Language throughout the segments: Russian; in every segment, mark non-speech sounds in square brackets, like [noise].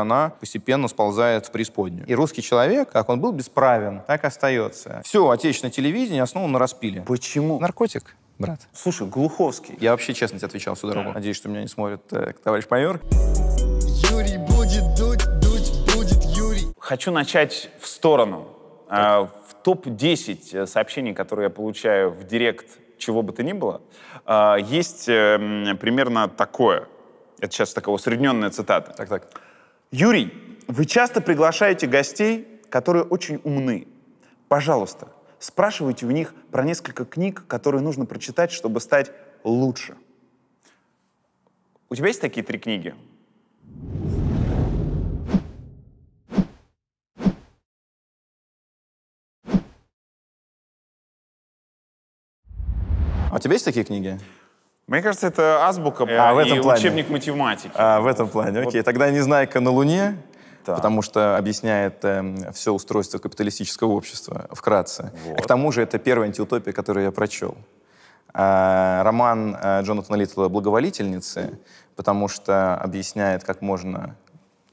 она постепенно сползает в преисподнюю. И русский человек, как он был бесправен, так и остается. Все отечественное телевидение основано на распиле. Почему? Наркотик брат. Слушай, Глуховский. Я вообще честно тебе отвечал всю дорогу. Да. Надеюсь, что меня не смотрит э, товарищ майор. Юрий будет дуть, дуть будет Юрий. Хочу начать в сторону. А, в топ-10 э, сообщений, которые я получаю в директ чего бы то ни было, а, есть э, примерно такое. Это сейчас такая усредненная цитата. Так, так. Юрий, вы часто приглашаете гостей, которые очень умны. Пожалуйста, спрашивайте у них про несколько книг, которые нужно прочитать, чтобы стать лучше. У тебя есть такие три книги? А у тебя есть такие книги? Мне кажется, это азбука а, в этом и плане. учебник математики. А, в этом плане, окей. Вот. Тогда «Незнайка на Луне», да. потому что объясняет э, эм, все устройство капиталистического общества вкратце. Вот. А к тому же это первая антиутопия, которую я прочел. Э, а, роман э, Джонатана Литла «Благоволительницы», потому что объясняет, как можно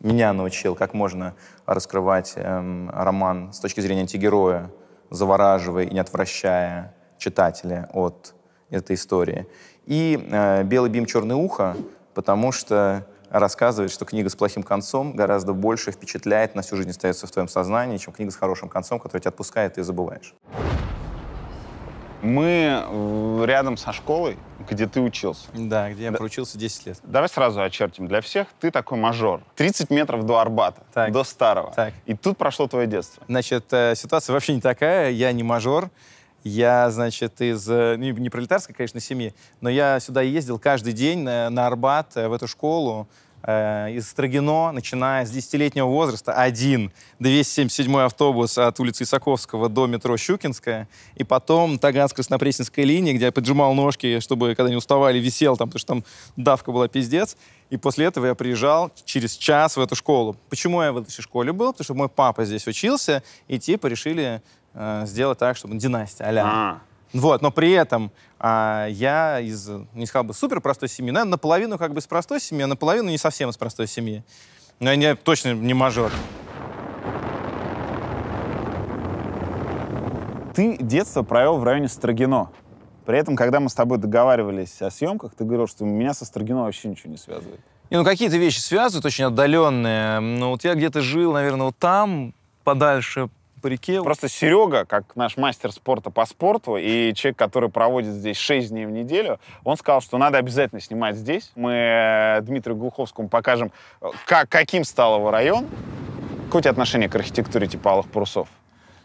меня научил, как можно раскрывать эм, роман с точки зрения антигероя, завораживая и не отвращая читателя от этой истории. И э, «Белый бим, черное ухо», потому что рассказывает, что книга с плохим концом гораздо больше впечатляет, на всю жизнь остается в твоем сознании, чем книга с хорошим концом, которая тебя отпускает, и забываешь. Мы э, рядом со школой, где ты учился. Да, где я да. проучился 10 лет. Давай сразу очертим для всех. Ты такой мажор. 30 метров до Арбата, так. до Старого. Так. И тут прошло твое детство. Значит, э, ситуация вообще не такая. Я не мажор. Я, значит, из, э, ну, не пролетарской, конечно, семьи, но я сюда ездил каждый день на, на Арбат, э, в эту школу, э, из Строгино, начиная с десятилетнего возраста, один 277 автобус от улицы Исаковского до метро Щукинская, и потом Таганск-Краснопресненская линия, где я поджимал ножки, чтобы, когда не уставали, висел там, потому что там давка была пиздец. И после этого я приезжал через час в эту школу. Почему я в этой школе был? Потому что мой папа здесь учился, и типа решили Э, сделать так, чтобы династия, а-ля. А. Вот, но при этом а, я из, не сказал бы, супер простой семьи, но наполовину как бы из простой семьи, а наполовину не совсем из простой семьи. Но я не точно не мажор. Ты детство провел в районе Строгино. При этом, когда мы с тобой договаривались о съемках, ты говорил, что меня со Строгино вообще ничего не связывает. Не, ну какие-то вещи связывают, очень отдаленные. Ну вот я где-то жил, наверное, вот там, подальше, по реке. Просто Серега, как наш мастер спорта по спорту и человек, который проводит здесь 6 дней в неделю, он сказал, что надо обязательно снимать здесь. Мы э, Дмитрию Глуховскому покажем, э, как, каким стал его район. Какое у отношение к архитектуре типа алых парусов?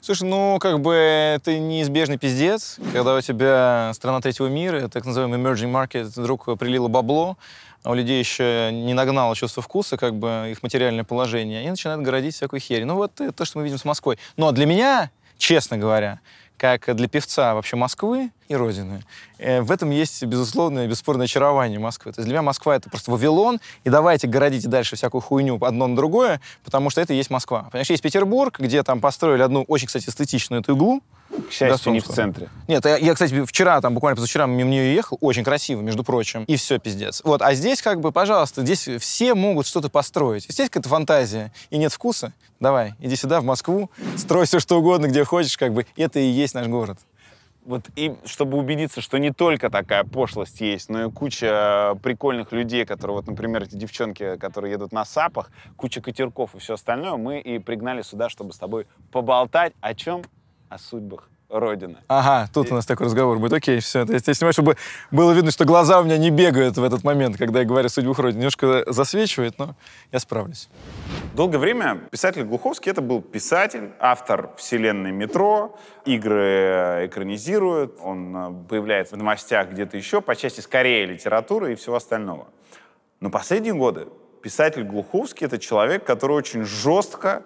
Слушай, ну, как бы это неизбежный пиздец, когда у тебя страна третьего мира, так называемый emerging market, вдруг прилило бабло, а у людей еще не нагнало чувство вкуса, как бы их материальное положение, они начинают городить всякую херь. Ну вот то, что мы видим с Москвой. Но ну, а для меня, честно говоря, как для певца вообще Москвы, и Родины. Э, в этом есть, безусловное, бесспорное очарование Москвы. То есть для меня Москва — это просто Вавилон, и давайте городите дальше всякую хуйню одно на другое, потому что это и есть Москва. Понимаешь, есть Петербург, где там построили одну очень, кстати, эстетичную эту иглу, к счастью, не в центре. Нет, я, а я, кстати, вчера, там буквально позавчера мимо нее ехал, очень красиво, между прочим, и все, пиздец. Вот, а здесь как бы, пожалуйста, здесь все могут что-то построить. Здесь какая-то фантазия и нет вкуса, давай, иди сюда, в Москву, строй все что угодно, где хочешь, как бы, это и есть наш город вот и чтобы убедиться, что не только такая пошлость есть, но и куча прикольных людей, которые, вот, например, эти девчонки, которые едут на сапах, куча катерков и все остальное, мы и пригнали сюда, чтобы с тобой поболтать о чем? О судьбах Родины. Ага, тут и... у нас такой разговор будет. Окей, все. То я снимаю, чтобы было видно, что глаза у меня не бегают в этот момент, когда я говорю судьбу Родины. Немножко засвечивает, но я справлюсь. Долгое время писатель Глуховский это был писатель, автор вселенной «Метро», игры экранизирует, он э, появляется в новостях где-то еще по части скорее литературы и всего остального. Но последние годы писатель Глуховский — это человек, который очень жестко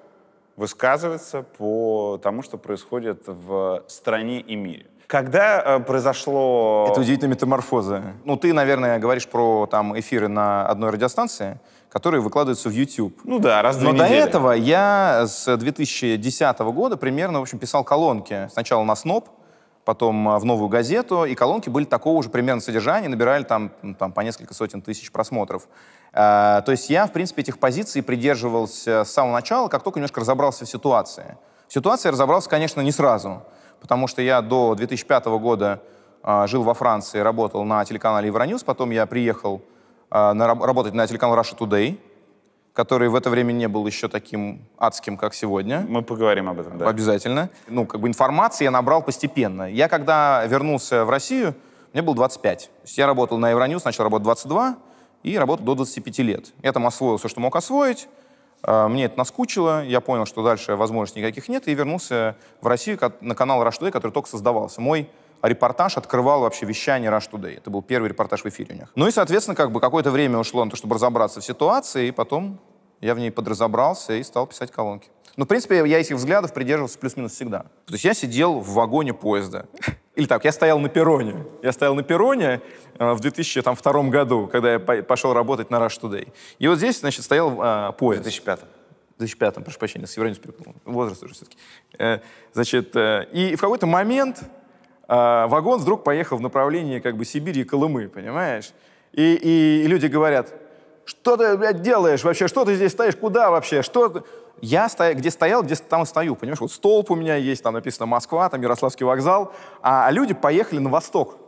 высказываться по тому, что происходит в стране и мире. Когда э, произошло... Это удивительная метаморфоза. Ну, ты, наверное, говоришь про там эфиры на одной радиостанции, которые выкладываются в YouTube. Ну да, раз в две Но недели. до этого я с 2010 года примерно, в общем, писал колонки. Сначала на СНОП, потом э, в «Новую газету», и колонки были такого же примерно содержания, набирали там, там по несколько сотен тысяч просмотров. А, то есть я, в принципе, этих позиций придерживался с самого начала, как только немножко разобрался в ситуации. В ситуации я разобрался, конечно, не сразу, потому что я до 2005 года а, жил во Франции, работал на телеканале Евроньюз, потом я приехал а, на, работать на телеканал Russia Today, который в это время не был еще таким адским, как сегодня. Мы поговорим об этом, да. Обязательно. Ну, как бы информации я набрал постепенно. Я, когда вернулся в Россию, мне было 25. То есть я работал на Евроньюз, начал работать 22, и работал до 25 лет. Я там освоил все, что мог освоить, а, мне это наскучило, я понял, что дальше возможностей никаких нет, и вернулся в Россию на канал Rush Today, который только создавался. Мой репортаж открывал вообще вещание Rush Today. Это был первый репортаж в эфире у них. Ну и, соответственно, как бы какое-то время ушло на то, чтобы разобраться в ситуации, и потом я в ней подразобрался и стал писать колонки. Ну, в принципе, я этих взглядов придерживался плюс-минус всегда. То есть я сидел в вагоне поезда, или так, я стоял на перроне. Я стоял на перроне э, в 2002 году, когда я пошел работать на Rush Today. И вот здесь, значит, стоял э, поезд. В 2005 2005 прошу прощения, с Евронис перепутал. Возраст уже все-таки. Э, значит, э, и в какой-то момент э, вагон вдруг поехал в направлении как бы Сибири и Колымы, понимаешь? И, и, и люди говорят, что ты, блядь, делаешь вообще? Что ты здесь стоишь? Куда вообще? Что ты? Я стоя, где стоял, где там стою, понимаешь? Вот столб у меня есть, там написано Москва, там Ярославский вокзал, а люди поехали на восток,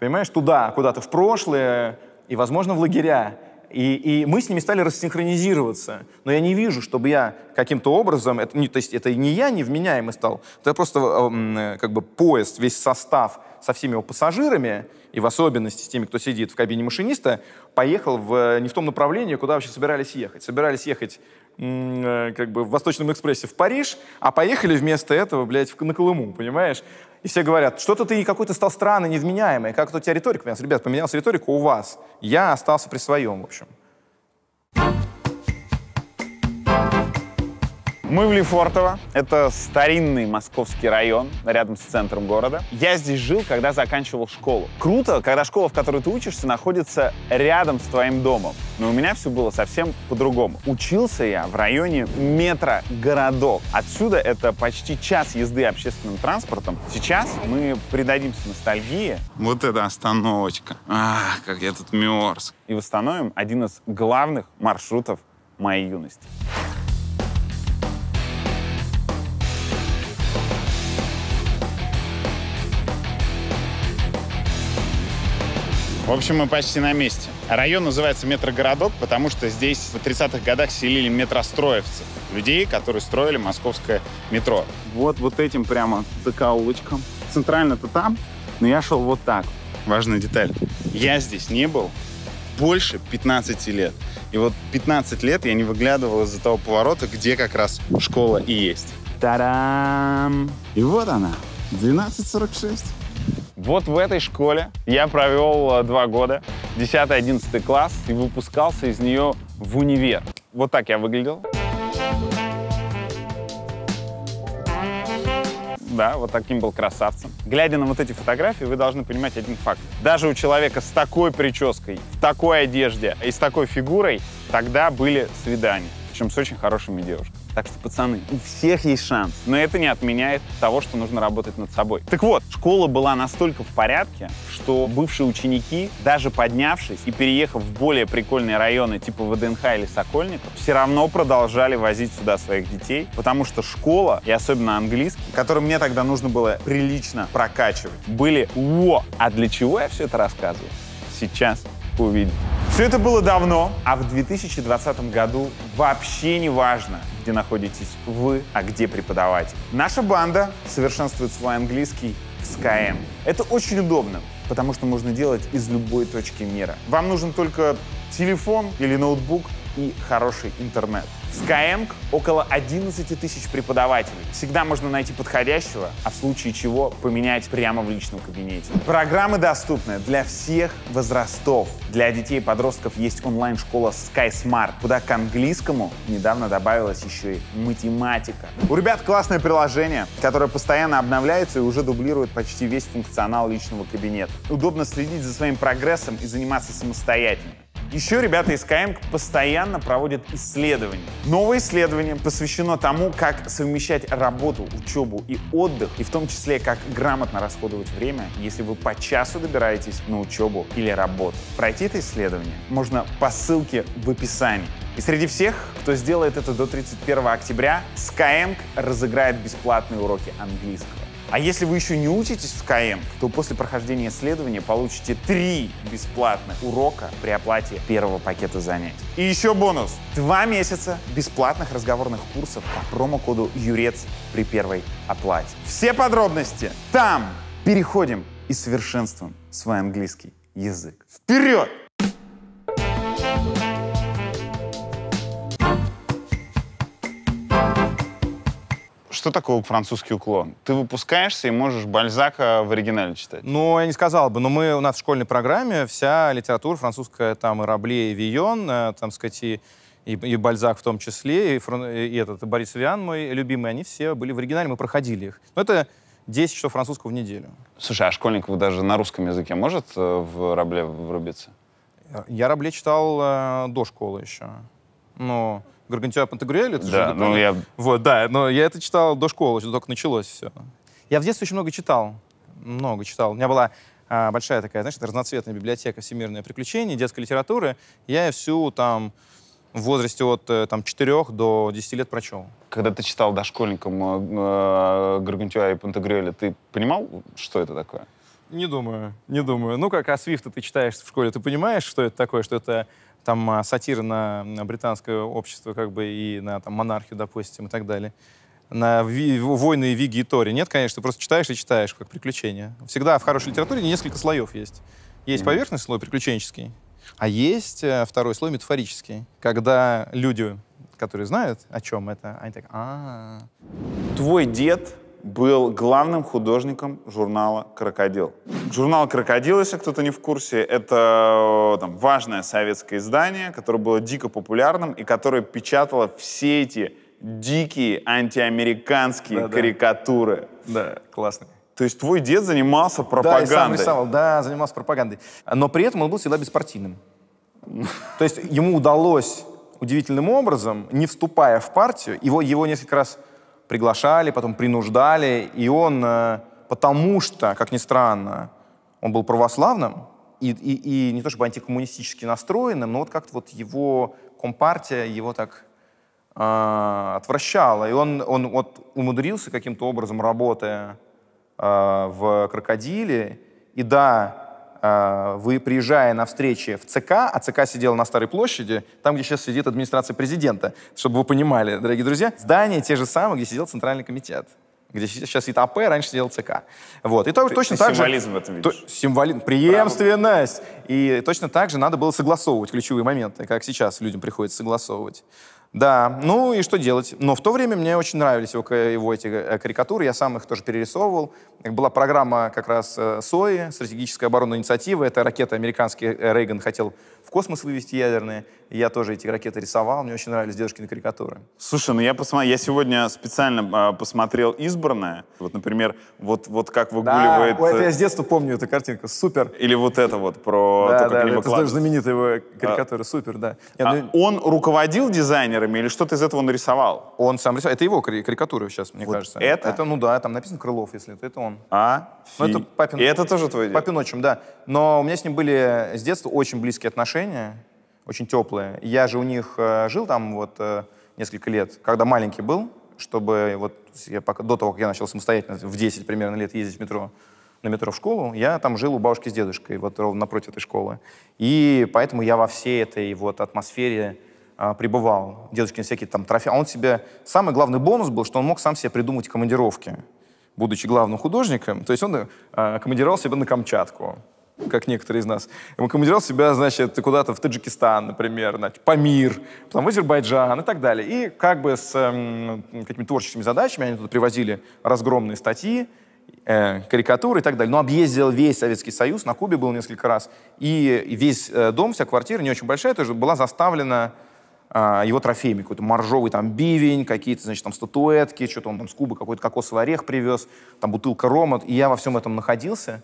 понимаешь, туда, куда-то в прошлое и, возможно, в лагеря. И, и мы с ними стали рассинхронизироваться. Но я не вижу, чтобы я каким-то образом, это, не, то есть это не я невменяемый стал, это просто э, э, как бы поезд, весь состав со всеми его пассажирами, и в особенности с теми, кто сидит в кабине машиниста, поехал в, э, не в том направлении, куда вообще собирались ехать. Собирались ехать э, как бы в Восточном экспрессе в Париж, а поехали вместо этого, блядь, на Колыму, понимаешь? И все говорят, что-то ты какой-то стал странный, невменяемый, как-то у тебя риторика поменялась. Ребят, поменялась риторика у вас. Я остался при своем, в общем. Мы в Лефортово. Это старинный московский район, рядом с центром города. Я здесь жил, когда заканчивал школу. Круто, когда школа, в которой ты учишься, находится рядом с твоим домом. Но у меня все было совсем по-другому. Учился я в районе метро городов. Отсюда это почти час езды общественным транспортом. Сейчас мы придадимся ностальгии. Вот это остановочка. Ах, как я тут мерз. И восстановим один из главных маршрутов моей юности. В общем, мы почти на месте. Район называется метрогородок, потому что здесь в 30-х годах селили метростроевцы, людей, которые строили московское метро. Вот, вот этим прямо закоулочком. Центрально-то там, но я шел вот так. Важная деталь. Я здесь не был больше 15 лет. И вот 15 лет я не выглядывал из-за того поворота, где как раз школа и есть. Та-дам! И вот она, 1246. Вот в этой школе я провел э, два года, 10-11 класс, и выпускался из нее в универ. Вот так я выглядел. Да, вот таким был красавцем. Глядя на вот эти фотографии, вы должны понимать один факт. Даже у человека с такой прической, в такой одежде и с такой фигурой тогда были свидания. Причем с очень хорошими девушками. Так что, пацаны, у всех есть шанс. Но это не отменяет того, что нужно работать над собой. Так вот, школа была настолько в порядке, что бывшие ученики, даже поднявшись и переехав в более прикольные районы типа ВДНХ или Сокольников, все равно продолжали возить сюда своих детей, потому что школа, и особенно английский, который мне тогда нужно было прилично прокачивать, были «Во! А для чего я все это рассказываю?» Сейчас увидим. Все это было давно, а в 2020 году вообще не важно, где находитесь вы, а где преподавать? Наша банда совершенствует свой английский в Skyeng. Это очень удобно, потому что можно делать из любой точки мира. Вам нужен только телефон или ноутбук и хороший интернет. В Skyeng около 11 тысяч преподавателей. Всегда можно найти подходящего, а в случае чего поменять прямо в личном кабинете. Программы доступны для всех возрастов. Для детей и подростков есть онлайн-школа Sky куда к английскому недавно добавилась еще и математика. У ребят классное приложение, которое постоянно обновляется и уже дублирует почти весь функционал личного кабинета. Удобно следить за своим прогрессом и заниматься самостоятельно. Еще ребята из КМ постоянно проводят исследования. Новое исследование посвящено тому, как совмещать работу, учебу и отдых, и в том числе, как грамотно расходовать время, если вы по часу добираетесь на учебу или работу. Пройти это исследование можно по ссылке в описании. И среди всех, кто сделает это до 31 октября, Skyeng разыграет бесплатные уроки английского. А если вы еще не учитесь в КМ, то после прохождения исследования получите три бесплатных урока при оплате первого пакета занятий. И еще бонус. Два месяца бесплатных разговорных курсов по промокоду ЮРЕЦ при первой оплате. Все подробности там. Переходим и совершенствуем свой английский язык. Вперед! что такое французский уклон? Ты выпускаешься и можешь Бальзака в оригинале читать. Ну, я не сказал бы, но мы, у нас в школьной программе вся литература французская, там и Рабле, и Вион, э, там, сказать, и и, и Бальзак в том числе, и, Фрон, и этот и Борис Виан, мой любимый, они все были в оригинале, мы проходили их. Но это 10 часов французского в неделю. Слушай, а школьник даже на русском языке может э, в Рабле врубиться? Я Рабле читал э, до школы еще. Но Гаргантюа Пантагрюэль, это да, же... Ну, я... Вот, да, но я это читал до школы, только началось все. Я в детстве очень много читал, много читал. У меня была а, большая такая, знаешь, разноцветная библиотека «Всемирное приключение», детской литературы. Я всю там в возрасте от э, там, 4 до 10 лет прочел. Когда ты читал дошкольникам э, э Гаргантюа и Пантагрюэля, ты понимал, что это такое? Не думаю, не думаю. Ну, как а Свифта ты читаешь в школе, ты понимаешь, что это такое, что это там а, сатира на, британское общество, как бы и на там, монархию, допустим, и так далее. На ви, войны Виги и Тори. Нет, конечно, просто читаешь и читаешь, как приключения. Всегда в хорошей литературе несколько слоев есть. Есть поверхностный слой приключенческий, а есть э, второй слой метафорический, когда люди, которые знают, о чем это, они так, а, -а, -а. Твой дед был главным художником журнала «Крокодил». Журнал «Крокодил», если кто-то не в курсе, это э, там, важное советское издание, которое было дико популярным и которое печатало все эти дикие антиамериканские да, карикатуры. Да, да классно. То есть твой дед занимался пропагандой. Да, сам рисовал, да, занимался пропагандой. Но при этом он был всегда беспартийным. То есть ему удалось удивительным образом, не вступая в партию, его, его несколько раз приглашали, потом принуждали, и он, э, потому что, как ни странно, он был православным, и, и, и не то чтобы антикоммунистически настроенным, но вот как-то вот его компартия его так э, отвращала. И он, он вот умудрился каким-то образом, работая э, в «Крокодиле», и да, а, вы, приезжая на встречи в ЦК, а ЦК сидел на Старой площади, там, где сейчас сидит администрация президента, чтобы вы понимали, дорогие друзья, здание те же самые, где сидел Центральный комитет где сейчас сидит АП, раньше сидел ЦК. Вот. И ты, точно ты так символизм же, в этом видишь. символизм, преемственность. Правда. И точно так же надо было согласовывать ключевые моменты, как сейчас людям приходится согласовывать. Да, ну и что делать? Но в то время мне очень нравились его, его эти э, карикатуры, я сам их тоже перерисовывал. Была программа как раз э, СОИ, стратегическая оборонная инициатива, это ракеты американские э, Рейган хотел в космос вывести ядерные. И я тоже эти ракеты рисовал, мне очень нравились дедушкины карикатуры. Слушай, ну я посмотрел, я сегодня специально э, посмотрел «Избранное». Вот, например, вот, вот как выгуливает... Да, это я э, с детства помню эту картинку, супер. Или вот это вот про... Да, то, да, это клад... знаменитая его карикатура, а, супер, да. А я, а, ну... Он руководил дизайнерами или что-то из этого он рисовал? Он сам рисовал, это его карикатура сейчас, мне вот кажется. это? Это, ну да, там написано Крылов, если это, это он. А? Ну, это папин... И это тоже твой дед? Папин отчим, да. Но у меня с ним были с детства очень близкие отношения очень теплые. Я же у них э, жил там вот э, несколько лет, когда маленький был, чтобы вот я пока, до того, как я начал самостоятельно в 10 примерно лет ездить в метро, на метро в школу, я там жил у бабушки с дедушкой, вот ровно напротив этой школы. И поэтому я во всей этой вот атмосфере а, пребывал. Дедушкин всякие там трофеи. А он себе... Самый главный бонус был, что он мог сам себе придумать командировки, будучи главным художником. То есть он а, командировал себя на Камчатку как некоторые из нас, он командировал себя, значит, куда-то в Таджикистан, например, на Памир, потом в Азербайджан и так далее. И как бы с эм, какими-то творческими задачами они туда привозили разгромные статьи, э, карикатуры и так далее. Но объездил весь Советский Союз, на Кубе был несколько раз, и весь э, дом, вся квартира, не очень большая, тоже была заставлена а, его трофеями. Какой-то моржовый там бивень, какие-то, значит, там статуэтки, что-то он там с Кубы какой-то кокосовый орех привез, там бутылка рома. И я во всем этом находился.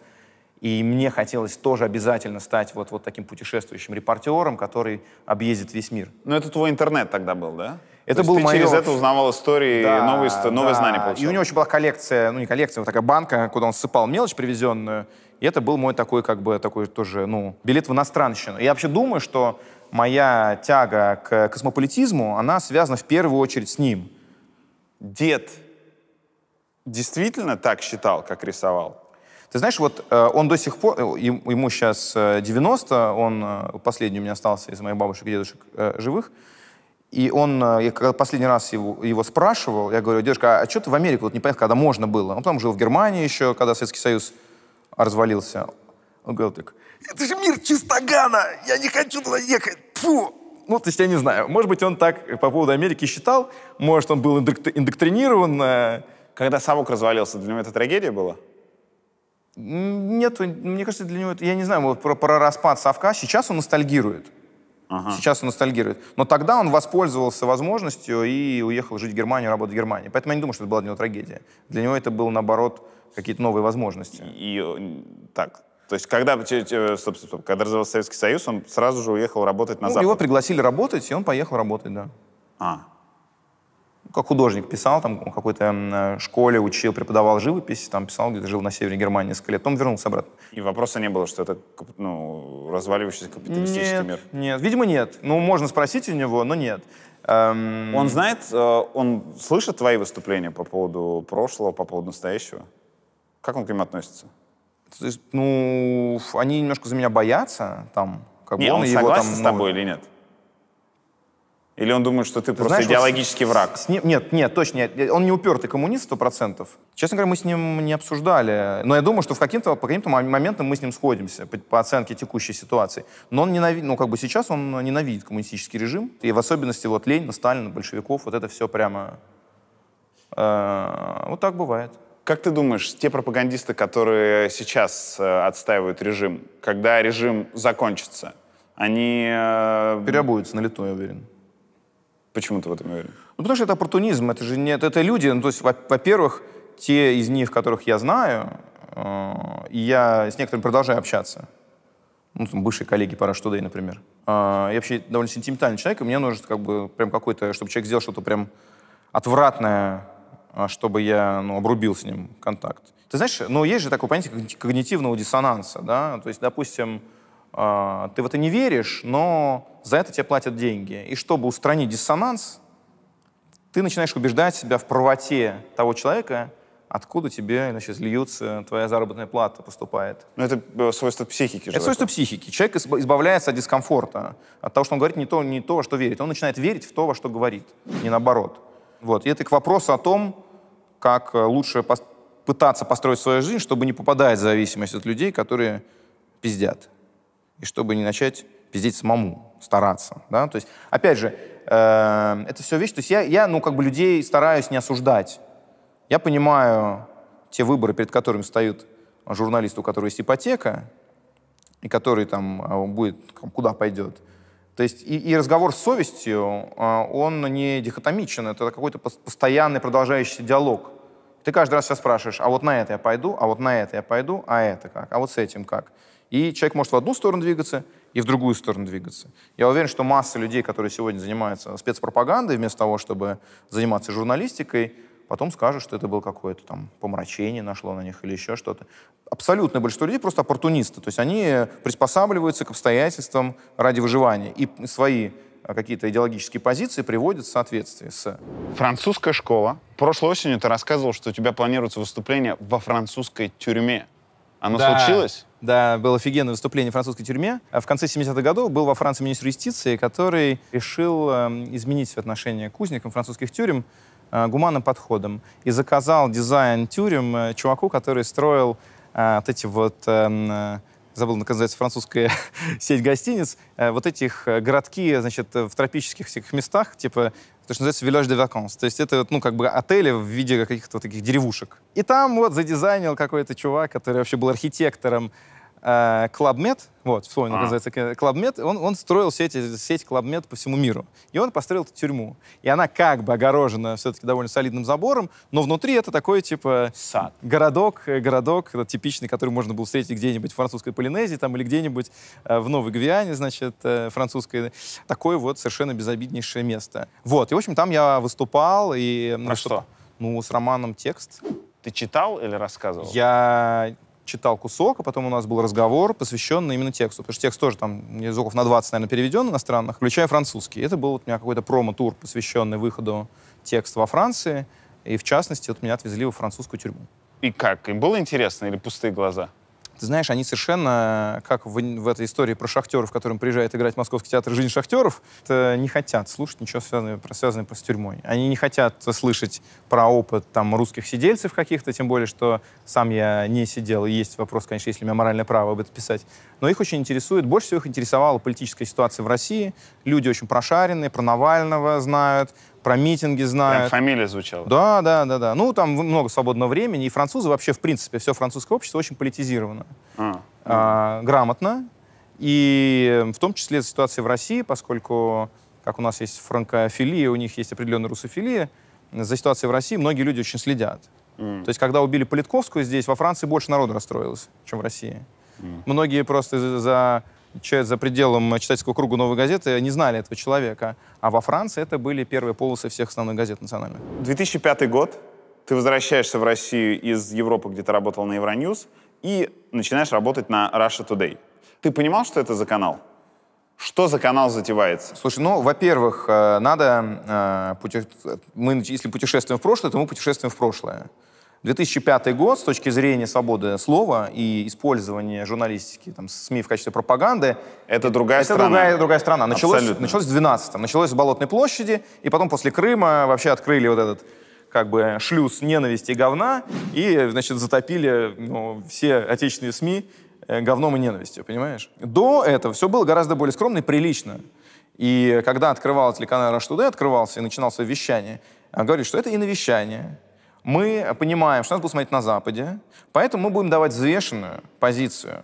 И мне хотелось тоже обязательно стать вот, вот таким путешествующим репортером, который объездит весь мир. Но ну, это твой интернет тогда был, да? Это был ты мое... через это узнавал истории да, и новые, новые знания получил. И у него еще была коллекция, ну не коллекция, вот такая банка, куда он сыпал мелочь привезенную. И это был мой такой, как бы, такой тоже, ну, билет в иностранщину. Я вообще думаю, что моя тяга к космополитизму, она связана в первую очередь с ним. Дед действительно так считал, как рисовал? Ты знаешь, вот э, он до сих пор, э, ему сейчас 90, э, он последний у меня остался из моих бабушек и дедушек живых, и он, я когда последний раз его, его спрашивал, я говорю, дедушка, а, а что ты в Америку, вот непонятно, когда можно было? Он потом жил в Германии еще, когда Советский Союз развалился. Он говорил так, это же мир чистогана, я не хочу туда ехать, фу! Ну, то есть я не знаю, может быть, он так по поводу Америки считал, может, он был индоктринирован. Когда совок развалился, для него это трагедия была? Нет, мне кажется, для него Я не знаю, вот про, про распад совка. Сейчас он ностальгирует. Ага. Сейчас он ностальгирует. Но тогда он воспользовался возможностью и уехал жить в Германию, работать в Германии. Поэтому я не думаю, что это была для него трагедия. Для него это было, наоборот, какие-то новые возможности. И э, так, то есть, когда, э, стоп, стоп, стоп, когда развалился Советский Союз, он сразу же уехал работать на ну, Запад? Его пригласили работать, и он поехал работать, да. А, как художник писал, там в какой-то э, школе учил, преподавал живопись, там писал, где-то жил на севере Германии несколько лет, потом вернулся обратно. И вопроса не было, что это ну, разваливающийся капиталистический нет, мир? Нет, видимо, нет. Ну, можно спросить у него, но нет. Эм... Он знает, э, он слышит твои выступления по поводу прошлого, по поводу настоящего? Как он к ним относится? ну, они немножко за меня боятся там. Как не, бы он, он его, согласен там, с тобой ну, или нет? Или он думает, что ты, ты просто знаешь, идеологический вот, враг? С, с ним, нет, нет, точно нет. Он не упертый коммунист, сто процентов. Честно говоря, мы с ним не обсуждали. Но я думаю, что в каким-то, по каким-то моментам мы с ним сходимся по, по оценке текущей ситуации. Но он ненавидит, ну, как бы сейчас он ненавидит коммунистический режим. И в особенности вот Ленина, Сталина, большевиков, вот это все прямо... Э, вот так бывает. Как ты думаешь, те пропагандисты, которые сейчас э, отстаивают режим, когда режим закончится, они... Э, Переобуются на лету, я уверен. Почему ты в этом уверен? Ну, потому что это оппортунизм, это же нет, это люди, ну, то есть, во-первых, те из них, которых я знаю, э, и я с некоторыми продолжаю общаться, ну, там, бывшие коллеги по Rush Today, например. Э, я вообще довольно сентиментальный человек, и мне нужно как бы прям какой-то, чтобы человек сделал что-то прям отвратное, э, чтобы я, ну, обрубил с ним контакт. Ты знаешь, ну, есть же такое понятие когнитивного диссонанса, да, то есть, допустим, а, ты в это не веришь, но за это тебе платят деньги. И чтобы устранить диссонанс, ты начинаешь убеждать себя в правоте того человека, откуда тебе значит, льются, твоя заработная плата поступает. Но ну, это э, свойство психики. Же это свойство психики. Человек избавляется от дискомфорта, от того, что он говорит не то, не то, во что верит. Он начинает верить в то, во что говорит, не наоборот. Вот. И это к вопросу о том, как э, лучше пытаться построить свою жизнь, чтобы не попадать в зависимость от людей, которые пиздят и чтобы не начать пиздеть самому, стараться, да, то есть, опять же, э, это все вещь, то есть я, я, ну, как бы людей стараюсь не осуждать, я понимаю те выборы, перед которыми встают журналисты, у которого есть ипотека, и который там э, будет, куда пойдет, то есть и, и разговор с совестью, э, он не дихотомичен, это какой-то постоянный продолжающийся диалог. Ты каждый раз себя спрашиваешь, а вот на это я пойду, а вот на это я пойду, а это как, а вот с этим как. И человек может в одну сторону двигаться и в другую сторону двигаться. Я уверен, что масса людей, которые сегодня занимаются спецпропагандой, вместо того, чтобы заниматься журналистикой, потом скажут, что это было какое-то там помрачение нашло на них или еще что-то. Абсолютное большинство людей просто оппортунисты. То есть они приспосабливаются к обстоятельствам ради выживания. И свои э, какие-то идеологические позиции приводят в соответствии с... Французская школа. Прошлой осенью ты рассказывал, что у тебя планируется выступление во французской тюрьме. Оно да. случилось? Да, было офигенное выступление в французской тюрьме. В конце 70-х годов был во Франции министр юстиции, который решил эм, изменить отношение к узникам французских тюрем э, гуманным подходом и заказал дизайн тюрем э, чуваку, который строил э, вот эти вот эм, забыл, как называется французская [laughs] сеть гостиниц, вот этих городки, значит, в тропических всяких местах, типа то, что называется «Виллаж де ваканс». То есть это, ну, как бы отели в виде каких-то таких деревушек. И там вот задизайнил какой-то чувак, который вообще был архитектором Клабмед, вот, свой он а. называется Клабмед, э, он, он строил сеть, сеть Клабмед по всему миру. И он построил эту тюрьму. И она как бы огорожена все-таки довольно солидным забором, но внутри это такой, типа, Сад. городок, э, городок типичный, который можно было встретить где-нибудь в французской Полинезии там, или где-нибудь э, в Новой Гвиане, значит, французской. Такое вот совершенно безобиднейшее место. Вот, и, в общем, там я выступал. И, Про что? Ну, с романом «Текст». Ты читал или рассказывал? Я читал кусок, а потом у нас был разговор, посвященный именно тексту. Потому что текст тоже там языков на 20, наверное, переведен иностранных, включая французский. Это был вот у меня какой-то промо-тур, посвященный выходу текста во Франции. И в частности, вот меня отвезли во французскую тюрьму. И как? Им было интересно или пустые глаза? ты знаешь, они совершенно, как в, в этой истории про шахтеров, в котором приезжает играть Московский театр «Жизнь шахтеров», это не хотят слушать ничего связанного, связанного с тюрьмой. Они не хотят слышать про опыт там, русских сидельцев каких-то, тем более, что сам я не сидел. И есть вопрос, конечно, есть ли у меня моральное право об этом писать. Но их очень интересует, больше всего их интересовала политическая ситуация в России. Люди очень прошаренные, про Навального знают, про митинги знают. Прям фамилия звучала. Да, да, да, да. Ну, там много свободного времени. И французы вообще, в принципе, все французское общество очень политизировано. А, а, грамотно. И в том числе ситуация в России, поскольку, как у нас есть франкофилия, у них есть определенная русофилия, за ситуацией в России многие люди очень следят. Mm. То есть, когда убили Политковскую здесь, во Франции больше народу расстроилось, чем в России. Mm. Многие просто за за пределом читательского круга «Новой газеты» не знали этого человека. А во Франции это были первые полосы всех основных газет национальных. 2005 год. Ты возвращаешься в Россию из Европы, где ты работал на Евроньюз, и начинаешь работать на Russia Today. Ты понимал, что это за канал? Что за канал затевается? Слушай, ну, во-первых, э, надо... Э, мы, если путешествуем в прошлое, то мы путешествуем в прошлое. 2005 год с точки зрения свободы слова и использования журналистики, там, СМИ в качестве пропаганды... Это другая это страна. Другая, другая страна. Началось, началось в 12-м. Началось с Болотной площади, и потом после Крыма вообще открыли вот этот как бы шлюз ненависти и говна, и, значит, затопили ну, все отечественные СМИ э, говном и ненавистью, понимаешь? До этого все было гораздо более скромно и прилично. И когда открывал телеканал «Раш открывался и начинался вещание, говорили, что это и навещание, мы понимаем, что нас будут смотреть на Западе, поэтому мы будем давать взвешенную позицию.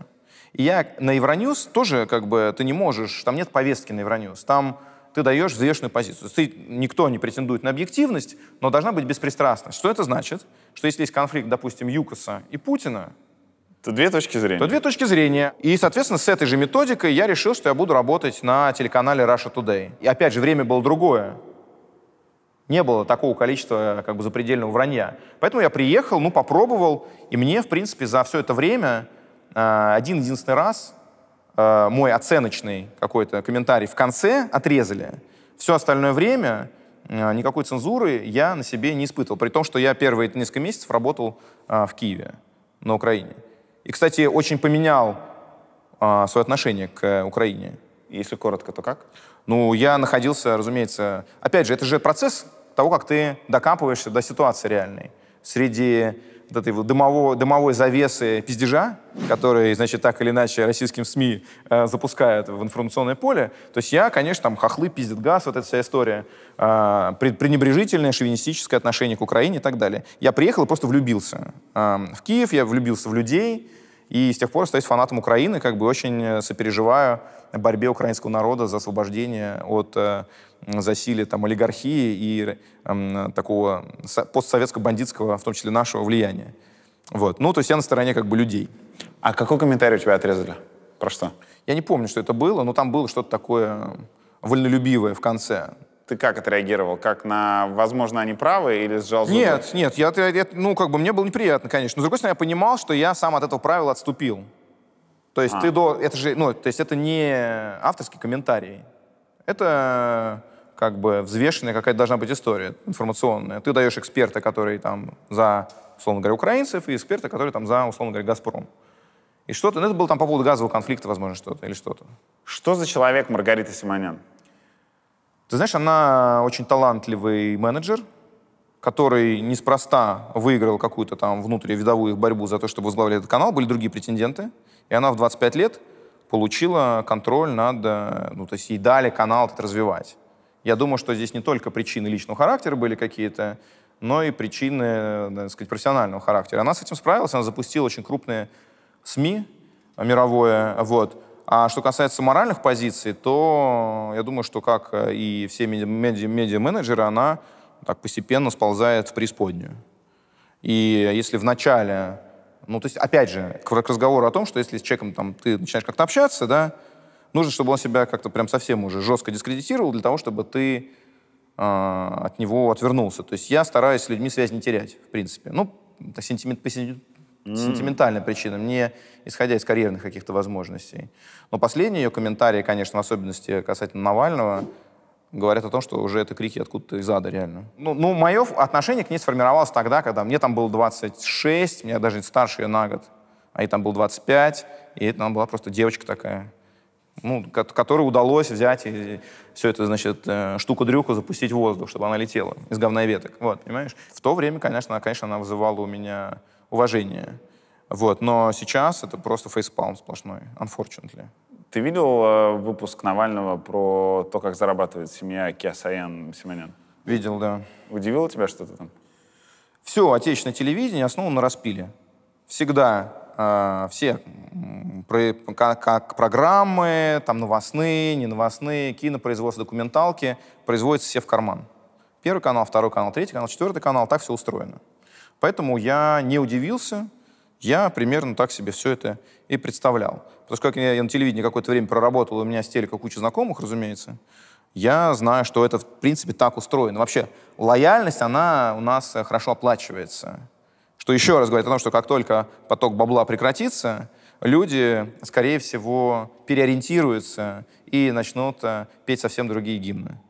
И я на Евроньюз тоже как бы ты не можешь, там нет повестки на Евроньюз, там ты даешь взвешенную позицию. Ты, никто не претендует на объективность, но должна быть беспристрастность. Что это значит? Что если есть конфликт, допустим, Юкоса и Путина, то две точки зрения. То две точки зрения. И, соответственно, с этой же методикой я решил, что я буду работать на телеканале Russia Today. И опять же, время было другое не было такого количества э, как бы запредельного вранья. Поэтому я приехал, ну, попробовал, и мне, в принципе, за все это время э, один-единственный раз э, мой оценочный какой-то комментарий в конце отрезали. Все остальное время никакой цензуры я на себе не испытывал, при том, что я первые несколько месяцев работал в Киеве, на Украине. И, кстати, очень поменял свое отношение к Украине. Если коротко, то как? Ну, я находился, разумеется... Опять же, это же процесс того, как ты докапываешься до ситуации реальной. Среди вот этой вот дымовой, дымовой завесы пиздежа, который, значит, так или иначе российским СМИ э, запускают в информационное поле. То есть я, конечно, там хохлы, пиздит газ, вот эта вся история, э, пренебрежительное, шовинистическое отношение к Украине и так далее. Я приехал и просто влюбился э, в Киев, я влюбился в людей, и с тех пор остаюсь фанатом Украины, как бы очень э, сопереживаю борьбе украинского народа за освобождение от э, засилия там, олигархии и э, такого постсоветского бандитского, в том числе нашего, влияния. Вот. Ну, то есть я на стороне как бы людей. А какой комментарий у тебя отрезали? Про что? Я не помню, что это было, но там было что-то такое вольнолюбивое в конце. Ты как отреагировал? Как на, возможно, они правы или сжал зубы? Нет, нет, я, я, ну, как бы мне было неприятно, конечно. Но, с другой стороны, я понимал, что я сам от этого правила отступил. То есть а. ты до, это же, ну, то есть это не авторский комментарий, это как бы взвешенная какая-то должна быть история информационная. Ты даешь эксперта, который там за, условно говоря, украинцев, и эксперта, который там за, условно говоря, «Газпром». И что-то, ну, это было там по поводу газового конфликта, возможно, что-то или что-то. Что за человек Маргарита Симонян? Ты знаешь, она очень талантливый менеджер, который неспроста выиграл какую-то там внутривидовую борьбу за то, чтобы возглавляли этот канал. Были другие претенденты. И она в 25 лет получила контроль над... Э, ну, то есть ей дали канал этот развивать. Я думаю, что здесь не только причины личного характера были какие-то, но и причины, э, так сказать, профессионального характера. Она с этим справилась, она запустила очень крупные СМИ мировое, вот. А что касается моральных позиций, то я думаю, что как э, и все медиа-менеджеры, она так постепенно сползает в преисподнюю. И если в начале ну, то есть, опять же, к, к разговору о том, что если с человеком там, ты начинаешь как-то общаться, да, нужно, чтобы он себя как-то прям совсем уже жестко дискредитировал для того, чтобы ты э, от него отвернулся. То есть я стараюсь с людьми связь не терять, в принципе. Ну, это сентимент, по сентимент, mm. сентиментальным не исходя из карьерных каких-то возможностей. Но последний ее комментарий, конечно, в особенности касательно Навального — говорят о том, что уже это крики откуда-то из ада реально. Ну, ну, мое отношение к ней сформировалось тогда, когда мне там было 26, меня даже старше ее на год, а ей там было 25, и это она была просто девочка такая, ну, которой удалось взять и все это, значит, э, штуку-дрюку запустить в воздух, чтобы она летела из говна и веток. Вот, понимаешь? В то время, конечно, она, конечно, она вызывала у меня уважение. Вот, но сейчас это просто фейспалм сплошной, unfortunately. Ты видел э, выпуск Навального про то, как зарабатывает семья Киасаян Симонян? Видел, да. Удивило тебя что-то там? Все отечественное телевидение основано на распиле. Всегда э, все про, как, как программы, там новостные, не новостные, кинопроизводство, документалки производятся все в карман. Первый канал, второй канал, третий канал, четвертый канал, так все устроено. Поэтому я не удивился, я примерно так себе все это и представлял. Потому что как я, я на телевидении какое-то время проработал, у меня с телека куча знакомых, разумеется, я знаю, что это, в принципе, так устроено. Вообще, лояльность, она у нас э, хорошо оплачивается. Что еще раз говорит о том, что как только поток бабла прекратится, люди, скорее всего, переориентируются и начнут э, петь совсем другие гимны.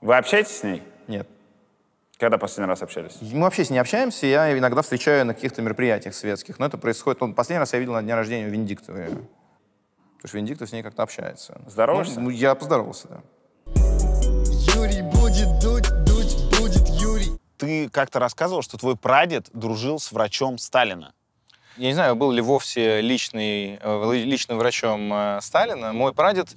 Вы общаетесь с ней? Нет. Когда последний раз общались? Мы вообще с ней общаемся, я иногда встречаю на каких-то мероприятиях светских, но это происходит... Ну, последний раз я видел на дне рождения Венедиктова. Потому что Венедиктов с ней как-то общается. Здороваешься? Ну, я поздоровался, да. Юрий будет дуть, дуть будет Юрий. Ты как-то рассказывал, что твой прадед дружил с врачом Сталина. Я не знаю, был ли вовсе личный, э, личным врачом э, Сталина. Мой прадед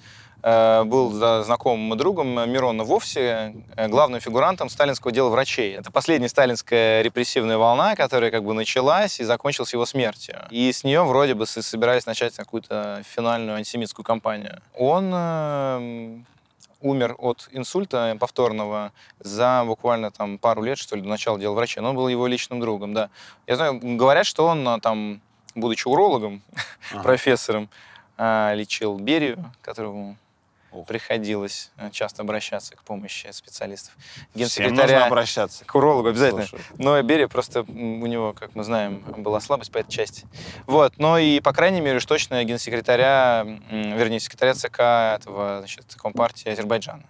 Э, был за знакомым другом Мирона Вовсе, э, главным фигурантом сталинского дела врачей. Это последняя сталинская репрессивная волна, которая как бы началась и закончилась его смертью. И с нее вроде бы собирались начать какую-то финальную антисемитскую кампанию. Он э, умер от инсульта повторного за буквально там пару лет, что ли, до начала дела врача. Но он был его личным другом, да. Я знаю, говорят, что он а, там, будучи урологом, [laughs] профессором, а, лечил Берию, которого приходилось э, часто обращаться к помощи специалистов. Генсекретаря, Всем нужно обращаться. К урологу обязательно. Слушаю. Но Берия просто, у него, как мы знаем, была слабость по этой части. Вот, но и, по крайней мере, уж точно генсекретаря, вернее, секретаря ЦК этого, значит, Компартии Азербайджана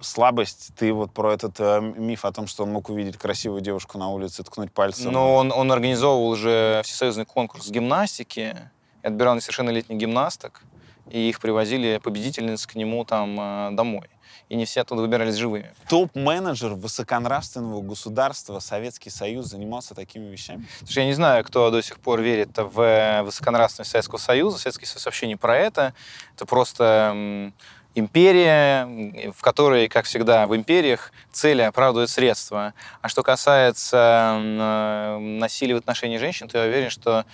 слабость. Ты вот про этот э, миф о том, что он мог увидеть красивую девушку на улице, ткнуть пальцем. Но ну, он, он организовывал уже всесоюзный конкурс гимнастики и отбирал несовершеннолетних гимнасток и их привозили победительниц к нему там э, домой. И не все оттуда выбирались живыми. Топ-менеджер высоконравственного государства Советский Союз занимался такими вещами? Слушай, я не знаю, кто до сих пор верит в э, высоконравственность Советского Союза. Советский Союз вообще не про это. Это просто империя, в которой, как всегда, в империях цели оправдывают средства. А что касается э, насилия в отношении женщин, то я уверен, что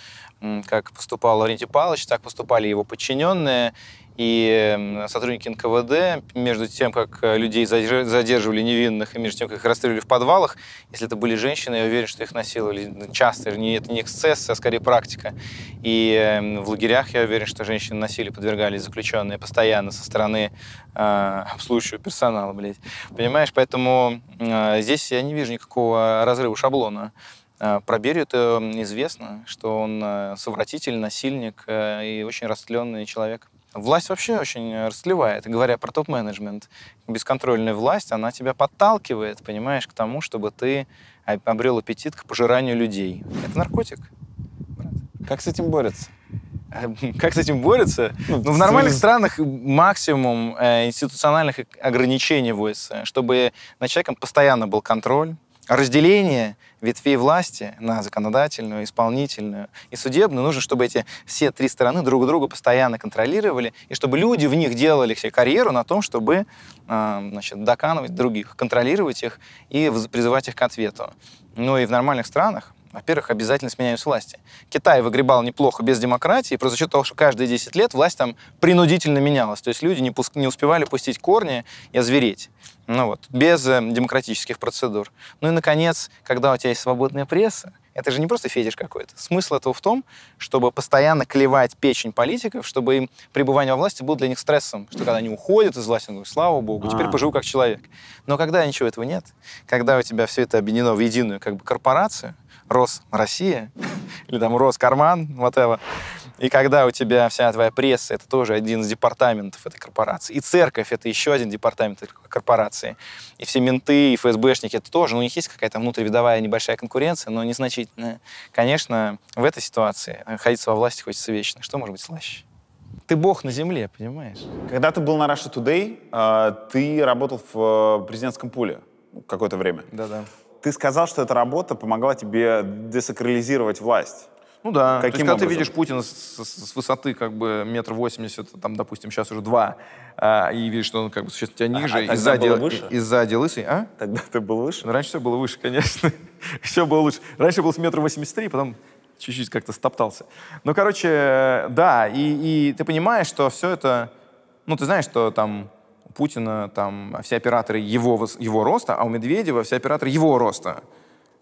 как поступал Лаврентий Павлович, так поступали его подчиненные и сотрудники НКВД. Между тем, как э, людей задерживали невинных, и между тем, как их расстреливали в подвалах, если это были женщины, я уверен, что их насиловали часто. Это не эксцесс, а скорее практика. И эм, в лагерях, я уверен, что женщины насилию подвергались заключенные постоянно со стороны э, обслуживающего персонала, блядь. Понимаешь? Поэтому э, здесь я не вижу никакого разрыва шаблона. Э, про Берию это известно, что он э, совратитель, насильник э, и очень растленный человек. Власть вообще очень расслевает. Говоря про топ-менеджмент, бесконтрольная власть, она тебя подталкивает, понимаешь, к тому, чтобы ты обрел аппетит к пожиранию людей. Это наркотик. Как с этим борются? Как с этим борются? Ну, ну, в нормальных странах максимум институциональных ограничений вводится, чтобы на человеком постоянно был контроль, разделение ветвей власти, на законодательную, исполнительную и судебную, нужно, чтобы эти все три стороны друг друга постоянно контролировали, и чтобы люди в них делали себе карьеру на том, чтобы а, значит, доканывать других, контролировать их и призывать их к ответу. Но ну и в нормальных странах, во-первых, обязательно сменяются власти. Китай выгребал неплохо без демократии, просто за счет того, что каждые 10 лет власть там принудительно менялась. То есть люди не, пуск... не успевали пустить корни и озвереть. Ну вот, без э, демократических процедур. Ну и, наконец, когда у тебя есть свободная пресса, это же не просто фетиш какой-то. Смысл этого в том, чтобы постоянно клевать печень политиков, чтобы им пребывание во власти было для них стрессом, что когда они уходят из власти, ну, слава богу, теперь а. поживу как человек. Но когда ничего этого нет, когда у тебя все это объединено в единую как бы корпорацию, Рос Россия или там Рос Роскарман, whatever. И когда у тебя вся твоя пресса, это тоже один из департаментов этой корпорации. И церковь — это еще один департамент этой корпорации. И все менты, и ФСБшники — это тоже. Ну, у них есть какая-то внутривидовая небольшая конкуренция, но незначительная. Конечно, в этой ситуации находиться э, во власти хочется вечно. Что может быть слаще? Ты бог на земле, понимаешь? Когда ты был на Russia Today, э, ты работал в э, президентском пуле какое-то время. Да-да. Ты сказал, что эта работа помогла тебе десакрализировать власть. Ну да. Каким То есть, когда образом? ты видишь Путина с, с, с высоты как бы метр восемьдесят, там, допустим, сейчас уже два, а, и видишь, что он как бы сейчас тебя а, ниже, а, и, сзади, выше? и сзади лысый, а? Тогда ты был выше? Ну, раньше все было выше, конечно. [laughs] все было лучше. Раньше был с метра восемьдесят три, потом чуть-чуть как-то стоптался. Ну, короче, э, да, и, и ты понимаешь, что все это... Ну, ты знаешь, что там Путина там а все операторы его, его роста, а у Медведева все операторы его роста.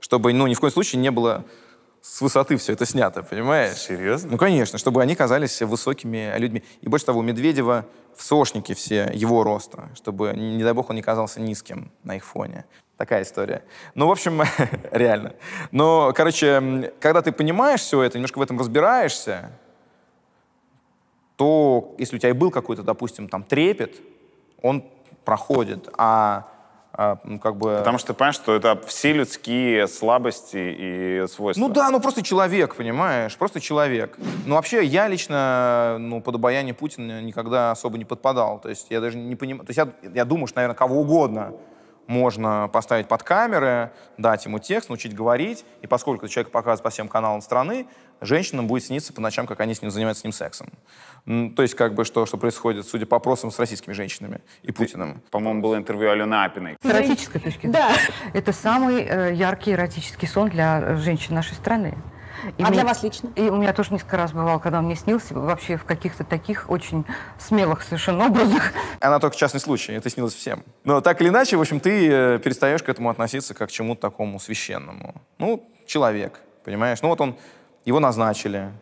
Чтобы, ну, ни в коем случае не было с высоты все это снято, понимаешь? Серьезно? Ну, конечно, чтобы они казались высокими людьми. И больше того, у Медведева в сошнике все его роста, чтобы, не дай бог, он не казался низким на их фоне. Такая история. Ну, в общем, [laughs] реально. Но, короче, когда ты понимаешь все это, немножко в этом разбираешься, то если у тебя и был какой-то, допустим, там трепет, он проходит, а, а как бы... Потому что ты понимаешь, что это все людские слабости и свойства. Ну да, ну просто человек, понимаешь, просто человек. Ну вообще я лично ну, под обаяние Путина никогда особо не подпадал. То есть я даже не понимаю... То есть я, я думаю, что, наверное, кого угодно можно поставить под камеры, дать ему текст, научить говорить. И поскольку человек показывает по всем каналам страны, женщинам будет сниться по ночам, как они с ним занимаются с ним сексом. То есть, как бы, что, что происходит, судя по опросам, с российскими женщинами и Путиным. По-моему, было интервью Алены Апиной. С эротической точки зрения. Да. Это самый э, яркий эротический сон для э, женщин нашей страны. И а мне, для вас лично? И у меня тоже несколько раз бывало, когда он мне снился, вообще в каких-то таких очень смелых совершенно образах. Она только частный случай, это снилось всем. Но так или иначе, в общем, ты э, перестаешь к этому относиться как к чему-то такому священному. Ну, человек, понимаешь? Ну вот он его назначили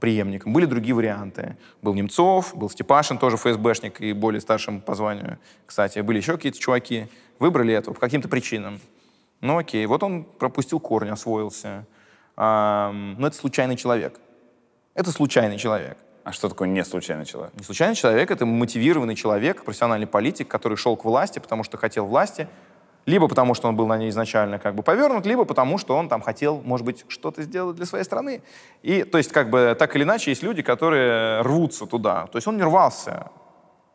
преемником. Были другие варианты. Был Немцов, был Степашин, тоже ФСБшник и более старшим по званию, кстати. Были еще какие-то чуваки. Выбрали этого по каким-то причинам. Ну окей, вот он пропустил корни, освоился. Но ну, это случайный человек. Это случайный человек. А что такое не случайный человек? Не случайный человек — это мотивированный человек, профессиональный политик, который шел к власти, потому что хотел власти, либо потому, что он был на ней изначально как бы повернут, либо потому, что он там хотел, может быть, что-то сделать для своей страны. И, то есть, как бы, так или иначе, есть люди, которые рвутся туда. То есть он не рвался.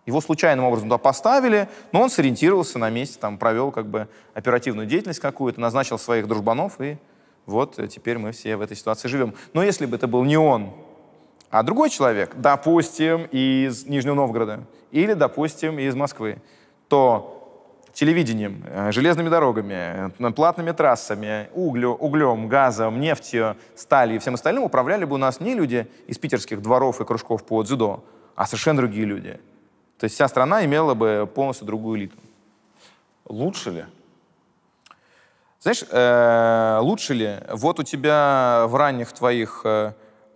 Его случайным образом туда поставили, но он сориентировался на месте, там, провел, как бы, оперативную деятельность какую-то, назначил своих дружбанов, и вот теперь мы все в этой ситуации живем. Но если бы это был не он, а другой человек, допустим, из Нижнего Новгорода или, допустим, из Москвы, то телевидением, э, железными дорогами, э, платными трассами, углю, углем, газом, нефтью, сталью и всем остальным управляли бы у нас не люди из питерских дворов и кружков по дзюдо, а совершенно другие люди. То есть вся страна имела бы полностью другую элиту. Лучше ли? Знаешь, э, лучше ли? Вот у тебя в ранних твоих э,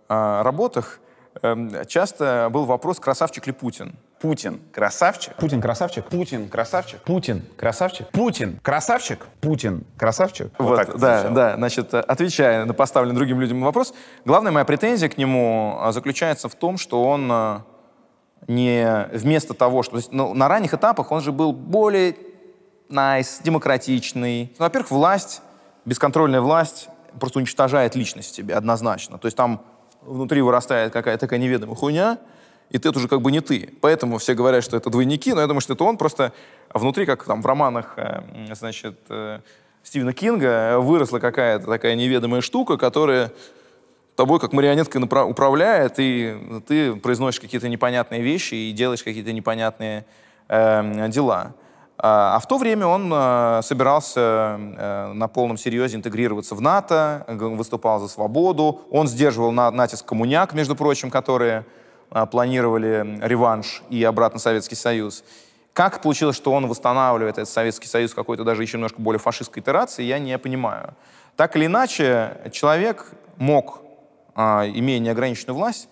э работах э, часто был вопрос «красавчик ли Путин?». Путин красавчик. Путин красавчик. Путин красавчик. Путин красавчик. Путин красавчик. Путин красавчик. Вот, вот так да, да. Значит, отвечая на поставленный другим людям вопрос, главная моя претензия к нему а, заключается в том, что он а, не вместо того, что... То есть, ну, на ранних этапах он же был более nice, демократичный. Ну, во-первых, власть, бесконтрольная власть просто уничтожает личность себе однозначно. То есть там внутри вырастает какая-то такая неведомая хуйня, и ты это уже как бы не ты. Поэтому все говорят, что это двойники, но я думаю, что это он просто внутри, как там в романах, э, значит, э, Стивена Кинга, выросла какая-то такая неведомая штука, которая тобой как марионеткой управляет, и ты произносишь какие-то непонятные вещи и делаешь какие-то непонятные э, дела. А, а в то время он э, собирался на полном серьезе интегрироваться в НАТО, выступал за свободу, он сдерживал натиск коммуняк, между прочим, которые а, планировали реванш и обратно Советский Союз. Как получилось, что он восстанавливает этот Советский Союз какой-то даже еще немножко более фашистской итерации, я не понимаю. Так или иначе, человек мог, а, имея неограниченную власть,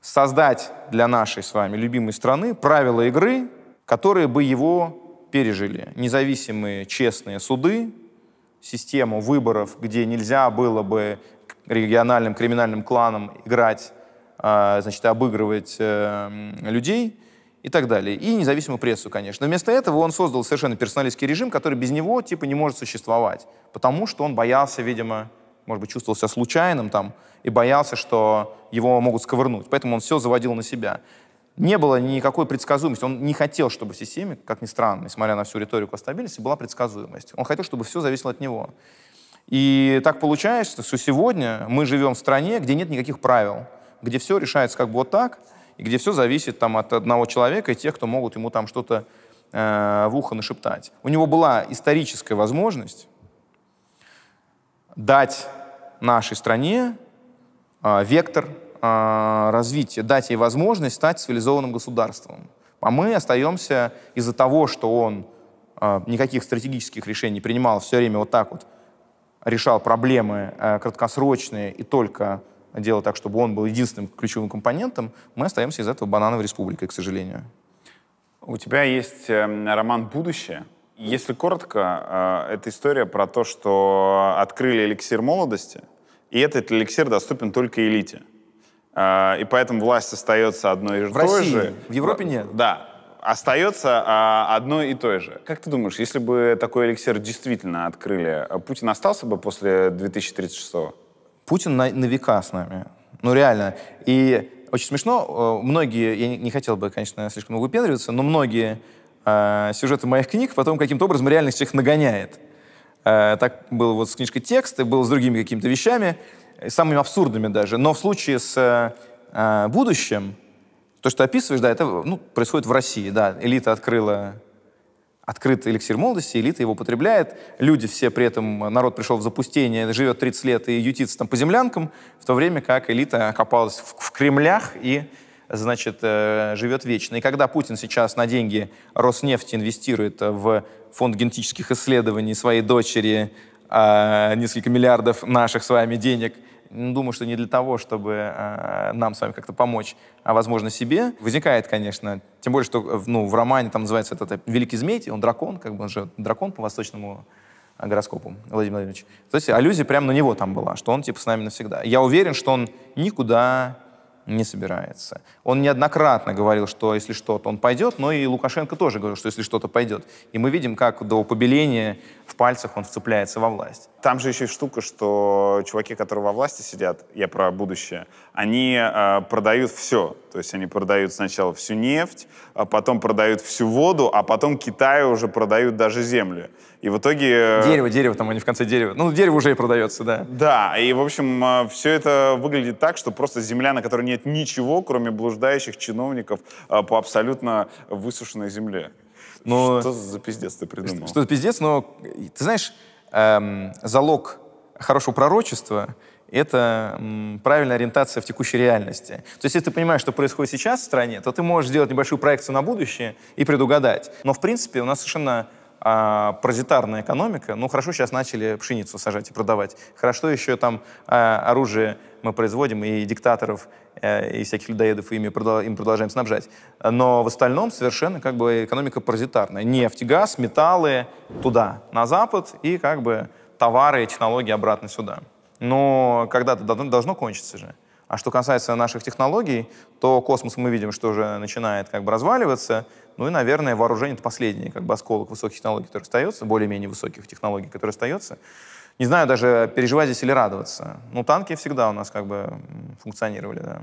создать для нашей с вами любимой страны правила игры, которые бы его пережили. Независимые честные суды, систему выборов, где нельзя было бы региональным криминальным кланам играть а, значит, обыгрывать э, людей и так далее. И независимую прессу, конечно. вместо этого он создал совершенно персоналистский режим, который без него типа не может существовать, потому что он боялся, видимо, может быть, чувствовал себя случайным там и боялся, что его могут сковырнуть. Поэтому он все заводил на себя. Не было никакой предсказуемости. Он не хотел, чтобы в системе, как ни странно, несмотря на всю риторику о стабильности, была предсказуемость. Он хотел, чтобы все зависело от него. И так получается, что сегодня мы живем в стране, где нет никаких правил где все решается как бы вот так, и где все зависит там от одного человека и тех, кто могут ему там что-то э, в ухо нашептать. У него была историческая возможность дать нашей стране э, вектор э, развития, дать ей возможность стать цивилизованным государством. А мы остаемся из-за того, что он э, никаких стратегических решений принимал, все время вот так вот решал проблемы э, краткосрочные и только дело так, чтобы он был единственным ключевым компонентом, мы остаемся из этого банановой республикой, к сожалению. У тебя есть э, роман «Будущее». Если коротко, э, это история про то, что открыли эликсир молодости, и этот эликсир доступен только элите. Э, и поэтому власть остается одной и в той России, же. В Европе нет. Да, остается а, одной и той же. Как ты думаешь, если бы такой эликсир действительно открыли, Путин остался бы после 2036 -го? Путин на, на века с нами. Ну, реально. И очень смешно, э, многие, я не хотел бы, конечно, слишком много выпендриваться, но многие э, сюжеты моих книг потом каким-то образом реальность всех нагоняет. Э, так было вот с книжкой «Текст», и было с другими какими-то вещами, э, самыми абсурдными даже. Но в случае с э, э будущим, то, что ты описываешь, да, это ну, происходит в России, да. Элита открыла открыт эликсир молодости, элита его потребляет, люди все при этом, народ пришел в запустение, живет 30 лет и ютится там по землянкам, в то время как элита копалась в, в Кремлях и значит, э, живет вечно. И когда Путин сейчас на деньги Роснефти инвестирует в фонд генетических исследований своей дочери а, несколько миллиардов наших с вами денег – ну, думаю, что не для того, чтобы э, нам с вами как-то помочь, а, возможно, себе. Возникает, конечно, тем более, что э, ну, в романе там называется этот «Великий змей», он дракон, как бы он же дракон по восточному э, гороскопу, Владимир Владимирович. То есть аллюзия прямо на него там была, что он типа с нами навсегда. Я уверен, что он никуда не собирается. Он неоднократно говорил, что если что-то он пойдет, но и Лукашенко тоже говорил, что если что-то пойдет. И мы видим, как до побеления в пальцах он вцепляется во власть. Там же еще штука, что чуваки, которые во власти сидят, я про будущее, они э, продают все. То есть они продают сначала всю нефть, а потом продают всю воду, а потом Китаю уже продают даже землю. И в итоге... Э, дерево, дерево, там они в конце дерева. Ну, дерево уже и продается, да. Да, и, в общем, э, все это выглядит так, что просто земля, на которой нет ничего, кроме блуждающих чиновников э, по абсолютно высушенной земле. Но... Что за пиздец ты придумал? Что за пиздец, но, ты знаешь, эм, залог хорошего пророчества это м, правильная ориентация в текущей реальности. То есть, если ты понимаешь, что происходит сейчас в стране, то ты можешь сделать небольшую проекцию на будущее и предугадать. Но, в принципе, у нас совершенно а, паразитарная экономика. Ну, хорошо, сейчас начали пшеницу сажать и продавать. Хорошо еще там а, оружие мы производим, и диктаторов, э, и всяких людоедов ими им продолжаем снабжать. Но в остальном совершенно как бы экономика паразитарная. Нефть, газ, металлы туда, на запад, и как бы товары и технологии обратно сюда. Но когда-то должно кончиться же. А что касается наших технологий, то космос мы видим, что уже начинает как бы разваливаться. Ну и, наверное, вооружение — это последний как бы осколок высоких технологий, который остается, более-менее высоких технологий, которые остается. Не знаю даже, переживать здесь или радоваться. Ну, танки всегда у нас как бы функционировали, да.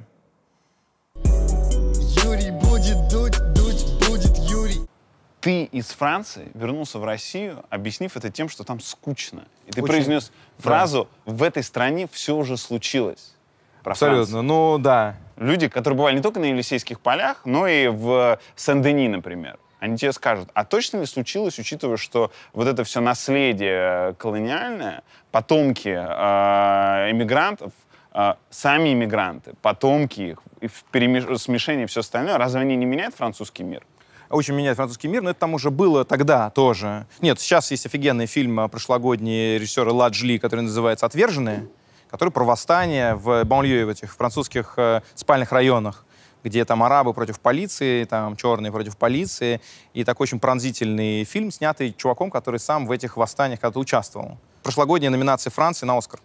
Юрий будет дуть, дуть будет Юрий. Ты из Франции вернулся в Россию, объяснив это тем, что там скучно. И ты Очень. произнес фразу «в этой стране все уже случилось». Про Абсолютно, Францию. ну да. Люди, которые бывали не только на Елисейских полях, но и в Сен-Дени, например. Они тебе скажут, а точно ли случилось, учитывая, что вот это все наследие колониальное, потомки э, эмигрантов, э, сами иммигранты, потомки их, и все остальное, разве они не меняют французский мир? очень меняет французский мир, но это там уже было тогда тоже. Нет, сейчас есть офигенный фильм э, прошлогодний режиссера Ладжли, который называется «Отверженные» который про восстание в банлью, в этих французских э, спальных районах где там арабы против полиции, там черные против полиции. И такой очень пронзительный фильм, снятый чуваком, который сам в этих восстаниях когда-то участвовал. Прошлогодняя номинация Франции на «Оскар»,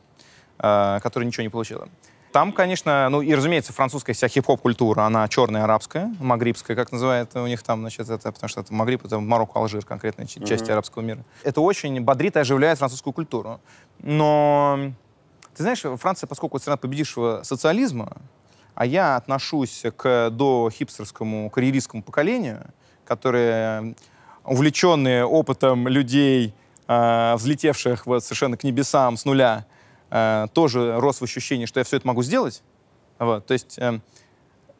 э, которая ничего не получила. Там, конечно, ну и, разумеется, французская вся хип-хоп-культура, она черная арабская, магрибская, как называют у них там, значит, это, потому что это Магриб, это Марокко, Алжир, конкретная mm-hmm. часть арабского мира. Это очень бодрит и оживляет французскую культуру. Но ты знаешь, Франция, поскольку страна победившего социализма, а я отношусь к дохипстерскому карьеристскому поколению, которые увлеченные опытом людей, э, взлетевших вот совершенно к небесам с нуля, э, тоже рос в ощущении, что я все это могу сделать. Вот, то есть, э,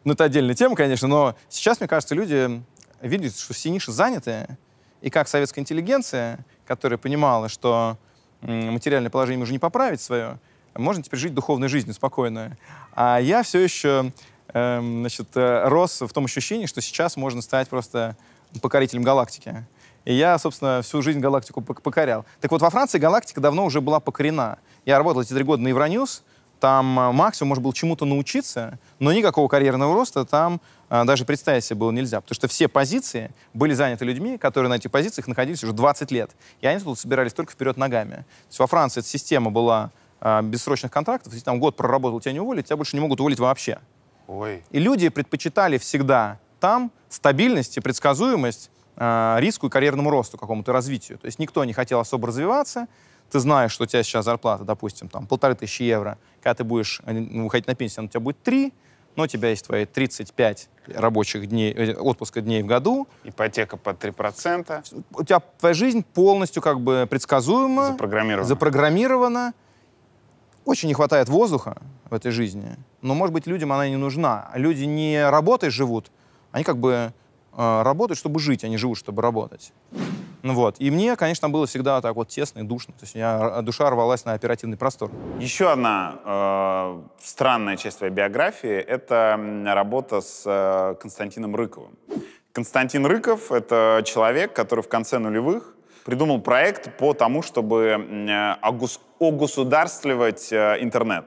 ну, это отдельная тема, конечно, но сейчас, мне кажется, люди видят, что все ниши заняты, и как советская интеллигенция, которая понимала, что материальное положение уже не поправить свое, можно теперь жить духовной жизнью спокойно. А я все еще эм, значит, э, рос в том ощущении, что сейчас можно стать просто покорителем галактики. И я, собственно, всю жизнь галактику покорял. Так вот, во Франции галактика давно уже была покорена. Я работал эти три года на Евроньюз, там э, максимум можно было чему-то научиться, но никакого карьерного роста там э, даже представить себе было нельзя, потому что все позиции были заняты людьми, которые на этих позициях находились уже 20 лет, и они тут собирались только вперед ногами. То есть во Франции эта система была а, бессрочных контрактов, если там год проработал, тебя не уволят, тебя больше не могут уволить вообще. Ой. И люди предпочитали всегда там стабильность и предсказуемость э, риску и карьерному росту какому-то развитию. То есть никто не хотел особо развиваться, ты знаешь, что у тебя сейчас зарплата, допустим, там, полторы тысячи евро, когда ты будешь э, ну, выходить на пенсию, она у тебя будет три, но у тебя есть твои 35 рабочих дней, э, отпуска дней в году. Ипотека под 3%. У тебя твоя жизнь полностью как бы предсказуема. Запрограммирована. Запрограммирована очень не хватает воздуха в этой жизни, но, может быть, людям она не нужна. Люди не работой живут, они как бы э, работают, чтобы жить, а не живут, чтобы работать. Ну вот. И мне, конечно, было всегда так вот тесно и душно. То есть у меня э, душа рвалась на оперативный простор. Еще одна э, странная часть твоей биографии — это работа с э, Константином Рыковым. Константин Рыков — это человек, который в конце нулевых придумал проект по тому, чтобы э, огус огосударствливать э, интернет.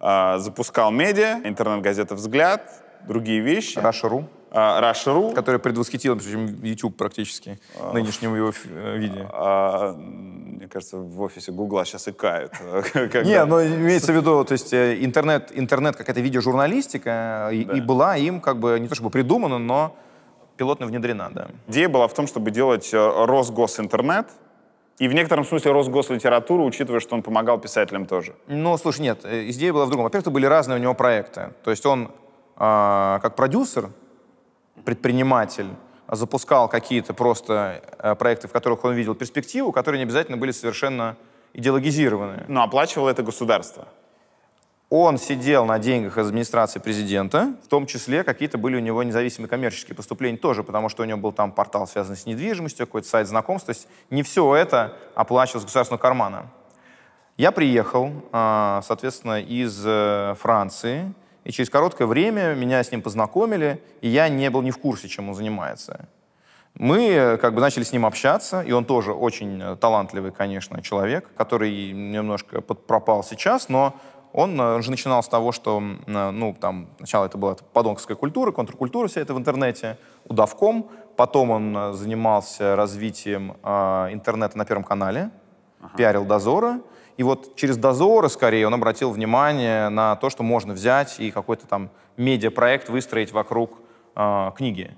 Э, запускал медиа, интернет-газета «Взгляд», другие вещи. Russia.ru. Russia.ru. Который предвосхитил, причем YouTube практически, в нынешнем его виде. Мне кажется, в офисе Гугла сейчас икают. [laughs] Не, но имеется в виду, то есть интернет, интернет какая-то видеожурналистика, и была им как бы, не то чтобы придумана, но пилотно внедрена, да. Идея была в том, чтобы делать э, Росгосинтернет, и в некотором смысле Росгослитературу, учитывая, что он помогал писателям тоже. Ну, слушай, нет, э, идея была в другом. Во-первых, это были разные у него проекты. То есть он э, как продюсер, предприниматель, запускал какие-то просто э, проекты, в которых он видел перспективу, которые не обязательно были совершенно идеологизированные. Но оплачивало это государство. Он сидел на деньгах из администрации президента, в том числе какие-то были у него независимые коммерческие поступления тоже, потому что у него был там портал, связанный с недвижимостью, какой-то сайт знакомств. То есть не все это оплачивалось государственного кармана. Я приехал, а, соответственно, из э, Франции, и через короткое время меня с ним познакомили, и я не был не в курсе, чем он занимается. Мы э, как бы начали с ним общаться, и он тоже очень э, талантливый, конечно, человек, который немножко пропал сейчас, но он, э, он же начинал с того, что, э, ну, там, сначала это была подонковская культура, контркультура вся это в интернете, удавком, потом он э, занимался развитием э, интернета на Первом канале, ага. пиарил «Дозора», и вот через «Дозоры» скорее он обратил внимание на то, что можно взять и какой-то там медиапроект выстроить вокруг э, книги.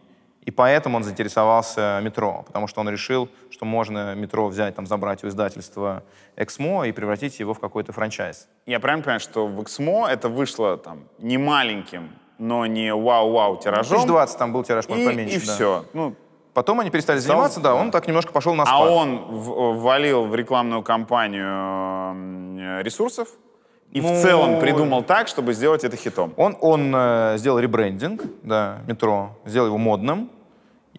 И поэтому он заинтересовался метро, потому что он решил, что можно метро взять, там, забрать у издательства «Эксмо» и превратить его в какой-то франчайз. Я правильно понимаю, что в «Эксмо» это вышло там не маленьким, но не вау-вау ну, тиражом? 20 там был тираж, и, поменьше. И да. все. Ну, Потом они перестали Стал... заниматься, да, он так немножко пошел на а спад. А он ввалил в рекламную кампанию ресурсов и ну... в целом придумал так, чтобы сделать это хитом. Он, он э, сделал ребрендинг, да, метро, сделал его модным,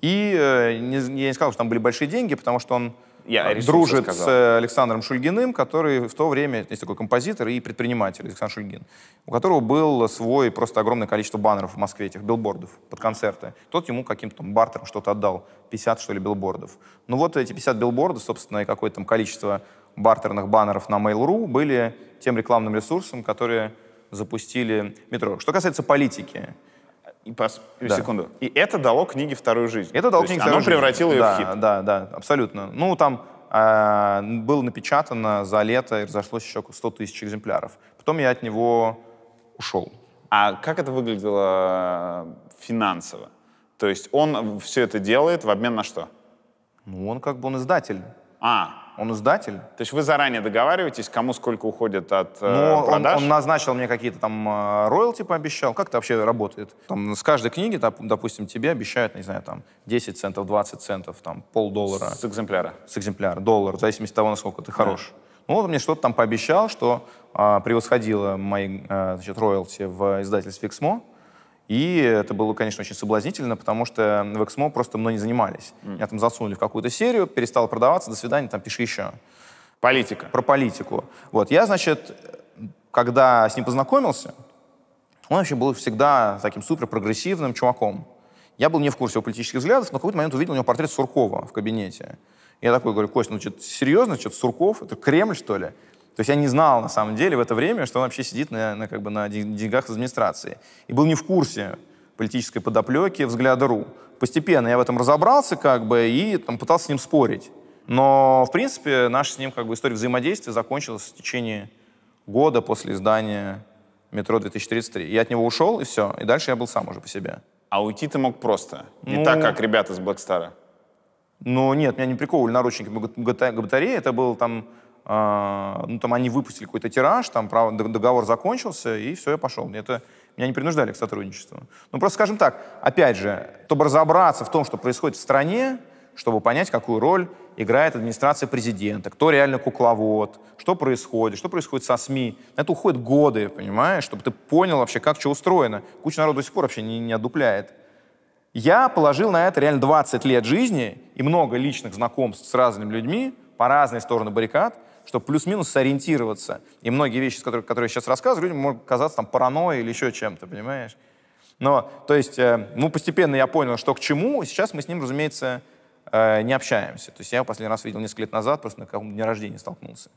и э, не, я не сказал, что там были большие деньги, потому что он я э, дружит сказал. с э, Александром Шульгиным, который в то время, есть такой композитор и предприниматель Александр Шульгин, у которого был свой просто огромное количество баннеров в Москве, этих билбордов под концерты. Тот ему каким-то бартером что-то отдал, 50, что ли, билбордов. Ну вот эти 50 билбордов, собственно, и какое-то там количество бартерных баннеров на Mail.ru были тем рекламным ресурсом, которые запустили метро. Что касается политики, и пос... да. секунду. И это дало книге вторую жизнь. Это дало книге вторую жизнь. Оно превратило ее да, в хит. Да, да, абсолютно. Ну, там э, было напечатано за лето и разошлось еще 100 тысяч экземпляров. Потом я от него ушел. А как это выглядело э, финансово? То есть он все это делает в обмен на что? Ну, он как бы он издатель. А, он издатель. То есть вы заранее договариваетесь, кому сколько уходит от э, Но ну, продаж? Он, он назначил мне какие-то там э, роялти пообещал. Как это вообще работает? Там, с каждой книги, допустим, тебе обещают, не знаю, там 10 центов, 20 центов, там полдоллара. С экземпляра? С экземпляра, доллар, в зависимости от того, насколько ты хорош. Да. Ну, он мне что-то там пообещал, что э, превосходило мои э, значит, роялти в издательстве «Эксмо». И это было, конечно, очень соблазнительно, потому что в Эксмо просто мной не занимались. Меня там засунули в какую-то серию, перестало продаваться, до свидания, там пиши еще. Политика. Про политику. Вот, я, значит, когда с ним познакомился, он вообще был всегда таким супер прогрессивным чуваком. Я был не в курсе его политических взглядов, но в какой-то момент увидел у него портрет Суркова в кабинете. Я такой говорю, Костя, ну что, серьезно, что-то Сурков? Это Кремль, что ли? То есть я не знал, на самом деле, в это время, что он вообще сидит на, на, как бы на деньгах администрации. И был не в курсе политической подоплеки взгляда РУ. Постепенно я в этом разобрался, как бы, и там, пытался с ним спорить. Но, в принципе, наша с ним как бы, история взаимодействия закончилась в течение года после издания «Метро-2033». Я от него ушел, и все. И дальше я был сам уже по себе. А уйти ты мог просто? Не ну... так, как ребята с «Блэкстара»? Ну, нет, меня не приковывали наручники батареи. Это был там а, ну, там они выпустили какой-то тираж, там правда, договор закончился, и все, я пошел. Это меня не принуждали к сотрудничеству. Ну, просто скажем так, опять же, чтобы разобраться в том, что происходит в стране, чтобы понять, какую роль играет администрация президента, кто реально кукловод, что происходит, что происходит со СМИ. На это уходят годы, понимаешь, чтобы ты понял вообще, как что устроено. Куча народу до сих пор вообще не, не одупляет. Я положил на это реально 20 лет жизни и много личных знакомств с разными людьми по разные стороны баррикад — чтобы плюс-минус сориентироваться. И многие вещи, которые, которые я сейчас рассказываю, людям могут казаться там паранойей или еще чем-то, понимаешь? Но, то есть, э, ну, постепенно я понял, что к чему, сейчас мы с ним, разумеется, э, не общаемся. То есть я его последний раз видел несколько лет назад, просто на каком-то дне рождения столкнулся.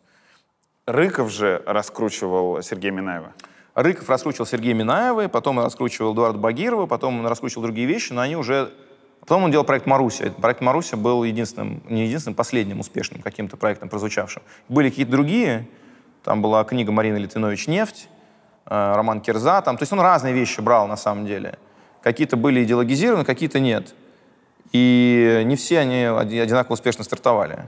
Рыков же раскручивал Сергея Минаева. Рыков раскручивал Сергея Минаева, потом он раскручивал Эдуарда Багирова, потом он раскручивал другие вещи, но они уже Потом он делал проект «Маруся». проект «Маруся» был единственным, не единственным, последним успешным каким-то проектом прозвучавшим. Были какие-то другие. Там была книга Марины Литвинович «Нефть», э, роман Кирза. Там. То есть он разные вещи брал на самом деле. Какие-то были идеологизированы, какие-то нет. И не все они одинаково успешно стартовали.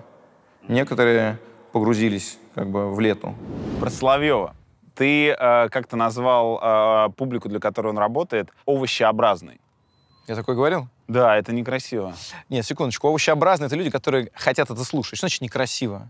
Некоторые погрузились как бы в лету. Про Соловьева. Ты э, как-то назвал э, публику, для которой он работает, овощеобразной. Я такой говорил? Да, это некрасиво. Нет, секундочку. Овощеобразные — это люди, которые хотят это слушать. Что значит некрасиво?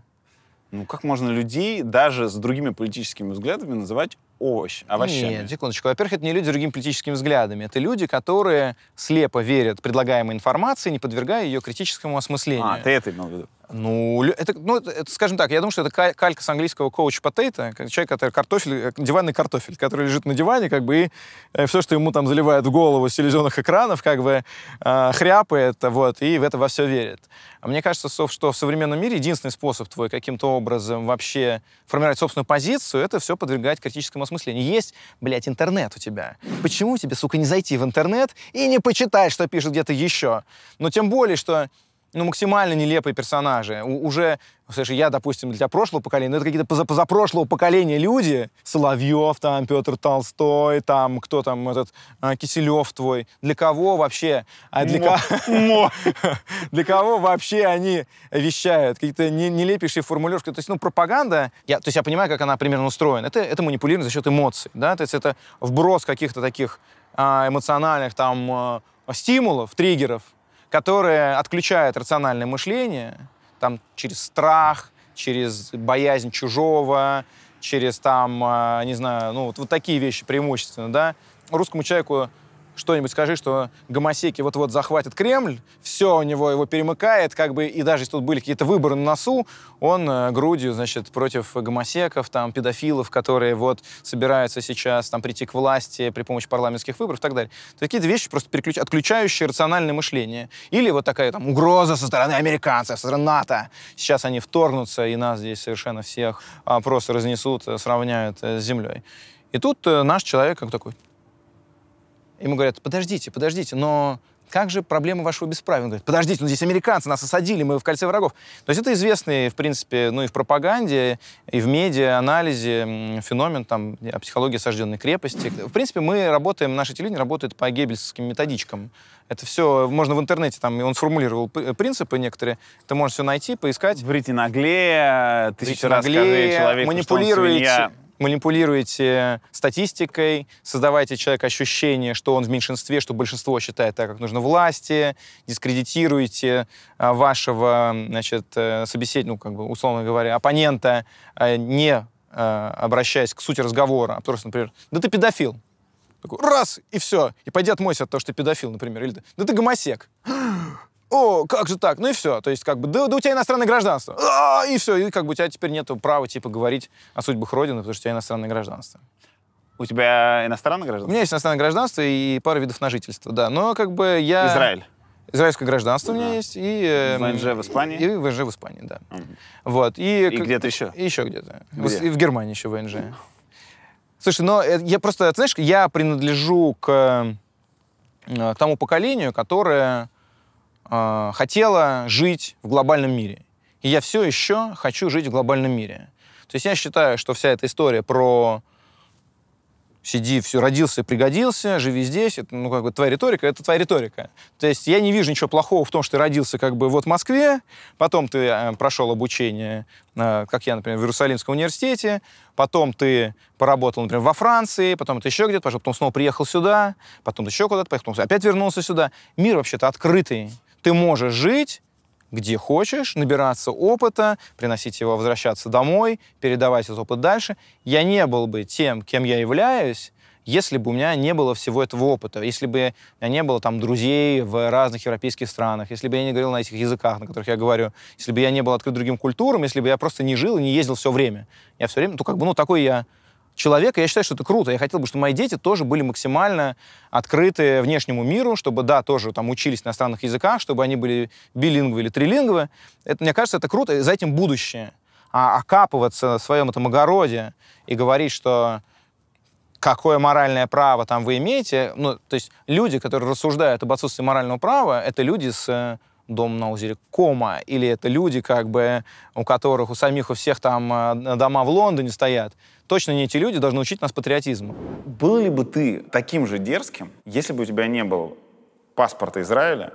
Ну, как можно людей даже с другими политическими взглядами называть овощ, овощами? Нет, секундочку. Во-первых, это не люди с другими политическими взглядами. Это люди, которые слепо верят предлагаемой информации, не подвергая ее критическому осмыслению. А, ты это имел в виду? Ну, это, ну это, это, скажем так, я думаю, что это калька с английского коуч потейта, человек, который картофель, э, диванный картофель, который лежит на диване, как бы, и э, все, что ему там заливает в голову с телевизионных экранов, как бы, э, а, хряпает, вот, и в это во все верит. А мне кажется, что в современном мире единственный способ твой каким-то образом вообще формировать собственную позицию, это все подвергать критическому осмыслению. Есть, блядь, интернет у тебя. Почему тебе, сука, не зайти в интернет и не почитать, что пишут где-то еще? Но ну, тем более, что ну, максимально нелепые персонажи. У уже, слушай, я, допустим, для прошлого поколения, но ну, это какие-то позапрошлого поколения люди. Соловьев там, Петр Толстой, там, кто там этот, а, Киселев твой. Для кого вообще? А для, ко... [laughs] для кого вообще они вещают? Какие-то нелепейшие формулировки. То есть, ну, пропаганда, я, то есть я понимаю, как она примерно устроена. Это, это манипулирование за счет эмоций, да, то есть это вброс каких-то таких а, эмоциональных там а, стимулов, триггеров, которые отключают рациональное мышление там, через страх, через боязнь чужого, через там, а, не знаю, ну вот, вот такие вещи преимущественно, да, русскому человеку что-нибудь скажи, что гомосеки вот-вот захватят Кремль, все у него его перемыкает, как бы, и даже если тут были какие-то выборы на носу, он э, грудью, значит, против гомосеков, там, педофилов, которые вот собираются сейчас там прийти к власти при помощи парламентских выборов и так далее. Такие вещи просто переключ... отключающие рациональное мышление. Или вот такая там угроза со стороны американцев, со стороны НАТО. Сейчас они вторгнутся, и нас здесь совершенно всех а, просто разнесут, э, сравняют э, с землей. И тут э, наш человек как такой, Ему говорят, подождите, подождите, но как же проблема вашего бесправия? Он говорит, подождите, ну здесь американцы нас осадили, мы в кольце врагов. То есть это известный, в принципе, ну и в пропаганде, и в медиа, анализе феномен там о психологии осажденной крепости. В принципе, мы работаем, наши телевидение работает по геббельсовским методичкам. Это все можно в интернете, там он сформулировал принципы некоторые, ты можешь все найти, поискать. Врите наглее, тысячу Врите раз наглее, скажи человеку, манипулируете. что он манипулируете статистикой, создавайте человек ощущение, что он в меньшинстве, что большинство считает так, как нужно власти, дискредитируете а, вашего, значит, э, собеседника, ну, как бы, условно говоря, оппонента, а, не а, обращаясь к сути разговора, а просто, например, да ты педофил. Такой, раз, и все. И пойди отмойся от того, что ты педофил, например. Или да ты гомосек о, как же так, ну и все. То есть, как бы, да, да у тебя иностранное гражданство. А, и все, и как бы у тебя теперь нет права, типа, говорить о судьбах Родины, потому что у тебя иностранное гражданство. У тебя иностранное гражданство? У меня есть иностранное гражданство и пара видов на жительство, да. Но как бы я... Израиль? Израильское гражданство да. у меня есть. И, в ВНЖ эм, в Испании? И в ВНЖ в Испании, да. Угу. Вот. И, и где-то еще? И еще где-то. Где? И в Германии еще в ВНЖ. Слушай, но э, я просто, знаешь, я принадлежу к, к э, тому поколению, которое э, хотела жить в глобальном мире. И я все еще хочу жить в глобальном мире. То есть я считаю, что вся эта история про сиди, все, родился, пригодился, живи здесь, это, ну, как бы, твоя риторика, это твоя риторика. То есть я не вижу ничего плохого в том, что ты родился, как бы, вот в Москве, потом ты э, прошел обучение, э, как я, например, в Иерусалимском университете, потом ты поработал, например, во Франции, потом ты еще где-то пошел, потом снова приехал сюда, потом еще куда-то поехал, потом опять вернулся сюда. Мир вообще-то открытый, ты можешь жить где хочешь, набираться опыта, приносить его, возвращаться домой, передавать этот опыт дальше. Я не был бы тем, кем я являюсь, если бы у меня не было всего этого опыта, если бы у меня не было там друзей в разных европейских странах, если бы я не говорил на этих языках, на которых я говорю, если бы я не был открыт другим культурам, если бы я просто не жил и не ездил все время. Я все время, ну как бы, ну такой я человека, я считаю, что это круто. Я хотел бы, чтобы мои дети тоже были максимально открыты внешнему миру, чтобы, да, тоже там учились на иностранных языках, чтобы они были билингвы или трилингвы. Это, мне кажется, это круто, за этим будущее. А окапываться в своем этом огороде и говорить, что какое моральное право там вы имеете, ну, то есть люди, которые рассуждают об отсутствии морального права, это люди с э, дом на озере Кома, или это люди, как бы, у которых у самих у всех там э, дома в Лондоне стоят. Точно не эти люди должны учить нас патриотизму. Был ли бы ты таким же дерзким, если бы у тебя не было паспорта Израиля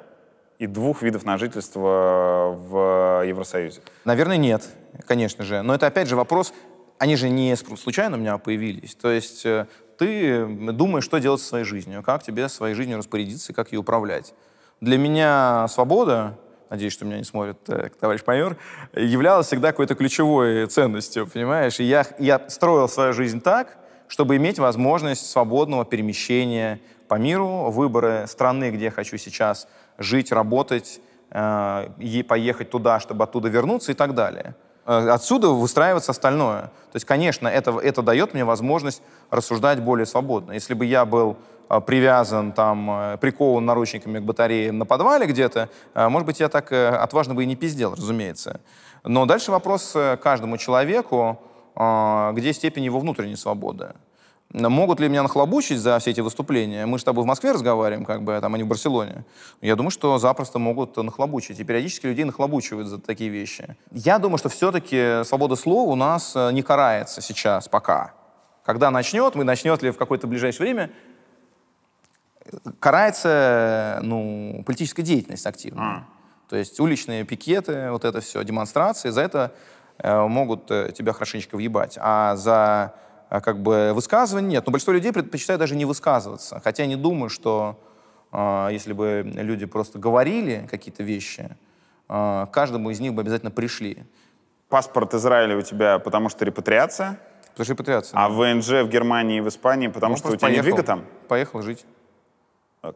и двух видов на жительство в Евросоюзе? Наверное, нет, конечно же. Но это опять же вопрос, они же не случайно у меня появились. То есть э, ты думаешь, что делать со своей жизнью, как тебе своей жизнью распорядиться, как ее управлять. Для меня свобода надеюсь, что меня не смотрит э, товарищ майор, являлась всегда какой-то ключевой ценностью, понимаешь? И я, я строил свою жизнь так, чтобы иметь возможность свободного перемещения по миру, выборы страны, где я хочу сейчас жить, работать, э, поехать туда, чтобы оттуда вернуться и так далее. Э, отсюда выстраивается остальное. То есть, конечно, это, это дает мне возможность рассуждать более свободно. Если бы я был Э, привязан, там, э, прикован наручниками к батарее на подвале где-то, э, может быть, я так отважно бы и не пиздел, разумеется. Но дальше вопрос каждому человеку, где степень его внутренней свободы. Могут ли меня нахлобучить за все эти выступления? Мы же с тобой в Москве разговариваем, как бы, а там, а не в Барселоне. Я думаю, что запросто могут нахлобучить. И периодически людей нахлобучивают за такие вещи. Я думаю, что все-таки свобода слова у нас не карается сейчас пока. Когда начнет, мы начнет ли в какое-то ближайшее время, карается ну, политическая деятельность активно. А. То есть уличные пикеты, вот это все, демонстрации, за это э, могут э, тебя хорошенечко въебать. А за э, как бы высказывание нет. Но большинство людей предпочитают даже не высказываться. Хотя не думаю, что э, если бы люди просто говорили какие-то вещи, э, каждому из них бы обязательно пришли. Паспорт Израиля у тебя потому что репатриация? Потому что репатриация. А да. ВНЖ в Германии и в Испании потому ну, что у тебя поехал, недвига там? Поехал жить. А,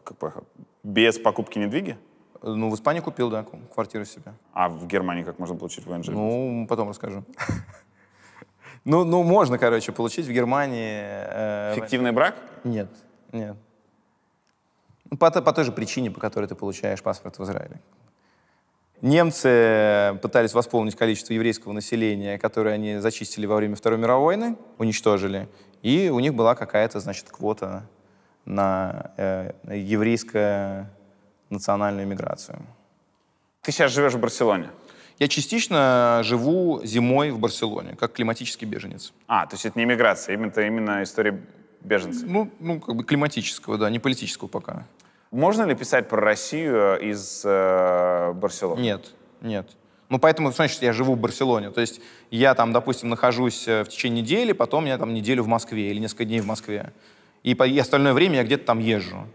без покупки недвиги? Ну, в Испании купил, да, квартиру себе. А в Германии как можно получить ВНЖ? Ну, потом расскажу. [laughs] Ну, ну, можно, короче, получить в Германии. Э, Фиктивный брак? Нет, нет. Ну, по, по той же причине, по которой ты получаешь паспорт в Израиле. Немцы пытались восполнить количество еврейского населения, которое они зачистили во время Второй мировой войны, уничтожили, и у них была какая-то, значит, квота на э, еврейскую национальную миграцию. Ты сейчас живешь в Барселоне? Я частично живу зимой в Барселоне, как климатический беженец. А, то есть это не иммиграция, именно, это именно история беженцев? Ну, ну, как бы климатического, да, не политического пока. Можно ли писать про Россию э, из э, Барселоны? Нет, нет. Ну, поэтому, значит, я живу в Барселоне. То есть я там, допустим, нахожусь э, в течение недели, потом я там неделю в Москве или несколько дней в Москве. И, по, и остальное время я где-то там езжу.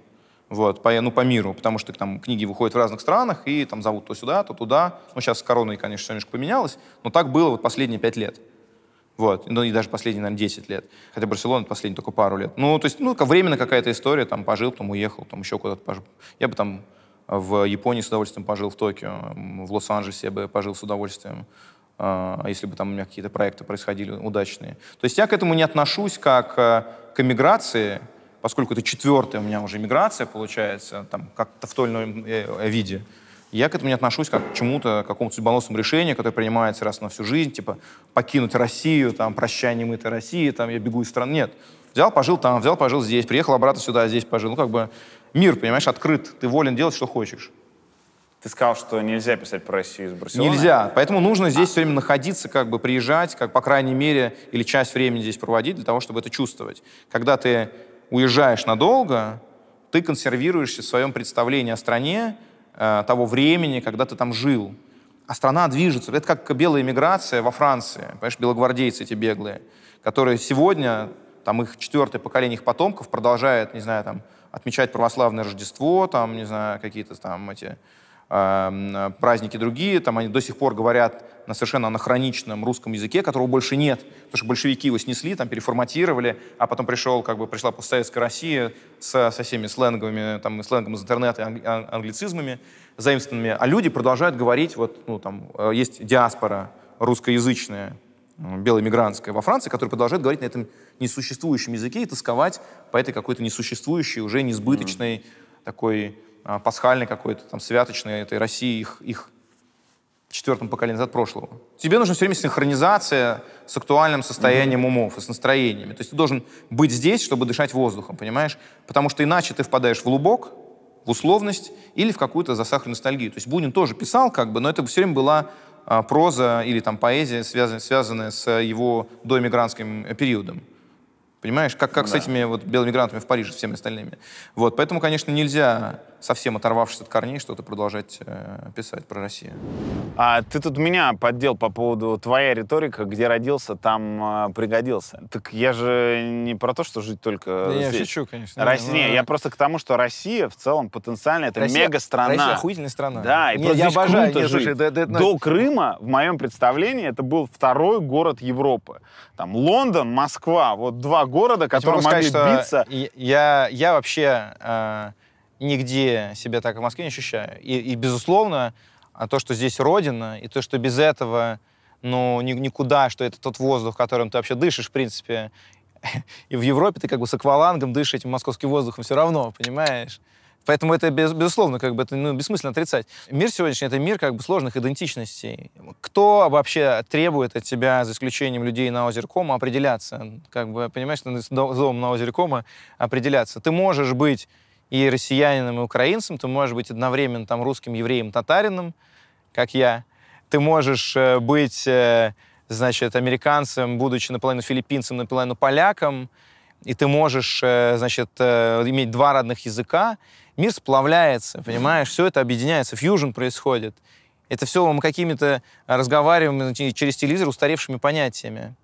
Вот, по, ну, по миру, потому что там книги выходят в разных странах, и там зовут то сюда, то туда. Ну, сейчас с короной, конечно, все немножко поменялось, но так было вот последние пять лет. Вот, ну и даже последние, наверное, 10 лет. Хотя Барселона последние только пару лет. Ну, то есть, ну, временно какая-то история, там, пожил, там, уехал, там, еще куда-то пожил. Я бы там в Японии с удовольствием пожил, в Токио, в Лос-Анджелесе я бы пожил с удовольствием. А, если бы там у меня какие-то проекты происходили удачные. То есть я к этому не отношусь как э, к эмиграции, поскольку это четвертая у меня уже миграция получается, там, как-то в той или иной э, э, виде, я к этому не отношусь как к чему-то, к какому-то судьбоносному решению, которое принимается раз на всю жизнь, типа покинуть Россию, там, прощай, немытая России, там, я бегу из страны. Нет. Взял, пожил там, взял, пожил здесь, приехал обратно сюда, здесь пожил. Ну, как бы мир, понимаешь, открыт, ты волен делать, что хочешь. Ты сказал, что нельзя писать про Россию из Барселоны. Нельзя. Поэтому нужно здесь а. все время находиться, как бы приезжать, как, по крайней мере, или часть времени здесь проводить для того, чтобы это чувствовать. Когда ты уезжаешь надолго, ты консервируешься в своем представлении о стране, э, того времени, когда ты там жил. А страна движется. Это как белая миграция во Франции. Понимаешь, белогвардейцы эти беглые, которые сегодня, там их четвертое поколение их потомков продолжает, не знаю, там, отмечать православное Рождество, там, не знаю, какие-то там эти Эм, праздники другие, там они до сих пор говорят на совершенно анахроничном русском языке, которого больше нет, потому что большевики его снесли, там переформатировали, а потом пришел, как бы пришла постсоветская Россия со, со всеми сленговыми, там, сленгом из интернета, англи, а, англицизмами заимствованными, а люди продолжают говорить, вот, ну, там, э, есть диаспора русскоязычная, э, белоэмигрантская во Франции, которая продолжает говорить на этом несуществующем языке и тосковать по этой какой-то несуществующей, уже несбыточной mm-hmm. такой а, пасхальной какой-то, там, святочной этой России, их, их четвертом поколении от прошлого. Тебе нужна все время синхронизация с актуальным состоянием mm-hmm. умов и с настроениями. То есть ты должен быть здесь, чтобы дышать воздухом, понимаешь? Потому что иначе ты впадаешь в лубок, в условность или в какую-то засахаренную ностальгию. То есть Бунин тоже писал, как бы, но это все время была а, проза или там поэзия, связан связанная с его доэмигрантским периодом. Понимаешь, как, как да. с этими вот белыми грантами в Париже, всеми остальными. Вот, поэтому, конечно, нельзя совсем оторвавшись от корней, что-то продолжать э, писать про Россию. А ты тут меня поддел по поводу твоя риторика, где родился, там э, пригодился. Так я же не про то, что жить только да здесь. Я шучу, конечно. Россия, не, ну, я просто к тому, что Россия в целом потенциально это Россия, мега страна. Россия охуительная страна. Да, и не, я обожаю, круто не, жить. Слушай, да, да, да, ну, До Крыма в моем представлении это был второй город Европы. Там Лондон, Москва, вот два города, которые могли сказать, биться. Я я вообще э, нигде себя так в Москве не ощущаю. И, и безусловно, а то, что здесь родина, и то, что без этого ну, никуда, что это тот воздух, которым ты вообще дышишь, в принципе. [laughs] И в Европе ты как бы с аквалангом дышишь этим московским воздухом все равно, понимаешь? Поэтому это, без, безусловно, как бы это ну, бессмысленно отрицать. Мир сегодняшний — это мир как бы сложных идентичностей. Кто вообще требует от тебя, за исключением людей на озере Кома, определяться? Как бы, понимаешь, с домом на озере Кома определяться. Ты можешь быть и россиянином, и украинцем, ты можешь быть одновременно там русским, евреем, татарином, как я. Ты можешь э, быть, э, значит, американцем, будучи наполовину филиппинцем, наполовину поляком, и ты можешь, э, значит, иметь два родных языка. Мир сплавляется, понимаешь? Все это объединяется, фьюжн происходит. Это все мы какими-то разговариваем через телевизор устаревшими понятиями.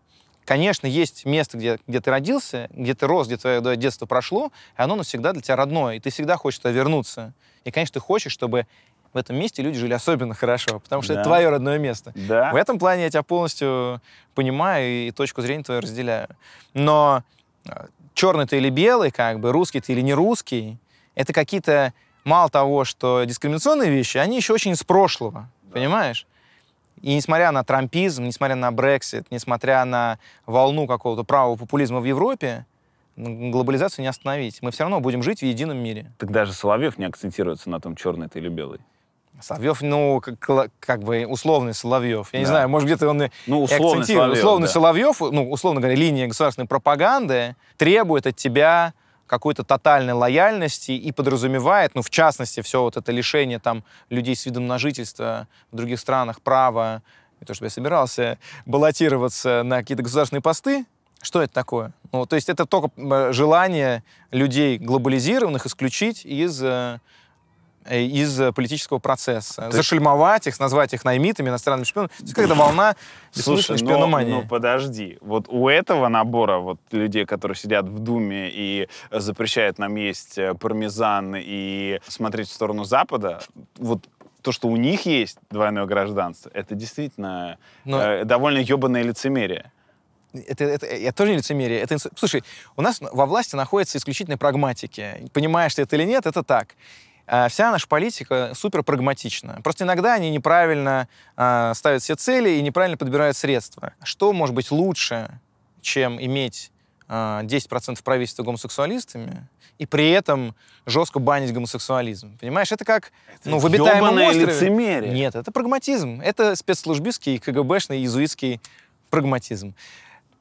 Конечно, есть место, где, где ты родился, где ты рос, где твое детство прошло, и оно навсегда для тебя родное, и ты всегда хочешь туда вернуться. И, конечно, ты хочешь, чтобы в этом месте люди жили особенно хорошо, потому что да. это твое родное место. Да. В этом плане я тебя полностью понимаю и точку зрения твою разделяю. Но а, черный ты или белый, как бы, русский ты или не русский, это какие-то, мало того, что дискриминационные вещи, они еще очень из прошлого, да. понимаешь? И несмотря на трампизм, несмотря на Брексит, несмотря на волну какого-то правого популизма в Европе, глобализацию не остановить. Мы все равно будем жить в едином мире. Так даже Соловьев не акцентируется на том, черный ты или белый. Соловьев, ну, как, как бы условный Соловьев. Я да. не знаю, может, где-то он ну, условный и Соловьев, Условный да. Соловьев, ну, условно говоря, линия государственной пропаганды требует от тебя какой-то тотальной лояльности и подразумевает, ну, в частности, все вот это лишение там людей с видом на жительство в других странах права, и то, что я собирался баллотироваться на какие-то государственные посты, что это такое? Ну, то есть это только желание людей глобализированных исключить из э, Э, из э, политического процесса. То Зашельмовать их, назвать их наймитами, иностранными шпионами. То какая-то волна Слушай, но, ну, ну подожди. Вот у этого набора вот людей, которые сидят в Думе и запрещают нам есть э, пармезан и смотреть в сторону Запада, вот то, что у них есть двойное гражданство, это действительно но... э, довольно ебаное лицемерие это, это, это тоже не лицемерие. Это, слушай, у нас во власти находятся исключительно прагматики. Понимаешь ты это или нет, это так. А вся наша политика супер прагматична. Просто иногда они неправильно э, ставят все цели и неправильно подбирают средства. Что может быть лучше, чем иметь э, а, 10% правительства гомосексуалистами и при этом жестко банить гомосексуализм? Понимаешь, это как это ну, в обитаемом острове. лицемерие. Нет, это прагматизм. Это спецслужбистский, КГБшный, иезуитский прагматизм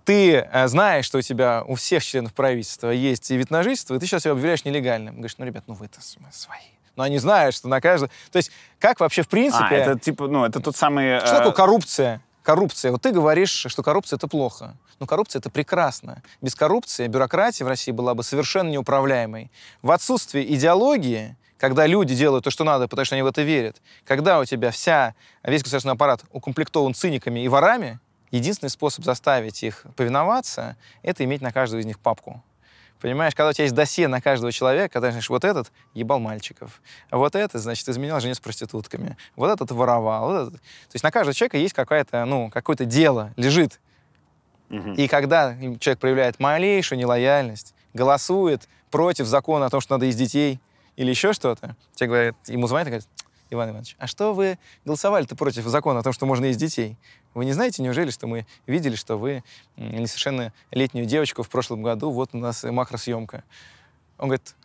ты э, знаешь, что у тебя у всех членов правительства есть и вид на жительство, и ты сейчас его объявляешь нелегальным. Говоришь, ну, ребят, ну вы-то свои но они знают, что на каждом... То есть как вообще в принципе... А, это типа, ну, это тот самый... Что такое э, коррупция? Коррупция. Вот ты говоришь, что коррупция — это плохо. Но коррупция — это прекрасно. Без коррупции бюрократия в России была бы совершенно неуправляемой. В отсутствии идеологии когда люди делают то, что надо, потому что они в это верят, когда у тебя вся, весь государственный аппарат укомплектован циниками и ворами, единственный способ заставить их повиноваться — это иметь на каждого из них папку. Понимаешь, когда у тебя есть досье на каждого человека, когда знаешь, вот этот ебал мальчиков, вот этот, значит, изменял жене с проститутками, вот этот воровал, вот этот. То есть на каждого человека есть какая-то, ну, какое-то дело лежит. Угу. И когда человек проявляет малейшую нелояльность, голосует против закона о том, что надо из детей или еще что-то, тебе говорят, ему звонят и говорят, Иван Иванович, а что вы голосовали-то против закона о том, что можно есть детей? Вы не знаете, неужели, что мы видели, что вы несовершеннолетнюю девочку в прошлом году, вот у нас макросъемка. Он говорит,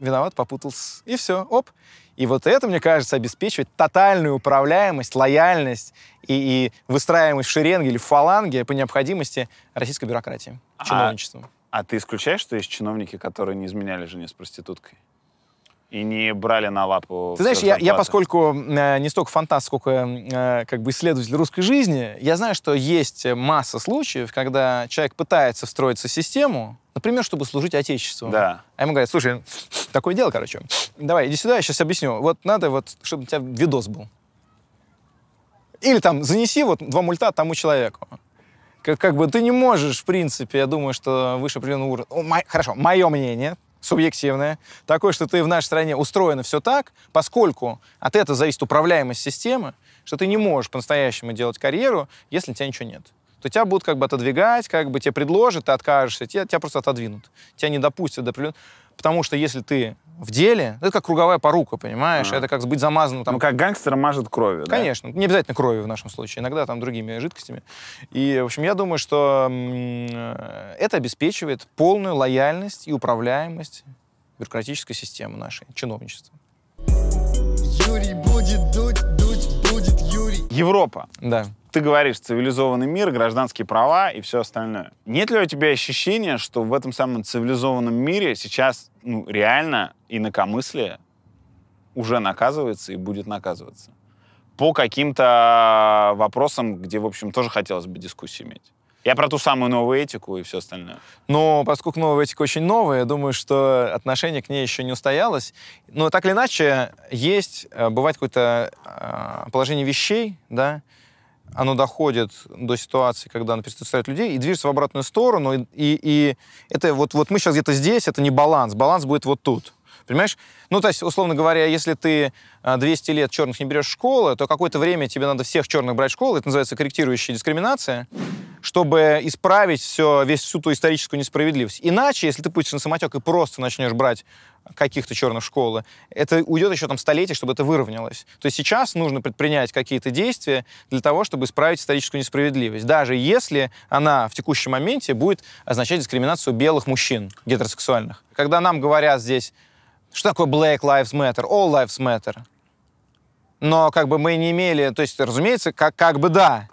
виноват, попутался. И все, оп. И вот это, мне кажется, обеспечивает тотальную управляемость, лояльность и, и выстраиваемость в шеренге или в фаланге по необходимости российской бюрократии, а Чиновничеству. А, а ты исключаешь, что есть чиновники, которые не изменяли жене с проституткой? и не брали на лапу. Ты знаешь, я, я поскольку э, не столько фантаст, сколько э, как бы исследователь русской жизни, я знаю, что есть масса случаев, когда человек пытается встроиться в систему, например, чтобы служить отечеству. Да. А ему говорят, слушай, такое дело, короче, давай, иди сюда, я сейчас объясню. Вот надо, вот, чтобы у тебя видос был. Или там, занеси вот два мульта тому человеку. Как, как бы ты не можешь, в принципе, я думаю, что выше определенного уровня. О, май, хорошо, мое мнение, субъективное, такое, что ты в нашей стране устроено все так, поскольку от этого зависит управляемость системы, что ты не можешь по-настоящему делать карьеру, если у тебя ничего нет. То тебя будут как бы отодвигать, как бы тебе предложат, ты откажешься, тебя, тебя просто отодвинут. Тебя не допустят до определенного... Потому что если ты в деле, это как круговая порука, понимаешь? А. Это как быть замазанным. Там... Ну, как гангстер мажет кровью, Конечно. Не обязательно кровью в нашем случае. Иногда там другими жидкостями. И, в общем, я думаю, что э, это обеспечивает полную лояльность и управляемость бюрократической системы нашей, чиновничества. Европа. Да. Ты говоришь цивилизованный мир, гражданские права и все остальное. Нет ли у тебя ощущения, что в этом самом цивилизованном мире сейчас ну, реально инакомыслие уже наказывается и будет наказываться? По каким-то а, вопросам, где, в общем, тоже хотелось бы дискуссии иметь. Я про ту самую новую этику и все остальное. Но ну, поскольку новая этика очень новая, я думаю, что отношение к ней еще не устоялось. Но так или иначе, есть, э, бывает какое-то э, положение вещей, да, оно доходит до ситуации, когда оно перестает людей и движется в обратную сторону. И, и, это вот, вот мы сейчас где-то здесь, это не баланс. Баланс будет вот тут. Понимаешь? Ну, то есть, условно говоря, если ты 200 э, лет черных не берешь в школы, то какое-то время тебе надо всех черных брать в школу. Это называется корректирующая дискриминация чтобы исправить все, весь, всю ту историческую несправедливость. Иначе, если ты пустишь на самотек и просто начнешь брать каких-то черных школы, это уйдет еще там столетие, чтобы это выровнялось. То есть сейчас нужно предпринять какие-то действия для того, чтобы исправить историческую несправедливость, даже если она в текущем моменте будет означать дискриминацию белых мужчин гетеросексуальных. Когда нам говорят здесь, что такое Black Lives Matter, All Lives Matter, но как бы мы не имели, то есть, разумеется, как, как бы да,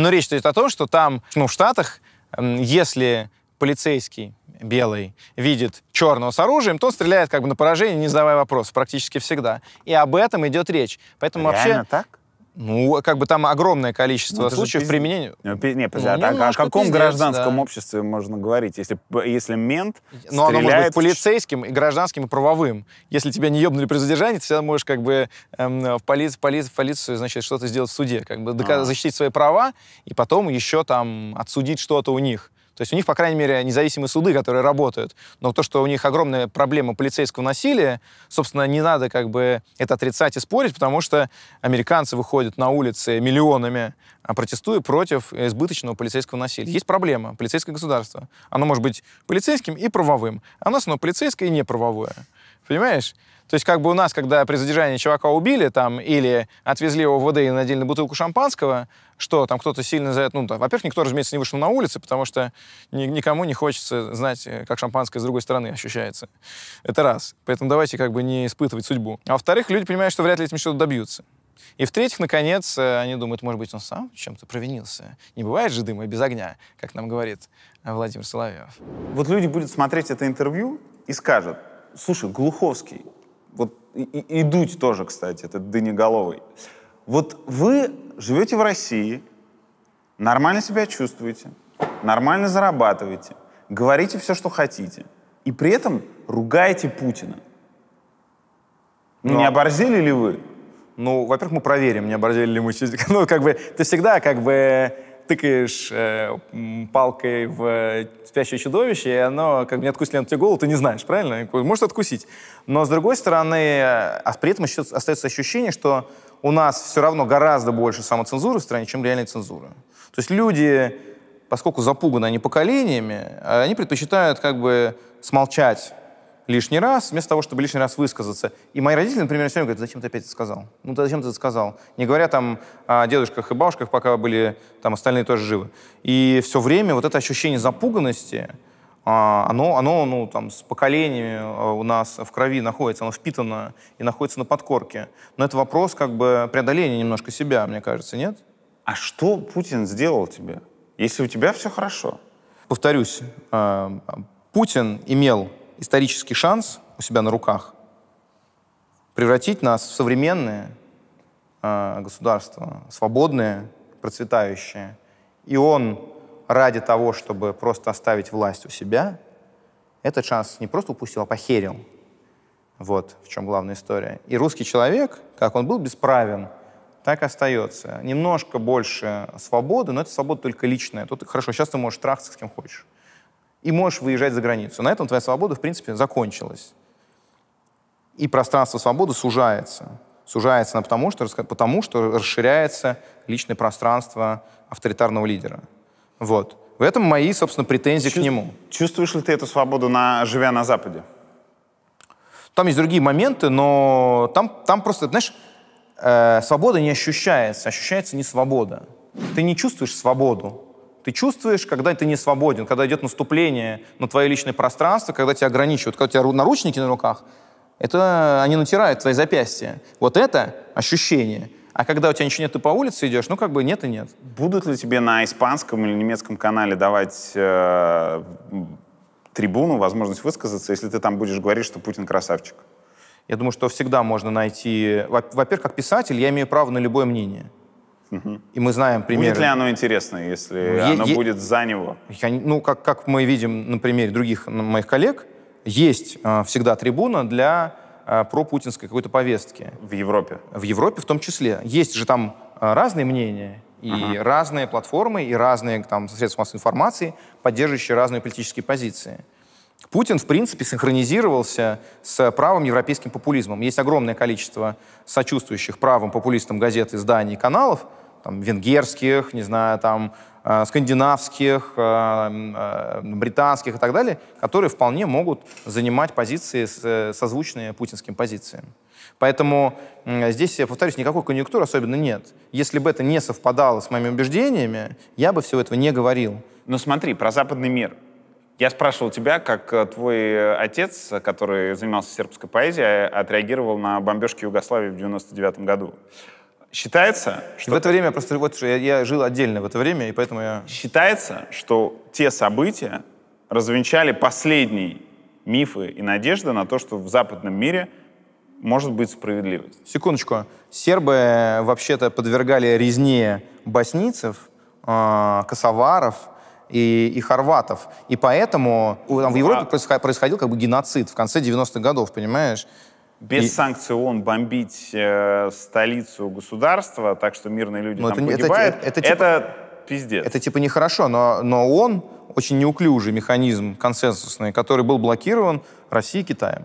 но речь идет о том, что там, ну, в Штатах, если полицейский белый видит черного с оружием, то он стреляет как бы на поражение, не задавая вопросов практически всегда. И об этом идет речь. Поэтому Реально вообще... так? Ну, как бы там огромное количество ну, случаев пиз... применения. Ну, пи... Не, подожди, а ну, а, о каком пиздец, гражданском да. обществе можно говорить, если, если мент Ну, оно может быть полицейским, и гражданским, и правовым. Если тебя не ебнули при задержании, ты всегда можешь как бы эм, в, поли... в, поли... в полицию, значит, что-то сделать в суде, как бы доказ... а. защитить свои права, и потом еще там отсудить что-то у них. То есть у них, по крайней мере, независимые суды, которые работают. Но то, что у них огромная проблема полицейского насилия, собственно, не надо как бы это отрицать и спорить, потому что американцы выходят на улицы миллионами, а протестуя против избыточного полицейского насилия. Есть проблема. Полицейское государство. Оно может быть полицейским и правовым. Оно, у полицейское и неправовое. Понимаешь? То есть как бы у нас, когда при задержании чувака убили там или отвезли его в ВД и надели на бутылку шампанского, что там кто-то сильно за это... Ну, да, во-первых, никто, разумеется, не вышел на улицы, потому что ни, никому не хочется знать, э, как шампанское с другой стороны ощущается. Это раз. Поэтому давайте как бы не испытывать судьбу. А во-вторых, люди понимают, что вряд ли этим что-то добьются. И в-третьих, наконец, э, они думают, может быть, он сам чем-то провинился. Не бывает же дыма без огня, как нам говорит э, Владимир Соловьев. Вот люди будут смотреть это интервью и скажут, слушай, Глуховский, и, тоже, кстати, этот Дынеголовый. Вот вы живете в России, нормально себя чувствуете, нормально зарабатываете, говорите все, что хотите, и при этом ругаете Путина. Но... Ну, не оборзели ли вы? Ну, во-первых, мы проверим, не оборзели ли мы. [laughs] Ну, как бы, ты всегда как бы тыкаешь э, палкой в э, спящее чудовище, и оно как бы не откусит ли тебе голову, ты не знаешь, правильно? Может откусить. Но с другой стороны, э, а при этом еще остается ощущение, что у нас все равно гораздо больше самоцензуры в стране, чем реальной цензуры. То есть люди, поскольку запуганы они поколениями, э, они предпочитают как бы смолчать лишний раз, вместо того, чтобы лишний раз высказаться. И мои родители, например, все время говорят, зачем ты опять это сказал? Ну, ты зачем ты это сказал? Не говоря там о дедушках и бабушках, пока были там остальные тоже живы. И все время вот это ощущение запуганности, а, оно, оно ну, там, с поколениями а, у нас в крови находится, оно впитано и находится на подкорке. Но это вопрос как бы преодоления немножко себя, мне кажется, нет? А что Путин сделал тебе, если у тебя все хорошо? Повторюсь, а, Путин имел исторический шанс у себя на руках превратить нас в современное а, государство, свободное, процветающее. И он ради того, чтобы просто оставить власть у себя, этот шанс не просто упустил, а похерил. Вот в чем главная история. И русский человек, как он был бесправен, так и остается. Немножко больше свободы, но это свобода только личная. Тут хорошо, сейчас ты можешь трахаться с кем хочешь и можешь выезжать за границу. На этом твоя свобода, в принципе, закончилась. И пространство свободы сужается. Сужается она потому, что, потому, что расширяется личное пространство авторитарного лидера. Вот. В этом мои, собственно, претензии Чу- к нему. Чувствуешь ли ты эту свободу, на, живя на Западе? Там есть другие моменты, но там, там просто, знаешь, э, свобода не ощущается, ощущается не свобода. Ты не чувствуешь свободу, ты чувствуешь, когда ты не свободен, когда идет наступление на твое личное пространство, когда тебя ограничивают, когда у тебя наручники на руках, это они натирают твои запястья. Вот это ощущение. А когда у тебя ничего нет, ты по улице идешь, ну как бы нет и нет. Будут ли тебе на испанском или немецком канале давать э, трибуну, возможность высказаться, если ты там будешь говорить, что Путин красавчик? Я думаю, что всегда можно найти... Во-первых, как писатель я имею право на любое мнение. Угу. И мы знаем примеры. Будет ли оно интересно, если ну, е- оно е- будет за него? Я, ну, как, как мы видим на примере других моих коллег, есть э, всегда трибуна для э, пропутинской какой-то повестки. В Европе? В Европе в том числе. Есть же там э, разные мнения и uh разные платформы, и разные там, средства массовой информации, поддерживающие разные политические позиции. Путин, в принципе, синхронизировался с правым европейским популизмом. Есть огромное количество сочувствующих правым популистам газет, изданий каналов, там, венгерских, не знаю, там, э, скандинавских, э, э, британских и так далее, которые вполне могут занимать позиции, с, э, созвучные путинским позициям. Поэтому здесь, я повторюсь, никакой конъюнктуры особенно нет. Если бы это не совпадало с моими убеждениями, я бы всего этого не говорил. Но смотри, про западный мир. Я спрашивал тебя, как э, твой отец, который занимался сербской поэзией, отреагировал на бомбежки Югославии в 99 году. Считается, что... В это время просто вот я, я жил отдельно в это время, и поэтому я... Считается, что те события развенчали последние мифы и надежды на то, что в западном мире может быть справедливость. Секундочку. Сербы э, вообще-то подвергали резне боснийцев, э, косоваров, и, и хорватов. И поэтому там, в а Европе происходил, происходил как бы геноцид в конце 90-х годов, понимаешь? без и... санкций ООН бомбить э, столицу государства, так что мирные люди но ну, там это, погибают, это, это, это, это типа, пиздец. Это типа нехорошо, но, но ООН очень неуклюжий механизм консенсусный, который был блокирован Россией и Китаем.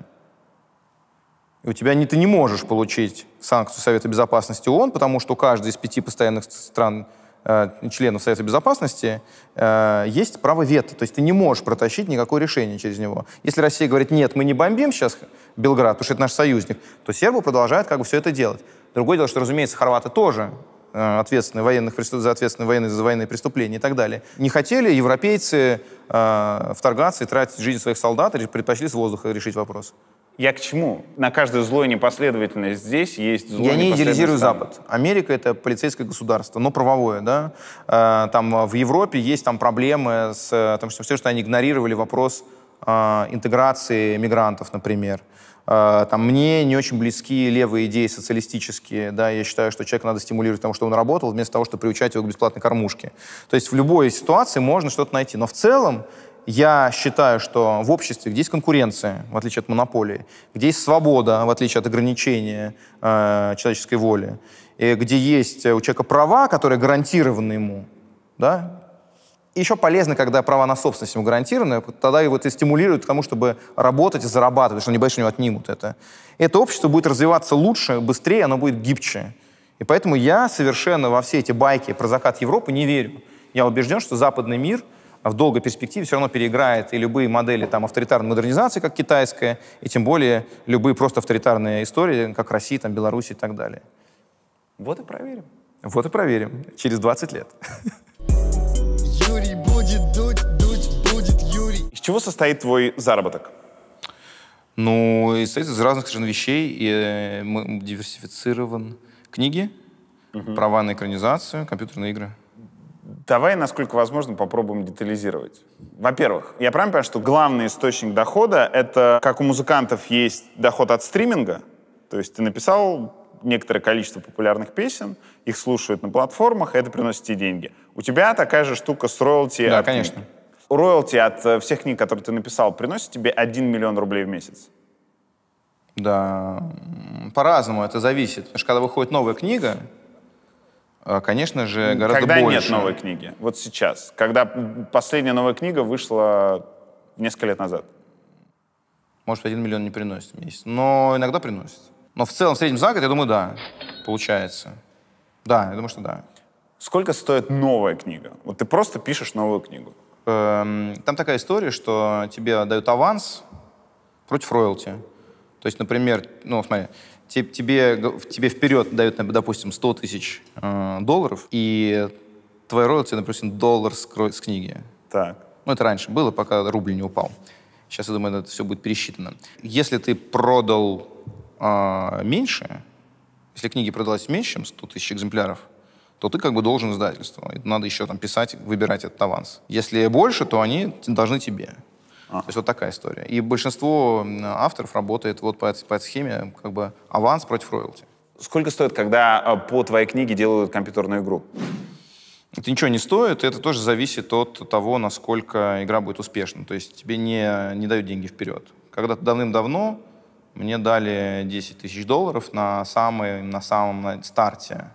И у тебя не, ты не можешь получить санкцию Совета Безопасности ООН, потому что каждый из пяти постоянных стран Э, членов Совета Безопасности э, есть право вето. То есть ты не можешь протащить никакое решение через него. Если Россия говорит, нет, мы не бомбим сейчас Белград, потому что это наш союзник, то сербы продолжают как бы все это делать. Другое дело, что, разумеется, хорваты тоже э, ответственные военных, за ответственные военные, за военные преступления и так далее. Не хотели европейцы э, вторгаться и тратить жизнь своих солдат, предпочли с воздуха решить вопрос. Я к чему? На каждое зло злую непоследовательность здесь есть зло. Я не идеализирую Запад. Америка это полицейское государство, но правовое, да. Э, там э, в Европе есть там проблемы с э, тем, что все, что они игнорировали вопрос интеграции мигрантов, например. Там, мне не очень близки левые идеи социалистические. Да, я считаю, что человека надо стимулировать потому что он работал, вместо того, чтобы приучать его к бесплатной кормушке. То есть в любой ситуации можно что-то найти. Но в целом я считаю, что в обществе, где есть конкуренция, в отличие от монополии, где есть свобода, в отличие от ограничения э, человеческой воли, и где есть э, у человека права, которые гарантированы ему, да, и еще полезно, когда права на собственность ему гарантированы, тогда его это стимулирует к тому, чтобы работать и зарабатывать, потому что они больше что отнимут это. Это общество будет развиваться лучше, быстрее, оно будет гибче. И поэтому я совершенно во все эти байки про закат Европы не верю. Я убежден, что западный мир — а в долгой перспективе все равно переиграет и любые модели там, авторитарной модернизации, как китайская, и тем более любые просто авторитарные истории, как Россия, там, Беларусь и так далее. Вот и проверим. Вот и проверим. Через 20 лет. [laughs] Юрий будет дуть, дуть будет Юрий. Из чего состоит твой заработок? Ну, состоит из разных совершенно вещей. И э, мы диверсифицирован. Книги, угу. права на экранизацию, компьютерные игры. Давай, насколько возможно, попробуем детализировать. Во-первых, я правильно понимаю, что главный источник дохода — это, как у музыкантов есть доход от стриминга, то есть ты написал некоторое количество популярных песен, их слушают на платформах, это приносит тебе деньги. У тебя такая же штука с роялти. Да, от конечно. Роялти от э, всех книг, которые ты написал, приносит тебе 1 миллион рублей в месяц? Да, по-разному это зависит. Потому что когда выходит новая книга, а, конечно же, гораздо когда больше. Когда нет новой книги? Вот сейчас. Когда последняя новая книга вышла несколько лет назад. Может, один миллион не приносит в месяц. Но иногда приносит. Но в целом, в среднем за год, я думаю, да, получается. Да, я думаю, что да. Сколько стоит новая книга? Вот ты просто пишешь новую книгу. Эм, там такая история, что тебе дают аванс против роялти. То есть, например, ну, смотри, тебе, тебе вперед дают, допустим, 100 тысяч э, долларов, и твоя роялти, допустим, доллар с, с книги. Так. Ну, это раньше было, пока рубль не упал. Сейчас, я думаю, это все будет пересчитано. Если ты продал э, меньше, если книги продалась меньше, чем 100 тысяч экземпляров, то ты как бы должен издательству. Надо еще там писать, выбирать этот аванс. Если больше, то они должны тебе. А. То есть вот такая история. И большинство авторов работает вот по, по этой схеме, как бы аванс против роялти. Сколько стоит, когда а, по твоей книге делают компьютерную игру? Это ничего не стоит, это тоже зависит от того, насколько игра будет успешна. То есть тебе не, не дают деньги вперед. Когда-то давным-давно мне дали 10 тысяч долларов на, самый, на самом старте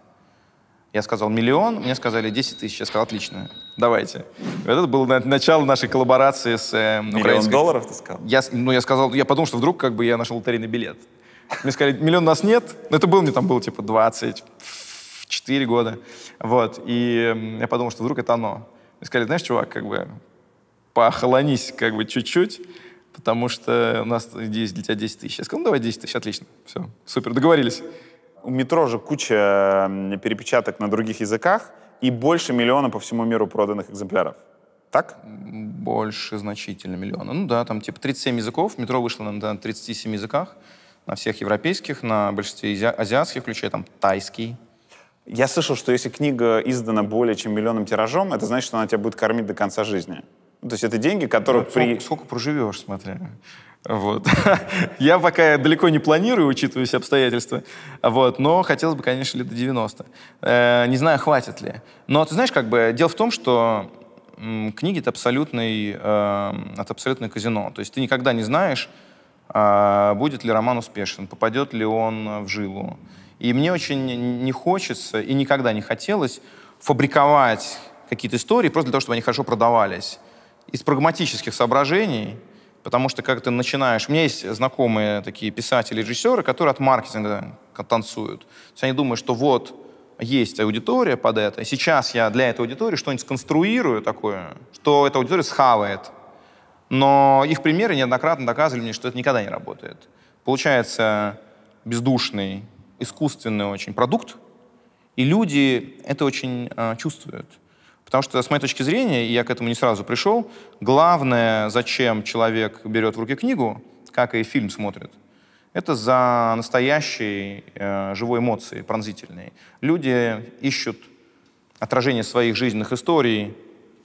я сказал миллион, мне сказали 10 тысяч. Я сказал, отлично, давайте. Это было начало нашей коллаборации с э, Миллион долларов ты сказал? Я, ну, я сказал, я подумал, что вдруг как бы я нашел лотерейный билет. Мне сказали, миллион у нас нет. Но ну, это было, мне там было типа 24 года. Вот. И я подумал, что вдруг это оно. Мне сказали, знаешь, чувак, как бы похолонись как бы чуть-чуть, потому что у нас здесь для тебя 10 тысяч. Я сказал, ну давай 10 тысяч, отлично. Все, супер, договорились. У метро же куча перепечаток на других языках и больше миллиона по всему миру проданных экземпляров. Так? Больше значительно миллиона. Ну да, там типа 37 языков. Метро вышло на 37 языках. На всех европейских, на большинстве азиатских, включая там тайский. Я слышал, что если книга издана более чем миллионным тиражом, это значит, что она тебя будет кормить до конца жизни. Ну, то есть это деньги, которые... Ну, при... Сколько проживешь, смотря. Вот. [laughs] я пока далеко не планирую, учитывая все обстоятельства. Вот. Но хотелось бы, конечно, лет до 90. Э, не знаю, хватит ли. Но ты знаешь, как бы дело в том, что книги это абсолютный, э, это абсолютное казино. То есть ты никогда не знаешь, э, будет ли роман успешен, попадет ли он в жилу. И мне очень не хочется и никогда не хотелось фабриковать какие-то истории просто для того, чтобы они хорошо продавались. Из прагматических соображений Потому что как ты начинаешь... У меня есть знакомые такие писатели, режиссеры, которые от маркетинга танцуют. То есть они думают, что вот есть аудитория под это, сейчас я для этой аудитории что-нибудь сконструирую такое, что эта аудитория схавает. Но их примеры неоднократно доказывали мне, что это никогда не работает. Получается бездушный, искусственный очень продукт, и люди это очень э, чувствуют. Потому что, с моей точки зрения, и я к этому не сразу пришел, главное, зачем человек берет в руки книгу, как и фильм смотрит, это за настоящей э, живой эмоции, пронзительной. Люди ищут отражение своих жизненных историй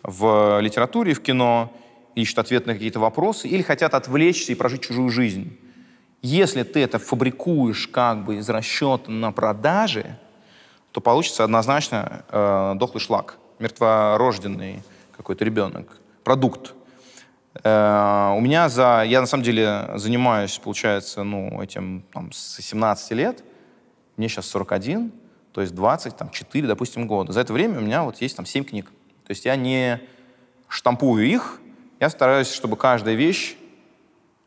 в литературе, в кино, ищут ответ на какие-то вопросы или хотят отвлечься и прожить чужую жизнь. Если ты это фабрикуешь как бы из расчета на продажи, то получится однозначно э, дохлый шлак – мертворожденный какой-то ребенок, продукт. Э, у меня за... Я на самом деле занимаюсь, получается, ну, этим там, с 17 лет. Мне сейчас 41, то есть 20, там, 4, допустим, года. За это время у меня вот есть там 7 книг. То есть я не штампую их, я стараюсь, чтобы каждая вещь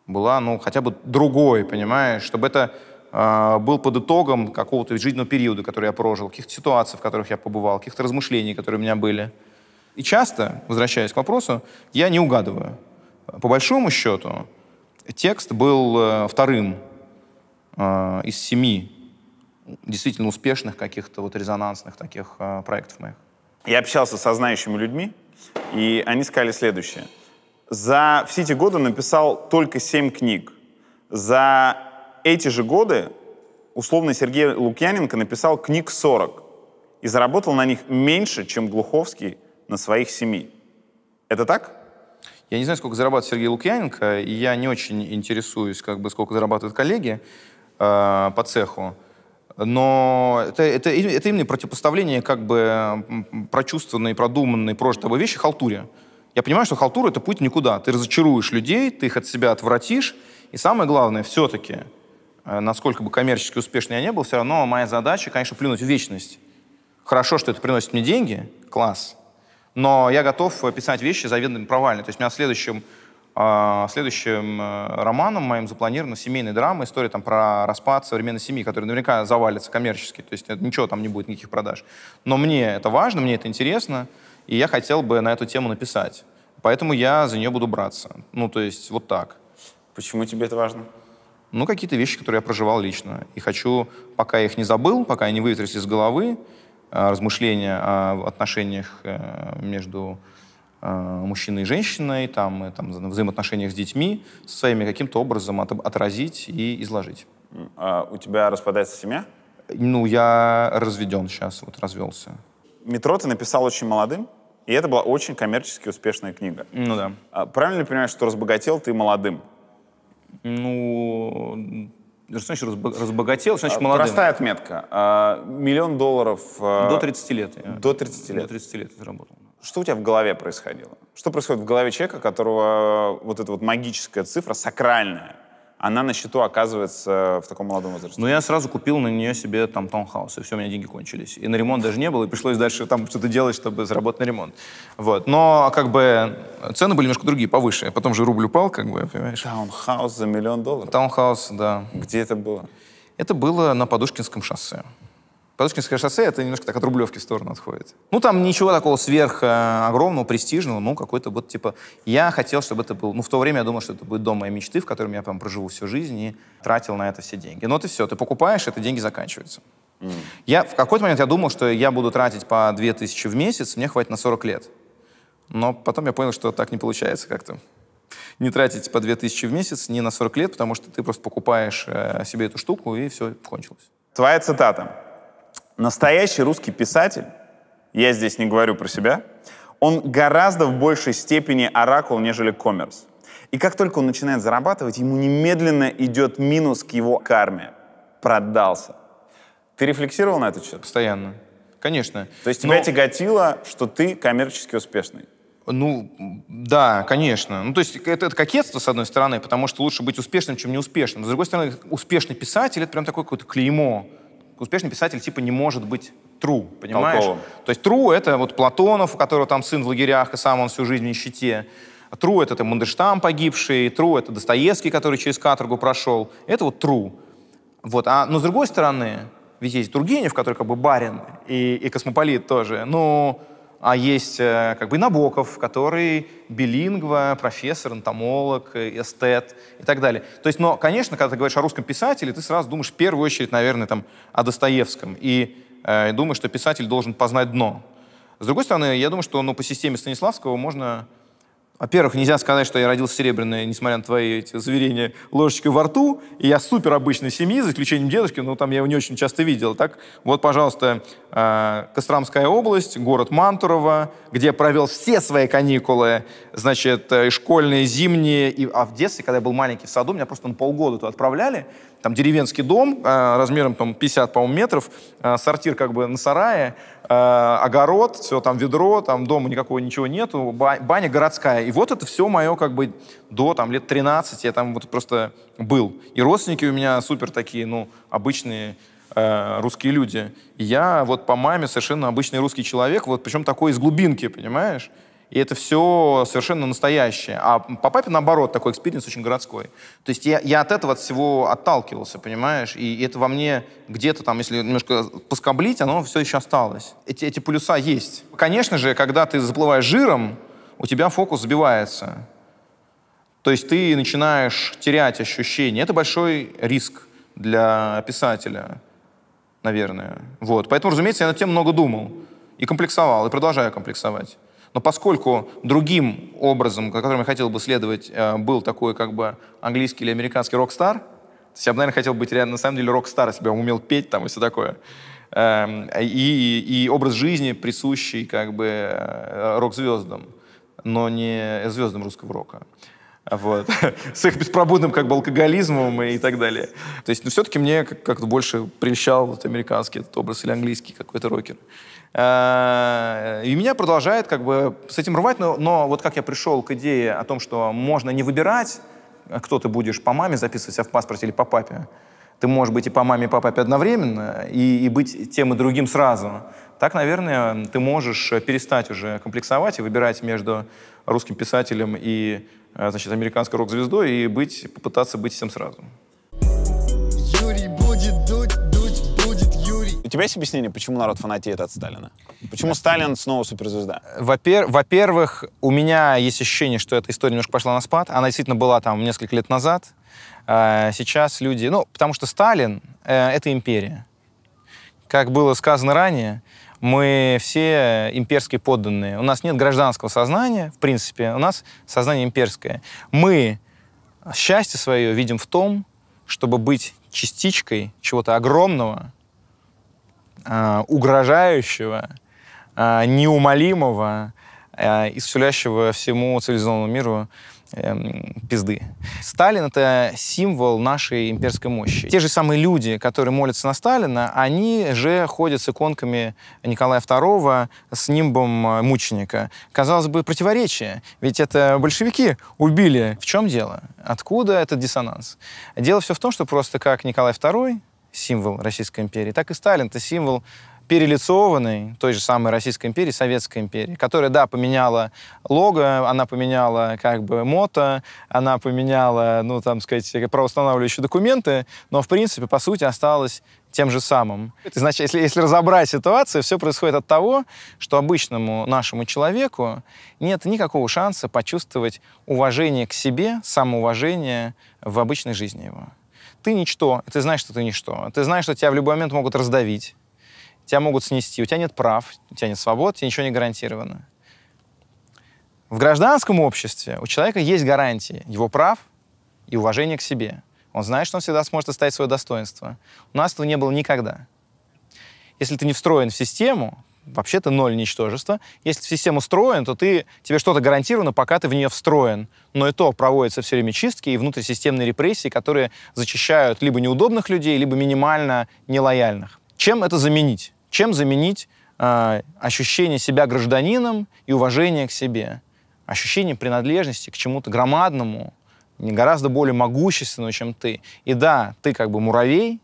была, ну, хотя бы другой, понимаешь, чтобы это а, был под итогом какого-то жизненного периода, который я прожил, каких-то ситуаций, в которых я побывал, каких-то размышлений, которые у меня были. И часто, возвращаясь к вопросу, я не угадываю. По большому счету, текст был э, вторым э, из семи действительно успешных каких-то вот резонансных таких э, проектов моих. Я общался со знающими людьми, и они сказали следующее. За все эти годы написал только семь книг. За эти же годы условно Сергей Лукьяненко написал книг 40 и заработал на них меньше, чем Глуховский на своих семи. Это так? Я не знаю, сколько зарабатывает Сергей Лукьяненко, и я не очень интересуюсь, как бы, сколько зарабатывают коллеги э, по цеху. Но это, это, это именно противопоставление как бы прочувствованной, продуманной, прожитой тобой вещи халтуре. Я понимаю, что халтура — это путь никуда. Ты разочаруешь людей, ты их от себя отвратишь. И самое главное, все-таки — Э, насколько бы коммерчески успешный я не был, все равно моя задача, конечно, плюнуть в вечность. Хорошо, что это приносит мне деньги, класс, но я готов писать вещи заведомо провальные. То есть у меня следующим, э, следующим э, романом моим запланирована семейная драма, история там про распад современной семьи, которая наверняка завалится коммерчески, то есть ничего там не будет, никаких продаж. Но мне это важно, мне это интересно, и я хотел бы на эту тему написать. Поэтому я за нее буду браться. Ну, то есть вот так. Почему тебе это важно? ну, какие-то вещи, которые я проживал лично. И хочу, пока я их не забыл, пока я не вытряс из головы э, размышления о отношениях э, между э, мужчиной и женщиной, там, и, там, взаимоотношениях с детьми, со своими каким-то образом от, отразить и изложить. А у тебя распадается семья? Ну, я разведен сейчас, вот развелся. «Метро» ты написал очень молодым, и это была очень коммерчески успешная книга. Ну да. А, правильно ли понимаешь, что разбогател ты молодым? Ну, значит, разбогател, значит, а, молодым. Простая отметка. А, миллион долларов... А... До 30 лет. Я... До 30 лет. До 30 лет заработал. Что у тебя в голове происходило? Что происходит в голове человека, которого а, вот эта вот магическая цифра, сакральная, она на счету оказывается в таком молодом возрасте? Ну, я сразу купил на нее себе там таунхаус, и все, у меня деньги кончились. И на ремонт даже не было, и пришлось дальше там что-то делать, чтобы заработать на ремонт. Вот. Но а, как бы цены были немножко другие, повыше. Потом же рубль упал, как бы, понимаешь? Таунхаус за миллион долларов? Таунхаус, да. Где это было? Это было на Подушкинском шоссе. Поточкинское шоссе — это немножко так от Рублевки в сторону отходит. Ну, там ничего такого сверх огромного, престижного, ну, какой-то вот, типа, я хотел, чтобы это был... Ну, в то время я думал, что это будет дом моей мечты, в котором я прям проживу всю жизнь и тратил на это все деньги. Но ну, ты все, ты покупаешь, это деньги заканчиваются. Mm. Я в какой-то момент я думал, что я буду тратить по 2000 в месяц, мне хватит на 40 лет. Но потом я понял, что так не получается как-то не тратить по 2000 в месяц, не на 40 лет, потому что ты просто покупаешь э, себе эту штуку, и все, кончилось. Твоя цитата настоящий русский писатель, я здесь не говорю про себя, он гораздо в большей степени оракул, нежели коммерс. И как только он начинает зарабатывать, ему немедленно идет минус к его карме. Продался. Ты рефлексировал на этот счет? Постоянно. Конечно. То есть Но... тебя тяготило, что ты коммерчески успешный? Ну, да, конечно. Ну, то есть это, это кокетство, с одной стороны, потому что лучше быть успешным, чем неуспешным. С другой стороны, успешный писатель — это прям такое какое-то клеймо успешный писатель типа не может быть true, понимаешь? Толковым. То есть true — это вот Платонов, у которого там сын в лагерях, и сам он всю жизнь в нищете. True — это, это Мандельштам погибший, true — это Достоевский, который через каторгу прошел. Это вот true. Вот. А, но с другой стороны, ведь есть Тургенев, который как бы барин и, и космополит тоже. Ну, но а есть э, как бы Набоков, который билингва, профессор, энтомолог, э, эстет и так далее. То есть, но, конечно, когда ты говоришь о русском писателе, ты сразу думаешь в первую очередь, наверное, там, о Достоевском. И э, думаешь, что писатель должен познать дно. С другой стороны, я думаю, что ну, по системе Станиславского можно во-первых, нельзя сказать, что я родился серебряный, несмотря на твои эти заверения, ложечкой во рту. И я супер обычной семьи, за исключением дедушки, но там я его не очень часто видел. Так, вот, пожалуйста, э, Костромская область, город Мантурово, где я провел все свои каникулы, значит, э, и школьные, и зимние. И, а в детстве, когда я был маленький в саду, меня просто на полгода туда отправляли. Там деревенский дом э, размером там, 50, по-моему, метров, сортир как бы на сарае, Э, огород, все там ведро, там дома никакого ничего нету, баня городская. И вот это все мое как бы до там лет 13 я там вот просто был. И родственники у меня супер такие, ну, обычные э, русские люди. И я вот по маме совершенно обычный русский человек, вот причем такой из глубинки, понимаешь? И это все совершенно настоящее. А по папе, наоборот, такой экспириенс очень городской. То есть я, я от этого от всего отталкивался, понимаешь? И это во мне где-то там, если немножко поскоблить, оно все еще осталось. Эти, эти полюса есть. Конечно же, когда ты заплываешь жиром, у тебя фокус сбивается. То есть ты начинаешь терять ощущения. Это большой риск для писателя, наверное. Вот. Поэтому, разумеется, я над тем много думал. И комплексовал, и продолжаю комплексовать. Но поскольку другим образом, которым я хотел бы следовать, э, был такой как бы английский или американский рок-стар, то есть я бы, наверное, хотел быть реально, на самом деле, рок-стар, если бы я умел петь там и все такое. Эм, и, и образ жизни, присущий как бы э, рок-звездам, но не звездам русского рока. Вот. [laughs] С их беспробудным как бы алкоголизмом и так далее. То есть, ну, все-таки мне как-то больше прельщал вот, американский этот образ или английский какой-то рокер. Э, и меня продолжает как бы с этим рвать, но, но вот как я пришел к идее о том, что можно не выбирать, кто ты будешь по маме записывать себя а в паспорте или по папе. Ты можешь быть и по маме, и по папе одновременно, и, и быть тем и другим сразу. Так, наверное, ты можешь перестать уже комплексовать и выбирать между русским писателем и э, значит, американской рок-звездой и быть, попытаться быть всем сразу. У тебя есть объяснение, почему народ фанатеет от Сталина? Почему Сталин снова суперзвезда? Во-первых, у меня есть ощущение, что эта история немножко пошла на спад. Она действительно была там несколько лет назад. А, сейчас люди... Ну, потому что Сталин э, — это империя. Как было сказано ранее, мы все имперские подданные. У нас нет гражданского сознания, в принципе, у нас сознание имперское. Мы счастье свое видим в том, чтобы быть частичкой чего-то огромного, Э, угрожающего, э, неумолимого э, и сулящего всему цивилизованному миру эм, пизды. Сталин — это символ нашей имперской мощи. Те же самые люди, которые молятся на Сталина, они же ходят с иконками Николая II, с нимбом э, мученика. Казалось бы, противоречие, ведь это большевики убили. В чем дело? Откуда этот диссонанс? Дело все в том, что просто как Николай II символ Российской империи, так и Сталин — это символ перелицованной той же самой Российской империи, Советской империи, которая, да, поменяла лого, она поменяла как бы мото, она поменяла, ну, там, сказать, правоустанавливающие документы, но, в принципе, по сути, осталась тем же самым. Это значит, если, если разобрать ситуацию, все происходит от того, что обычному нашему человеку нет никакого шанса почувствовать уважение к себе, самоуважение в обычной жизни его. Ты ничто, и ты знаешь, что ты ничто. Ты знаешь, что тебя в любой момент могут раздавить, тебя могут снести, у тебя нет прав, у тебя нет свобод, тебе ничего не гарантировано. В гражданском обществе у человека есть гарантии его прав и уважение к себе. Он знает, что он всегда сможет отстоять свое достоинство. У нас этого не было никогда. Если ты не встроен в систему, вообще-то ноль ничтожества. Если система устроен, то ты, тебе что-то гарантировано, пока ты в нее встроен. Но и то проводятся все время чистки и внутрисистемные репрессии, которые зачищают либо неудобных людей, либо минимально нелояльных. Чем это заменить? Чем заменить э, ощущение себя гражданином и уважение к себе? Ощущение принадлежности к чему-то громадному, гораздо более могущественному, чем ты. И да, ты как бы муравей,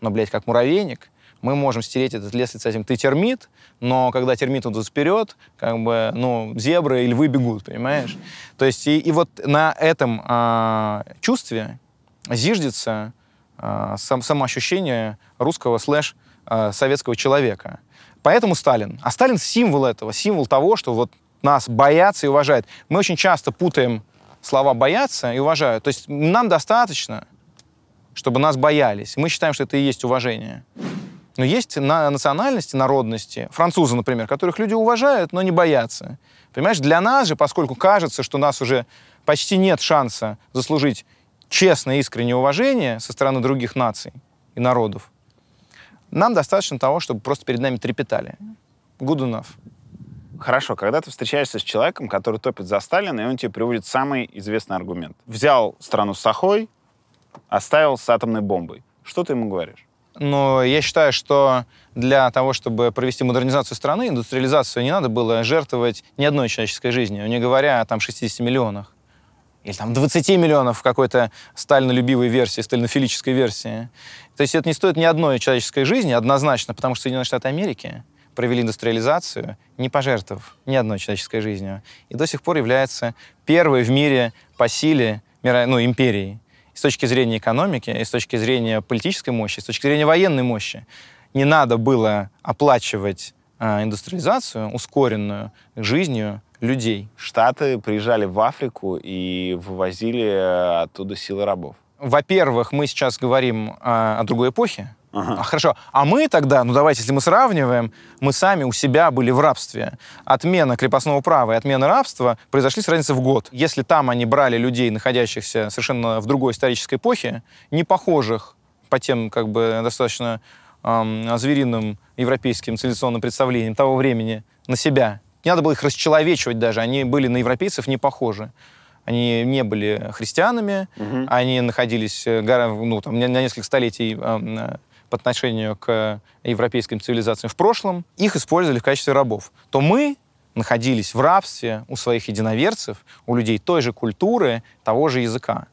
но, блядь, как муравейник — мы можем стереть этот лес лица этим. Ты термит, но когда термит идут вперед, как бы, ну, зебры и львы бегут, понимаешь? То есть и, и вот на этом э, чувстве зиждется э, сам, самоощущение русского слэш э, советского человека. Поэтому Сталин. А Сталин символ этого, символ того, что вот нас боятся и уважают. Мы очень часто путаем слова «боятся» и «уважают». То есть нам достаточно, чтобы нас боялись. Мы считаем, что это и есть уважение. Но есть на национальности, народности, французы, например, которых люди уважают, но не боятся. Понимаешь, для нас же, поскольку кажется, что у нас уже почти нет шанса заслужить честное, искреннее уважение со стороны других наций и народов, нам достаточно того, чтобы просто перед нами трепетали. Good enough. Хорошо, когда ты встречаешься с человеком, который топит за Сталина, и он тебе приводит самый известный аргумент. Взял страну с сахой, оставил с атомной бомбой. Что ты ему говоришь? но я считаю, что для того, чтобы провести модернизацию страны, индустриализацию, не надо было жертвовать ни одной человеческой жизнью, не говоря о там, 60 миллионах или там 20 миллионов в какой-то стальнолюбивой версии, стальнофилической версии. То есть это не стоит ни одной человеческой жизни однозначно, потому что Соединенные Штаты Америки провели индустриализацию, не пожертвовав ни одной человеческой жизнью. И до сих пор является первой в мире по силе ну, империей с точки зрения экономики, и с точки зрения политической мощи, с точки зрения военной мощи. Не надо было оплачивать э, индустриализацию, ускоренную жизнью людей. Штаты приезжали в Африку и вывозили оттуда силы рабов. Во-первых, мы сейчас говорим э, о другой эпохе, Ага. А хорошо. А мы тогда, ну давайте, если мы сравниваем, мы сами у себя были в рабстве. Отмена крепостного права и отмена рабства произошли с разницей в год. Если там они брали людей, находящихся совершенно в другой исторической эпохе, не похожих по тем как бы достаточно эм, звериным европейским цивилизационным представлениям того времени на себя, не надо было их расчеловечивать даже, они были на европейцев не похожи. Они не были христианами, угу. они находились э, ну, там, на несколько столетий по отношению к европейским цивилизациям в прошлом, их использовали в качестве рабов, то мы находились в рабстве у своих единоверцев, у людей той же культуры, того же языка.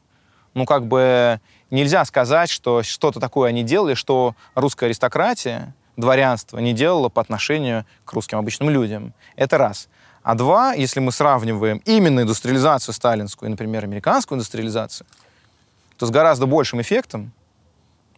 Ну, как бы нельзя сказать, что что-то такое они делали, что русская аристократия, дворянство не делало по отношению к русским обычным людям. Это раз. А два, если мы сравниваем именно индустриализацию сталинскую и, например, американскую индустриализацию, то с гораздо большим эффектом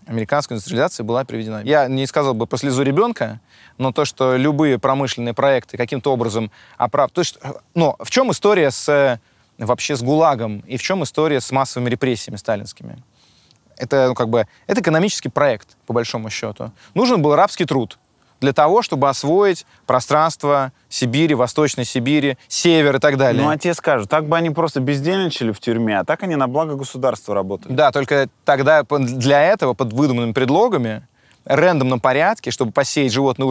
американской индустриализации была приведена. Я не сказал бы про слезу ребенка, но то, что любые промышленные проекты каким-то образом оправдывают... То есть, э, но в чем история с вообще с ГУЛАГом и в чем история с массовыми репрессиями сталинскими? Это, ну, как бы, это экономический проект, по большому счету. Нужен был рабский труд для того, чтобы освоить пространство Сибири, Восточной Сибири, Север и так далее. Ну, а те скажут, так бы они просто бездельничали в тюрьме, а так они на благо государства работают. Да, только тогда для этого под выдуманными предлогами, рандомном порядке, чтобы посеять животный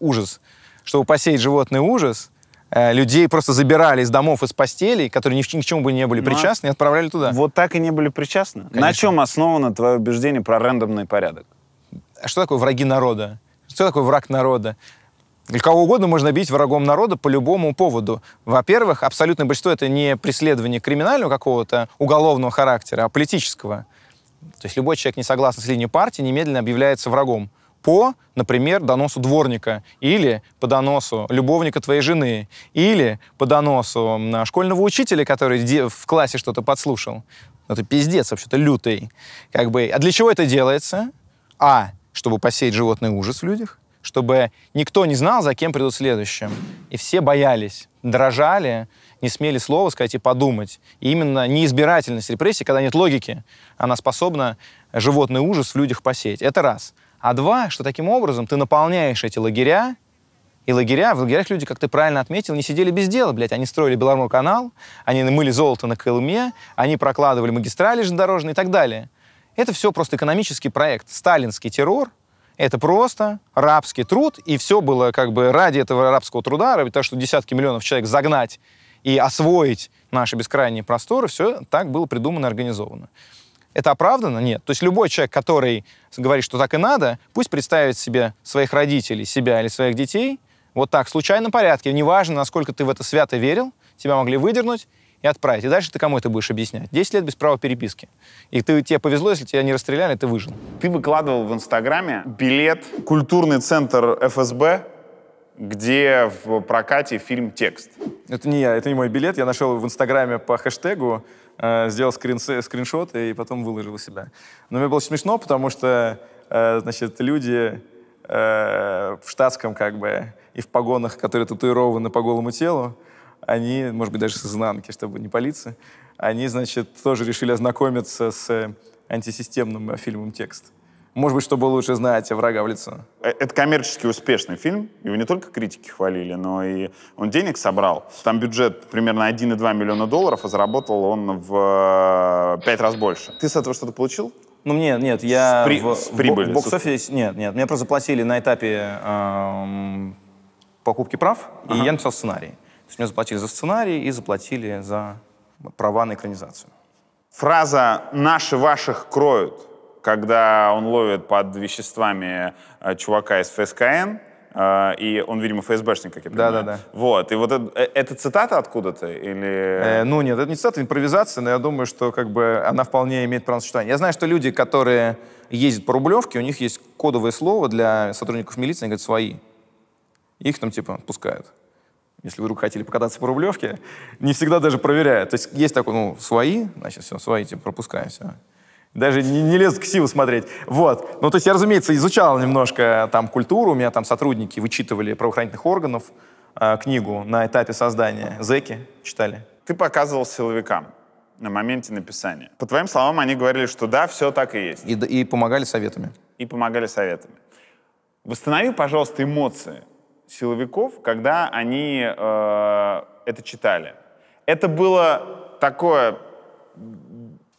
ужас, чтобы посеять животный ужас, э, людей просто забирали из домов, из постелей, которые ни, ни к чему бы не были ну, а причастны, и отправляли туда. Вот так и не были причастны? Конечно. На чем основано твое убеждение про рандомный порядок? А что такое враги народа? Что такое враг народа? Или кого угодно можно бить врагом народа по любому поводу. Во-первых, абсолютное большинство — это не преследование криминального какого-то уголовного характера, а политического. То есть любой человек, не согласный с линией партии, немедленно объявляется врагом по, например, доносу дворника, или по доносу любовника твоей жены, или по доносу школьного учителя, который в классе что-то подслушал. Ну, это пиздец вообще-то лютый. Как бы, а для чего это делается? А чтобы посеять животный ужас в людях, чтобы никто не знал, за кем придут следующим. И все боялись, дрожали, не смели слова сказать и подумать. И именно неизбирательность репрессий, когда нет логики, она способна животный ужас в людях посеять. Это раз. А два, что таким образом ты наполняешь эти лагеря, и лагеря, в лагерях люди, как ты правильно отметил, не сидели без дела, блядь. Они строили Беломор канал, они мыли золото на Колыме, они прокладывали магистрали железнодорожные и так далее. Это все просто экономический проект. Сталинский террор — это просто рабский труд, и все было как бы ради этого рабского труда, ради того, что десятки миллионов человек загнать и освоить наши бескрайние просторы, все так было придумано и организовано. Это оправдано? Нет. То есть любой человек, который говорит, что так и надо, пусть представит себе своих родителей, себя или своих детей вот так, в случайном порядке, неважно, насколько ты в это свято верил, тебя могли выдернуть, и отправить. И дальше ты кому это будешь объяснять? 10 лет без права переписки. И ты, тебе повезло, если тебя не расстреляли, ты выжил. Ты выкладывал в Инстаграме билет культурный центр ФСБ, где в прокате фильм «Текст». Это не я, это не мой билет. Я нашел в Инстаграме по хэштегу, э, сделал скрин скриншот и потом выложил у себя. Но мне было смешно, потому что э, значит, люди э, в штатском как бы и в погонах, которые татуированы по голому телу, они, может быть, даже с изнанки, чтобы не палиться, они, значит, тоже решили ознакомиться с антисистемным фильмом «Текст». Может быть, чтобы лучше знать врага в лицо. Э, это коммерчески успешный фильм. Его не только критики хвалили, но и он денег собрал. Там бюджет примерно 1,2 миллиона долларов, а заработал он в э, пять раз больше. Ты с этого что-то получил? Ну, нет, нет, я... С, при... в, с прибыли? В бокс офис, Нет, нет, мне просто платили на этапе эм, покупки прав, ага. и я написал сценарий. То есть мне заплатили за сценарий и заплатили за права на экранизацию. Фраза «наши ваших кроют», когда он ловит под веществами э, чувака из ФСКН, э, и он, видимо, ФСБшник, как я понимаю. Да-да-да. Вот, и вот это, э, это цитата откуда-то или... Э, ну нет, это не цитата, импровизация, но я думаю, что как бы она вполне имеет право на существование. Я знаю, что люди, которые ездят по Рублевке, у них есть кодовое слово для сотрудников милиции, они говорят «свои». Их там типа пускают если вы, вдруг хотели покататься по Рублевке, не всегда даже проверяют. То есть есть такой, ну, свои, значит, все, свои, типа, пропускаем, все. Даже не, не лез к силу смотреть. Вот. Ну, то есть я, разумеется, изучал немножко там культуру. У меня там сотрудники вычитывали правоохранительных органов э, книгу на этапе создания. Зеки читали. Ты показывал силовикам на моменте написания. По твоим словам, они говорили, что да, все так и есть. И, и помогали советами. И помогали советами. Восстанови, пожалуйста, эмоции силовиков, когда они э, это читали. Это было такое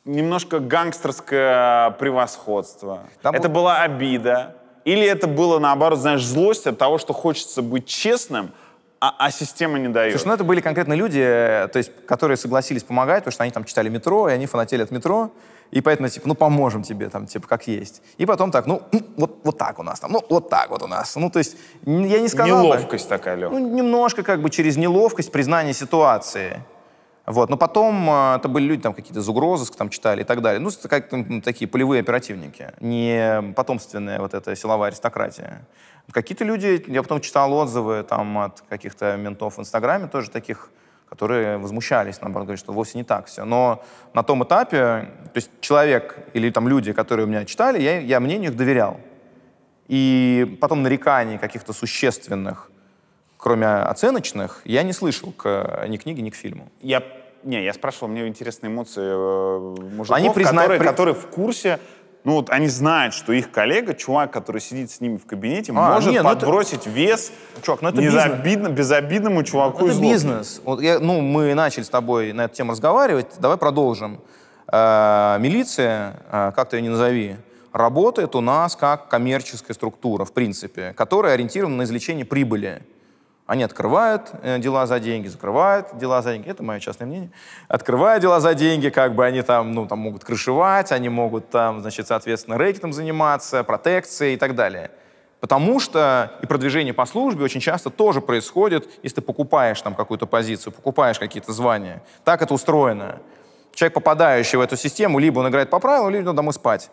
немножко гангстерское превосходство. Там это был... была обида. Или это было, наоборот, знаешь, злость от того, что хочется быть честным, а, а система не дает. Слушай, ну это были конкретно люди, э, то есть, которые согласились помогать, потому что они там читали метро, и они фанатели от метро. И поэтому, типа, ну, поможем тебе, там, типа, как есть. И потом так, ну, вот, вот так у нас там, ну, вот так вот у нас. Ну, то есть, я не сказал Неловкость бы, такая, Лёха. Ну, немножко, как бы, через неловкость признание ситуации. Вот. Но потом а, это были люди там какие-то из угрозыск там читали и так далее. Ну, как ну, такие полевые оперативники, не потомственная вот эта силовая аристократия. Какие-то люди, я потом читал отзывы там от каких-то ментов в Инстаграме тоже таких которые возмущались, наоборот, говорят, что вовсе не так все. Но на том этапе, то есть человек или там люди, которые у меня читали, я, я мнению их доверял. И потом нареканий каких-то существенных, кроме оценочных, я не слышал к, ни книге, ни к фильму. Я не, я спрашивал, мне интересны эмоции э, мужиков, Они признают, которые, при... которые в курсе ну вот они знают, что их коллега, чувак, который сидит с ними в кабинете, а, может нет, подбросить ну это... вес чувак, ну это незабидно, бизнес. безобидному чуваку ну, это бизнес. Вот я, ну, мы начали с тобой на эту тему разговаривать, давай продолжим. Э, милиция, э, как ты ее не назови, работает у нас как коммерческая структура, в принципе, которая ориентирована на извлечение прибыли. Они открывают э, дела за деньги, закрывают дела за деньги. Это мое частное мнение. Открывая дела за деньги, как бы они там, ну, там могут крышевать, они могут там, значит, соответственно, рэкетом заниматься, протекцией и так далее. Потому что и продвижение по службе очень часто тоже происходит, если ты покупаешь там какую-то позицию, покупаешь какие-то звания. Так это устроено. Человек, попадающий в эту систему, либо он играет по правилам, либо он домой спать.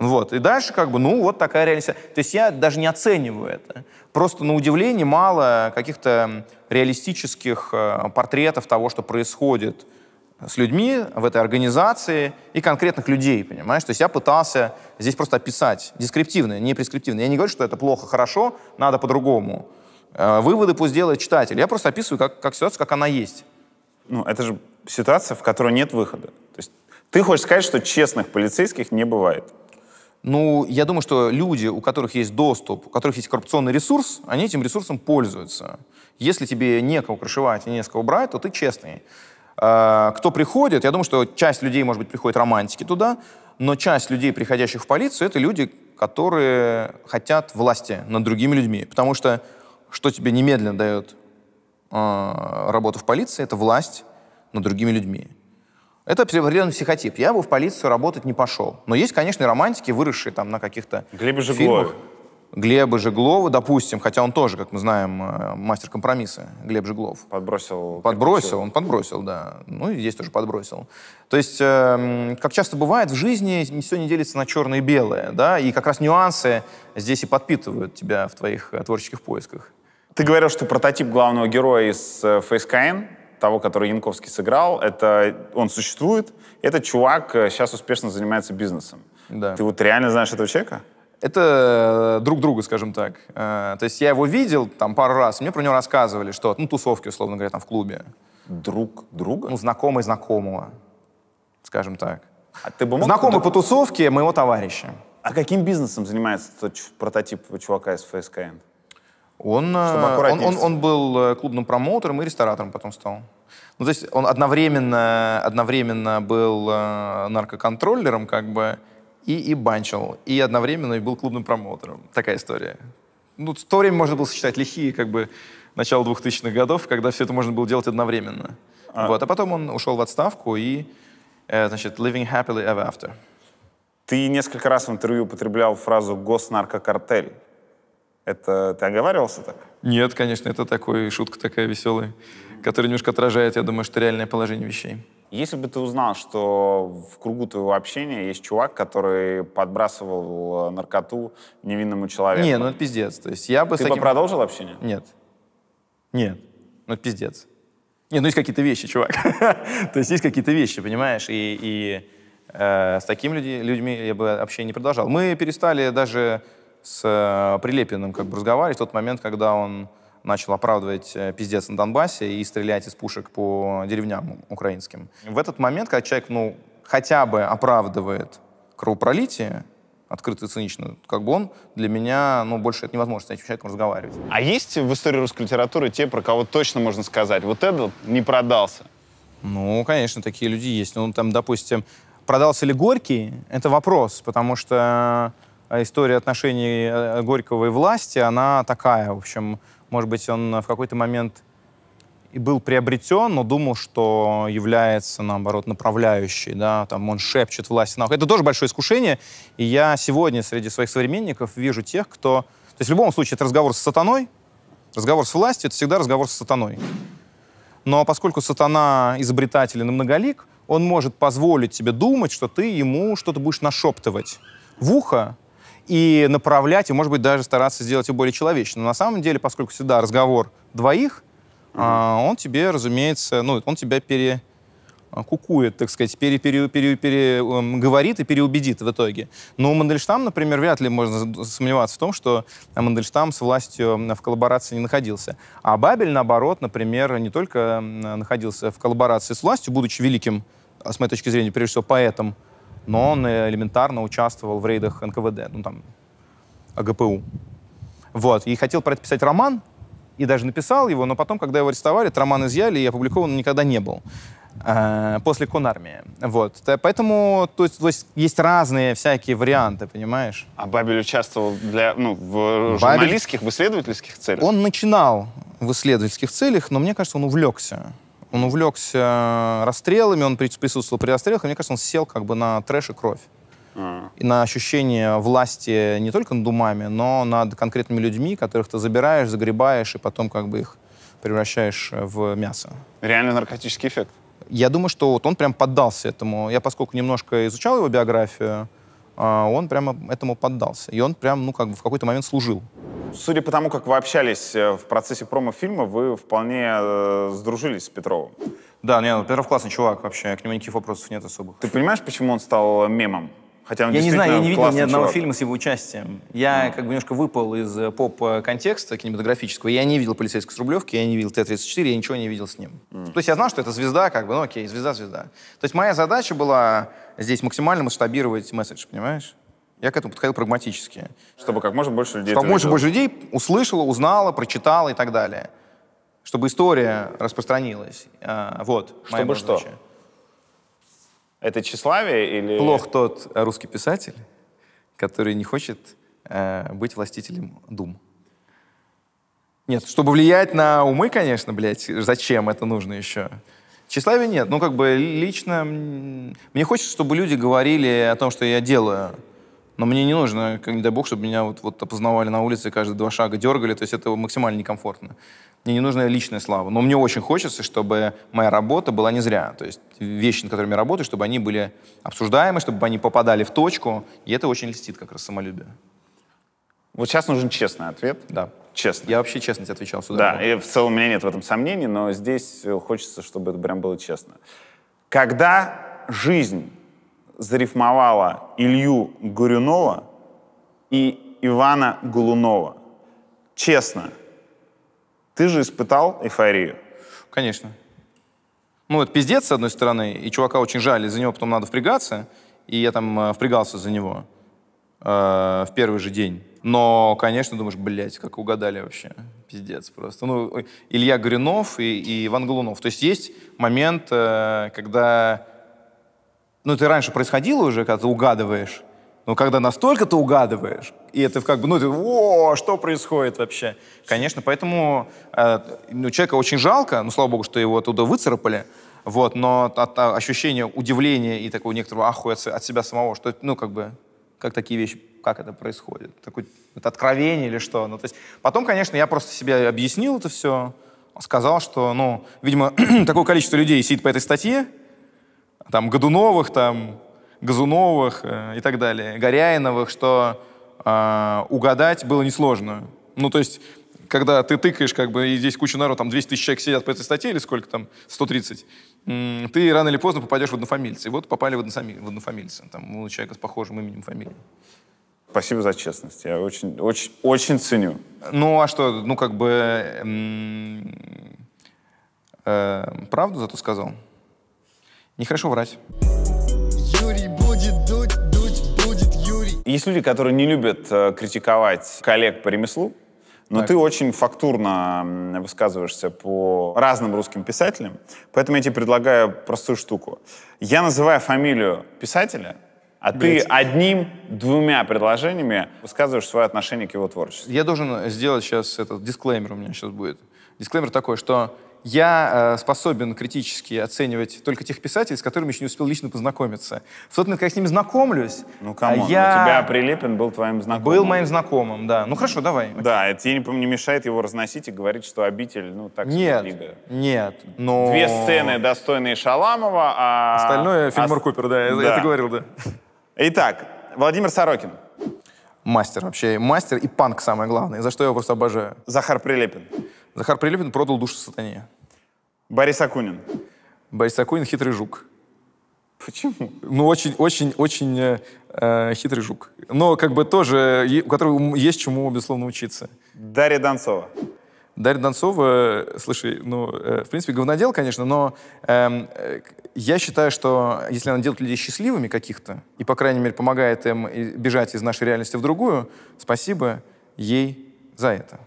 Вот. И дальше как бы, ну, вот такая реальность. То есть я даже не оцениваю это. Просто на удивление мало каких-то реалистических э, портретов того, что происходит с людьми в этой организации и конкретных людей, понимаешь? То есть я пытался здесь просто описать дескриптивно, не прескриптивно. Я не говорю, что это плохо, хорошо, надо по-другому. Э, выводы пусть делает читатель. Я просто описываю как, как ситуацию, как она есть. Ну, это же ситуация, в которой нет выхода. То есть ты хочешь сказать, что честных полицейских не бывает? Ну, я думаю, что люди, у которых есть доступ, у которых есть коррупционный ресурс, они этим ресурсом пользуются. Если тебе некого крышевать и не с кого брать, то ты честный. А, кто приходит, я думаю, что часть людей, может быть, приходит романтики туда, но часть людей, приходящих в полицию, это люди, которые хотят власти над другими людьми. Потому что что тебе немедленно дает а, работу в полиции, это власть над другими людьми. Это определенный психотип. Я бы в полицию работать не пошел. Но есть, конечно, романтики, выросшие там на каких-то Глеба Жеглова. Фильмах. Глеба Жеглова, допустим, хотя он тоже, как мы знаем, э, мастер компромисса, Глеб Жеглов. Подбросил. Подбросил, он подбросил, да. Ну и здесь тоже подбросил. То есть, э, как часто бывает, в жизни все не делится на черное и белое, да, и как раз нюансы здесь и подпитывают тебя в твоих э, творческих поисках. Ты говорил, что прототип главного героя из ФСКН. Э, того, который Янковский сыграл, это он существует, этот чувак э, сейчас успешно занимается бизнесом. Да. Ты вот реально знаешь этого человека? Это э, друг друга, скажем так. Э, то есть я его видел там пару раз, мне про него рассказывали, что, ну, тусовки, условно говоря, там в клубе. Друг друга? Ну, знакомый знакомого, скажем так. А ты бы мог знакомый туда... по тусовке моего товарища. А каким бизнесом занимается тот прототип чувака из ФСКН? Он, э, он, он, он был э, клубным промоутером и ресторатором потом стал. Ну, то есть он одновременно, одновременно был э, наркоконтроллером, как бы, и, и банчил, и одновременно и был клубным промоутером. Такая история. Ну, в то время можно было сочетать лихие, как бы, начало 2000-х годов, когда все это можно было делать одновременно. А. Вот. А потом он ушел в отставку и, значит, living happily ever after. Ты несколько раз в интервью употреблял фразу «госнаркокартель». Это ты оговаривался так? Нет, конечно, это такой шутка такая веселая, которая немножко отражает, я думаю, что реальное положение вещей. Если бы ты узнал, что в кругу твоего общения есть чувак, который подбрасывал э, наркоту невинному человеку. Не, ну это пиздец. То есть я бы ты таким... бы продолжил общение? Нет. Нет. Ну это пиздец. Нет, ну есть какие-то вещи, чувак. [laughs] То есть есть какие-то вещи, понимаешь? И, и э, с такими людьми, людьми я бы общение не продолжал. Мы перестали даже с э, Прилепиным как бы разговаривать в тот момент, когда он начал оправдывать э, пиздец на Донбассе и стрелять из пушек по деревням украинским. В этот момент, когда человек, ну, хотя бы оправдывает кровопролитие, открыто и цинично, как бы он для меня, ну, больше это невозможно с этим человеком разговаривать. А есть в истории русской литературы те, про кого точно можно сказать, вот этот не продался? Ну, конечно, такие люди есть. Ну, там, допустим, продался ли Горький, это вопрос, потому что а история отношений э, Горького и власти, она такая, в общем, может быть, он в какой-то момент и был приобретен, но думал, что является, наоборот, направляющей, да, там он шепчет власти на ухо. Это тоже большое искушение, и я сегодня среди своих современников вижу тех, кто... То есть в любом случае это разговор с сатаной, разговор с властью — это всегда разговор с сатаной. Но поскольку сатана изобретатель и многолик, он может позволить тебе думать, что ты ему что-то будешь нашептывать в ухо, и направлять, и, может быть, даже стараться сделать его более человечным. Но на самом деле, поскольку всегда разговор двоих, угу. а, он тебе, разумеется, ну, он тебя перекукует, а, так сказать, пере, пере, пере, пере, эм, говорит и переубедит в итоге. Но у Мандельштам, например, вряд ли можно сомневаться в том, что Мандельштам с властью в коллаборации не находился. А Бабель, наоборот, например, не только находился в коллаборации с властью, будучи великим, а, с моей точки зрения, прежде всего, поэтом, но он э, элементарно участвовал в рейдах НКВД, ну там, АГПУ. Вот, и хотел про это писать роман, и даже написал его, но потом, когда его арестовали, роман изъяли, и опубликован он никогда не был э, после Конармии. Вот. Э, поэтому то есть, то есть, есть разные всякие варианты, понимаешь? А Бабель участвовал для, ну, в Бабель... журналистских, в исследовательских целях? Он начинал в исследовательских целях, но мне кажется, он увлекся он увлекся расстрелами, он присутствовал при расстрелах, и мне кажется, он сел как бы на трэш и кровь. А. И на ощущение власти не только над умами, но над конкретными людьми, которых ты забираешь, загребаешь и потом как бы их превращаешь в мясо. Реально наркотический эффект? Я думаю, что вот он прям поддался этому. Я, поскольку немножко изучал его биографию, а, он прямо этому поддался. И он прям, ну, как бы в какой-то момент служил. Судя по тому, как вы общались э, в процессе промо-фильма, вы вполне э, сдружились с Петровым. Да, нет, ну, Петров классный чувак вообще, к нему никаких вопросов нет особых. Ты понимаешь, почему он стал э, мемом? Хотя он я не знаю, я не видел ни одного чувак. фильма с его участием. Я mm. как бы немножко выпал из поп-контекста кинематографического. Я не видел «Полицейской с Рублевки», я не видел Т-34, я ничего не видел с ним. Mm. То есть я знал, что это звезда, как бы, ну окей, звезда-звезда. То есть моя задача была здесь максимально масштабировать месседж, понимаешь? Я к этому подходил прагматически. Чтобы как можно больше людей... Чтобы больше, больше людей услышало, узнало, прочитало и так далее. Чтобы история распространилась. А, вот. Чтобы что? Задача. Это тщеславие или... Плох тот русский писатель, который не хочет э, быть властителем дум. Нет, чтобы влиять на умы, конечно, блядь, зачем это нужно еще? Тщеславия нет. Ну, как бы лично... Мне хочется, чтобы люди говорили о том, что я делаю. Но мне не нужно, как не дай бог, чтобы меня вот, вот опознавали на улице, каждые два шага дергали. То есть это максимально некомфортно. Мне не нужна личная слава. Но мне очень хочется, чтобы моя работа была не зря. То есть вещи, над которыми я работаю, чтобы они были обсуждаемы, чтобы они попадали в точку. И это очень льстит как раз самолюбие. Вот сейчас нужен честный ответ. Да честно. Я вообще честно честность отвечал сюда. Да, и в целом у меня нет в этом сомнений, но здесь э, хочется, чтобы это прям было честно. Когда жизнь зарифмовала Илью Горюнова и Ивана Голунова, честно, ты же испытал эйфорию? Конечно. Ну, это пиздец, с одной стороны, и чувака очень жаль, за него потом надо впрягаться, и я там э, впрягался за него э, в первый же день. Но, конечно, думаешь, блядь, как угадали вообще. Пиздец просто. Ну, Илья Гринов и, и Иван Голунов. То есть есть момент, э, когда... Ну, это раньше происходило уже, когда ты угадываешь. Но ну, когда настолько ты угадываешь, и это как бы, ну, ты, о, что происходит вообще? Конечно, поэтому э, ну, человека очень жалко, ну, слава богу, что его оттуда выцарапали, вот, но от, а, ощущение удивления и такого некоторого ахуя от себя самого, что, ну, как бы, как такие вещи как это происходит? Такое откровение или что? Ну, то есть потом, конечно, я просто себе объяснил это все, сказал, что, ну, видимо, [clears throat] такое количество людей сидит по этой статье, там, Годуновых, там, Газуновых э, и так далее, Горяиновых, что э, угадать было несложно. Ну, то есть, когда ты тыкаешь, как бы, и здесь куча народа, там 200 тысяч человек сидят по этой статье, или сколько там, 130, ты рано или поздно попадешь в однофамильцы. И вот попали в, односами, в однофамильцы, там, у человека с похожим именем, фамилией. Спасибо за честность. Я очень, очень, очень ценю. Ну, а что, ну, как бы... М- э, правду зато сказал? Нехорошо врать. Юрий будет дуть, дуть будет Юрий. Есть люди, которые не любят э, критиковать коллег по ремеслу, но так. ты очень фактурно высказываешься по разным русским писателям, поэтому я тебе предлагаю простую штуку. Я называю фамилию писателя — а Блять. ты одним-двумя предложениями высказываешь свое отношение к его творчеству. Я должен э, сделать сейчас этот дисклеймер у меня сейчас будет. Дисклеймер такой, что я э, способен критически оценивать только тех писателей, с которыми еще не успел лично познакомиться. В тот момент, когда я с ними знакомлюсь... Ну, камон, а ну, я... у тебя Прилепин был твоим знакомым. Был моим знакомым, да. Ну, хорошо, давай. Да, это тебе не, не мешает его разносить и говорить, что обитель, ну, так Нет, лига. нет, но... Две сцены, достойные Шаламова, а... Остальное фильм Ас... Купер, да, я, да, я это говорил, да. Итак, Владимир Сорокин. Мастер вообще, мастер и панк самое главное, за что я его просто обожаю. Захар Прилепин. Захар Прилепин продал душу сатане. Борис Акунин. Борис Акунин хитрый жук. Почему? Ну, очень, очень, очень э, э хитрый жук. Но как бы тоже, у которого есть чему, безусловно, учиться. Дарья Донцова. Дарья Донцова, э, слушай, ну, э, в принципе, говнодел, конечно, но эм, э, я считаю, что если она делает людей счастливыми каких-то, и, по крайней мере, помогает им бежать из нашей реальности в другую, спасибо ей за это.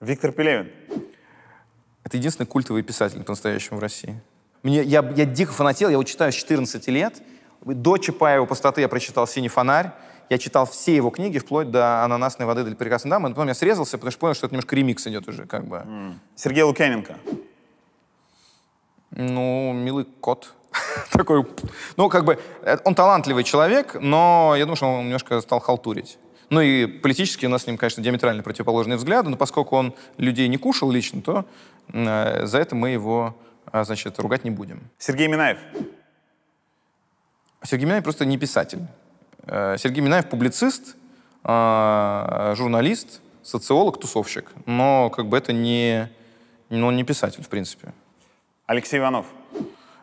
Виктор Пелевин. Это единственный культовый писатель по-настоящему в России. Мне, я, я дико фанател, я его читаю с 14 лет. До Чапаева пустоты я прочитал «Синий фонарь». Я читал все его книги, вплоть до «Ананасной воды для прекрасной дамы». Но потом я срезался, потому что понял, что это немножко ремикс идет уже. Как бы. Сергей Лукьяненко. Ну, милый кот. [laughs] Такой, ну, как бы, э, он талантливый человек, но я думаю, что он немножко стал халтурить. Ну и политически у нас с ним, конечно, диаметрально противоположные взгляды, но поскольку он людей не кушал лично, то э, за это мы его, а, значит, ругать не будем. Сергей Минаев. Сергей Минаев просто не писатель. Э, Сергей Минаев публицист, э, журналист, социолог, тусовщик. Но как бы это не, ну, не писатель, в принципе. Алексей Иванов.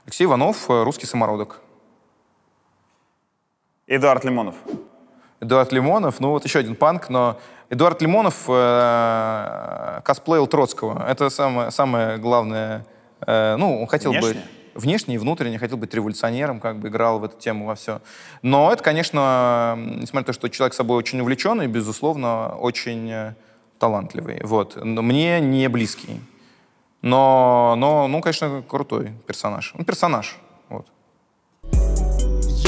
Алексей Иванов, э, русский самородок. Эдуард Лимонов. Эдуард Лимонов, ну вот еще один панк, но Эдуард Лимонов э, косплеил Троцкого. Это самое, самое главное. Э, ну, он хотел бы быть внешне и внутренне, хотел быть революционером, как бы играл в эту тему во все. Но это, конечно, несмотря на то, что человек собой очень увлеченный, безусловно, очень э, талантливый. Вот. Но мне не близкий. Но, но ну, конечно, крутой персонаж. Ну, персонаж. Вот.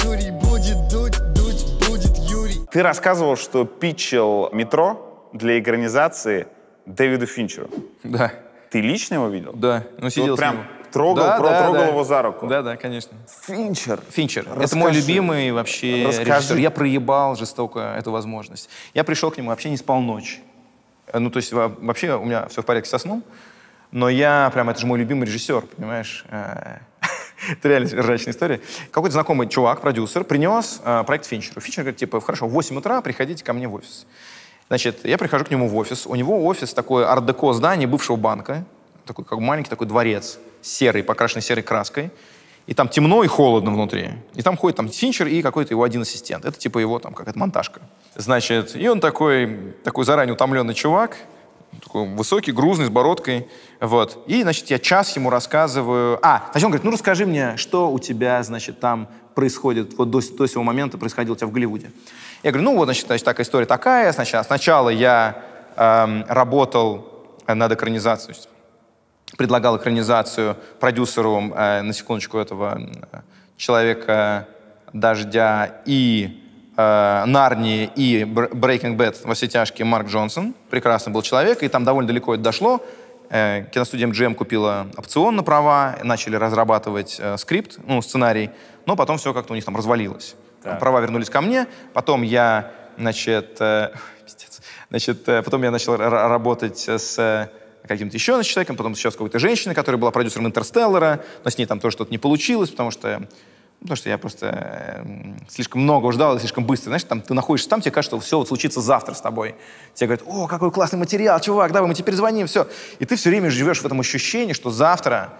Юрий будет дуть, дуть будет Юрий. Ты рассказывал, что питчил метро для экранизации Дэвиду Финчеру. Да. Ты лично его видел? Да. Ну, сидел вот прям трогал, да, про, да, трогал да. его за руку. Да, да, конечно. Финчер. Финчер. Расскажи. Это мой любимый вообще Расскажи. режиссер. Я проебал жестоко эту возможность. Я пришел к нему, вообще не спал ночь. Э, ну, то есть вообще у меня все в порядке со сном. Но я прям, это же мой любимый режиссер, понимаешь? Э, [laughs] это реально ржачная история. Какой-то знакомый чувак, продюсер, принес э, проект Финчеру. Финчер говорит, типа, хорошо, в 8 утра приходите ко мне в офис. Значит, я прихожу к нему в офис. У него офис такой ардеко здание бывшего банка. Такой как маленький такой дворец, серый, покрашенный серой краской. И там темно и холодно внутри. И там ходит там Финчер и какой-то его один ассистент. Это типа его там какая-то монтажка. Значит, и он такой, такой заранее утомленный чувак такой высокий, грузный, с бородкой. Вот. И, значит, я час ему рассказываю. А, значит, он говорит, ну расскажи мне, что у тебя, значит, там происходит, вот до, до сего момента происходило у тебя в Голливуде. Я говорю, ну вот, значит, значит такая история такая. Сначала, сначала я эм, работал над экранизацией, предлагал экранизацию продюсеру, э, на секундочку, этого э, человека «Дождя» и э, Нарнии и Breaking Bad во все тяжкие Марк Джонсон. Прекрасный был человек, и там довольно далеко это дошло. Э, киностудия MGM купила опцион на права, начали разрабатывать э, скрипт, ну, сценарий, но потом все как-то у них там развалилось. Так. Права вернулись ко мне, потом я, значит, э, [laughs] пиздец, значит, э, потом я начал работать с э, каким-то еще человеком, потом сейчас какой-то женщиной, которая была продюсером «Интерстеллара», но с ней там тоже что-то не получилось, потому что потому что я просто э, слишком много ждал, слишком быстро. Знаешь, там ты находишься там, тебе кажется, что все вот случится завтра с тобой. Тебе говорят, о, какой классный материал, чувак, давай мы тебе перезвоним, все. И ты все время живешь в этом ощущении, что завтра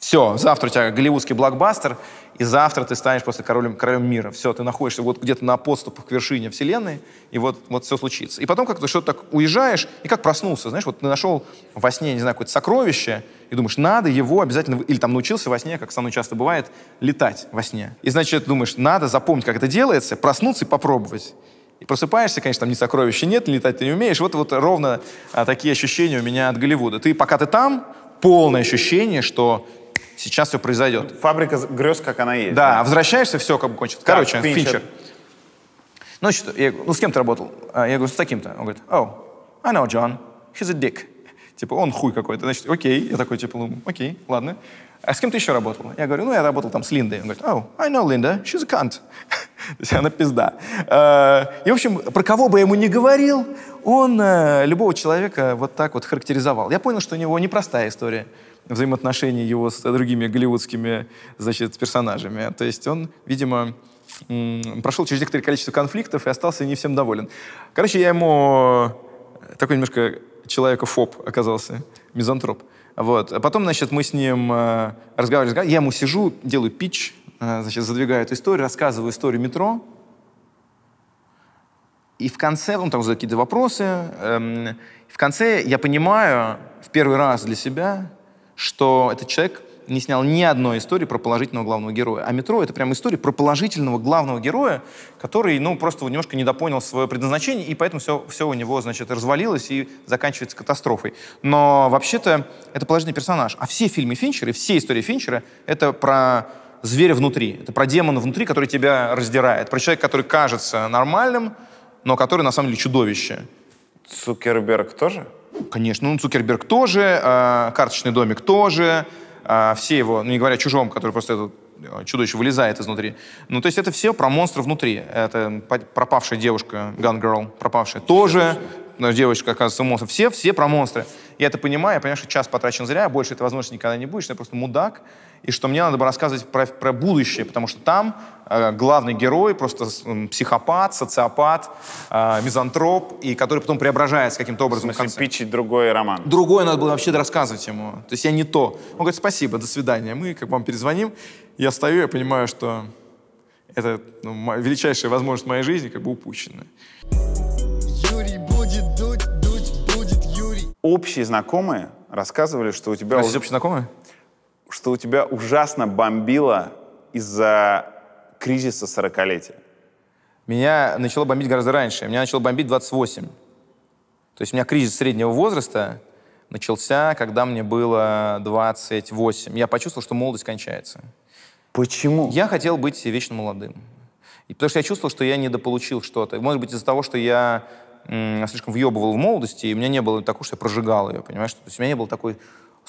все, завтра у тебя голливудский блокбастер, и завтра ты станешь просто королем, королем мира. Все, ты находишься вот где-то на подступах к вершине вселенной, и вот, вот все случится. И потом как-то что-то так уезжаешь, и как проснулся, знаешь, вот ты нашел во сне, не знаю, какое-то сокровище, и думаешь, надо его обязательно, или там научился во сне, как со мной часто бывает, летать во сне. И значит, думаешь, надо запомнить, как это делается, проснуться и попробовать. И просыпаешься, конечно, там ни сокровища нет, летать ты не умеешь. Вот, вот ровно а, такие ощущения у меня от Голливуда. Ты, пока ты там, полное ощущение, что сейчас все произойдет. Фабрика грез, как она есть. Да, да? А возвращаешься, все как бы кончится. Короче, Финчер. Финчер. Ну, что, я, ну, с кем ты работал? А я говорю, с таким-то. Он говорит, oh, I know John, he's a dick. Типа, он хуй какой-то. Значит, окей. Я такой, типа, ну, окей, ладно. А с кем ты еще работал? Я говорю, ну, я работал там с Линдой. Он говорит, oh, I know Linda, she's a cunt. [laughs] То есть она пизда. А, и, в общем, про кого бы я ему ни говорил, он э, любого человека вот так вот характеризовал. Я понял, что у него непростая история взаимоотношений его с другими голливудскими, значит, персонажами. То есть он, видимо, прошел через некоторое количество конфликтов и остался не всем доволен. Короче, я ему э, такой немножко человека фоб оказался, мизантроп. Вот. А потом, значит, мы с ним э, разговаривали. Я ему сижу, делаю пич, э, значит, задвигаю эту историю, рассказываю историю метро. И в конце, он там задает какие-то вопросы. Эм, в конце я понимаю в первый раз для себя, что этот человек не снял ни одной истории про положительного главного героя. А «Метро» — это прям история про положительного главного героя, который, ну, просто немножко недопонял свое предназначение, и поэтому все, все у него, значит, развалилось и заканчивается катастрофой. Но вообще-то это положительный персонаж. А все фильмы Финчера, все истории Финчера — это про зверя внутри, это про демона внутри, который тебя раздирает, про человека, который кажется нормальным, но который на самом деле чудовище. Цукерберг тоже? Конечно, ну Цукерберг тоже, э, карточный домик тоже, э, все его, ну не говоря о чужом, который просто это а, чудовище вылезает изнутри. Ну, то есть это все про монстров внутри. Это пропавшая девушка, Gun Girl, пропавшая тоже, наша девочка, оказывается, монстр. Все, все про монстры. Я это понимаю, я понимаю, что час потрачен зря, больше этой возможности никогда не будешь, я просто мудак и что мне надо бы рассказывать про, про будущее, потому что там э, главный герой просто психопат, социопат, э, мизантроп, и который потом преображается каким-то образом. В смысле, пичить другой роман? Другой надо было вообще рассказывать ему. То есть я не то. Он говорит, спасибо, до свидания. Мы как вам перезвоним. Я стою, я понимаю, что это ну, величайшая возможность моей жизни как бы упущена. Общие знакомые рассказывали, что у тебя... У нас есть общие знакомые? что у тебя ужасно бомбило из-за кризиса 40-летия? Меня начало бомбить гораздо раньше. Меня начало бомбить 28. То есть у меня кризис среднего возраста начался, когда мне было 28. Я почувствовал, что молодость кончается. Почему? Я хотел быть вечно молодым. И потому что я чувствовал, что я недополучил что-то. Может быть, из-за того, что я слишком въебывал в молодости, и у меня не было такого, что я прожигал ее, понимаешь? То есть у меня не было такой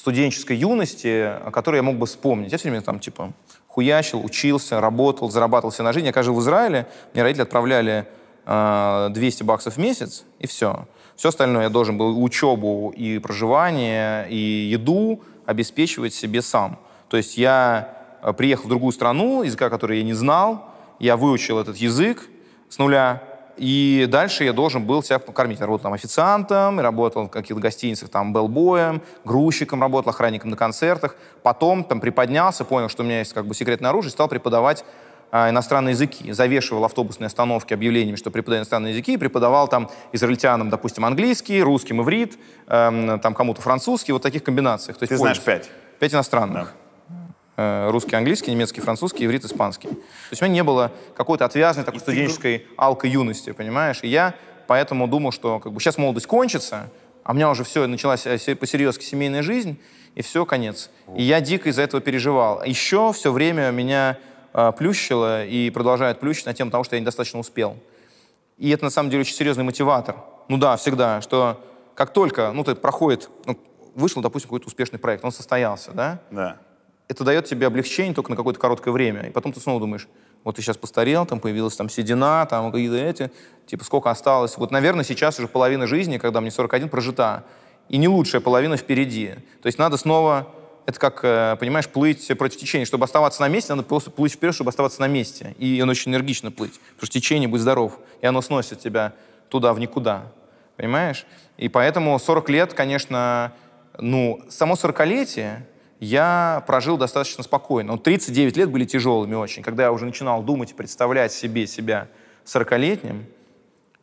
студенческой юности, которые я мог бы вспомнить. Я все время там, типа, хуячил, учился, работал, зарабатывал себе на жизнь. Я, кажется, в Израиле мне родители отправляли э, 200 баксов в месяц, и все. Все остальное я должен был учебу и проживание, и еду обеспечивать себе сам. То есть я э, приехал в другую страну, языка, который я не знал, я выучил этот язык с нуля, и дальше я должен был себя покормить. Я работал там официантом, работал в каких-то гостиницах там белбоем, грузчиком работал, охранником на концертах. Потом там приподнялся, понял, что у меня есть как бы секретное оружие, стал преподавать а, иностранные языки, завешивал автобусные остановки объявлениями, что преподаю иностранные языки, и преподавал там израильтянам, допустим, английский, русским иврит, эм, там кому-то французский, вот таких комбинациях. То есть Ты знаешь пять? Пять иностранных. Да. Э, русский, английский, немецкий, французский, иврит, испанский. То есть у меня не было какой-то отвязной такой студенческой ты... алкой юности, понимаешь? И я поэтому думал, что как бы сейчас молодость кончится, а у меня уже все, началась э, по-серьезки семейная жизнь, и все, конец. И я дико из-за этого переживал. А Еще все время меня э, плющило и продолжает плющить на тему того, что я недостаточно успел. И это, на самом деле, очень серьезный мотиватор. Ну да, всегда, что как только, ну, ты проходит, ну, вышел, допустим, какой-то успешный проект, он состоялся, да? Да это дает тебе облегчение только на какое-то короткое время. И потом ты снова думаешь, вот ты сейчас постарел, там появилась там седина, там какие-то эти, типа сколько осталось. Вот, наверное, сейчас уже половина жизни, когда мне 41, прожита. И не лучшая половина впереди. То есть надо снова, это как, э, понимаешь, плыть против течения. Чтобы оставаться на месте, надо просто плыть вперед, чтобы оставаться на месте. И он очень энергично плыть, потому что течение будет здоров, и оно сносит тебя туда, в никуда. Понимаешь? И поэтому 40 лет, конечно, ну, само 40-летие, я прожил достаточно спокойно. Но 39 лет были тяжелыми очень, когда я уже начинал думать и представлять себе себя 40-летним.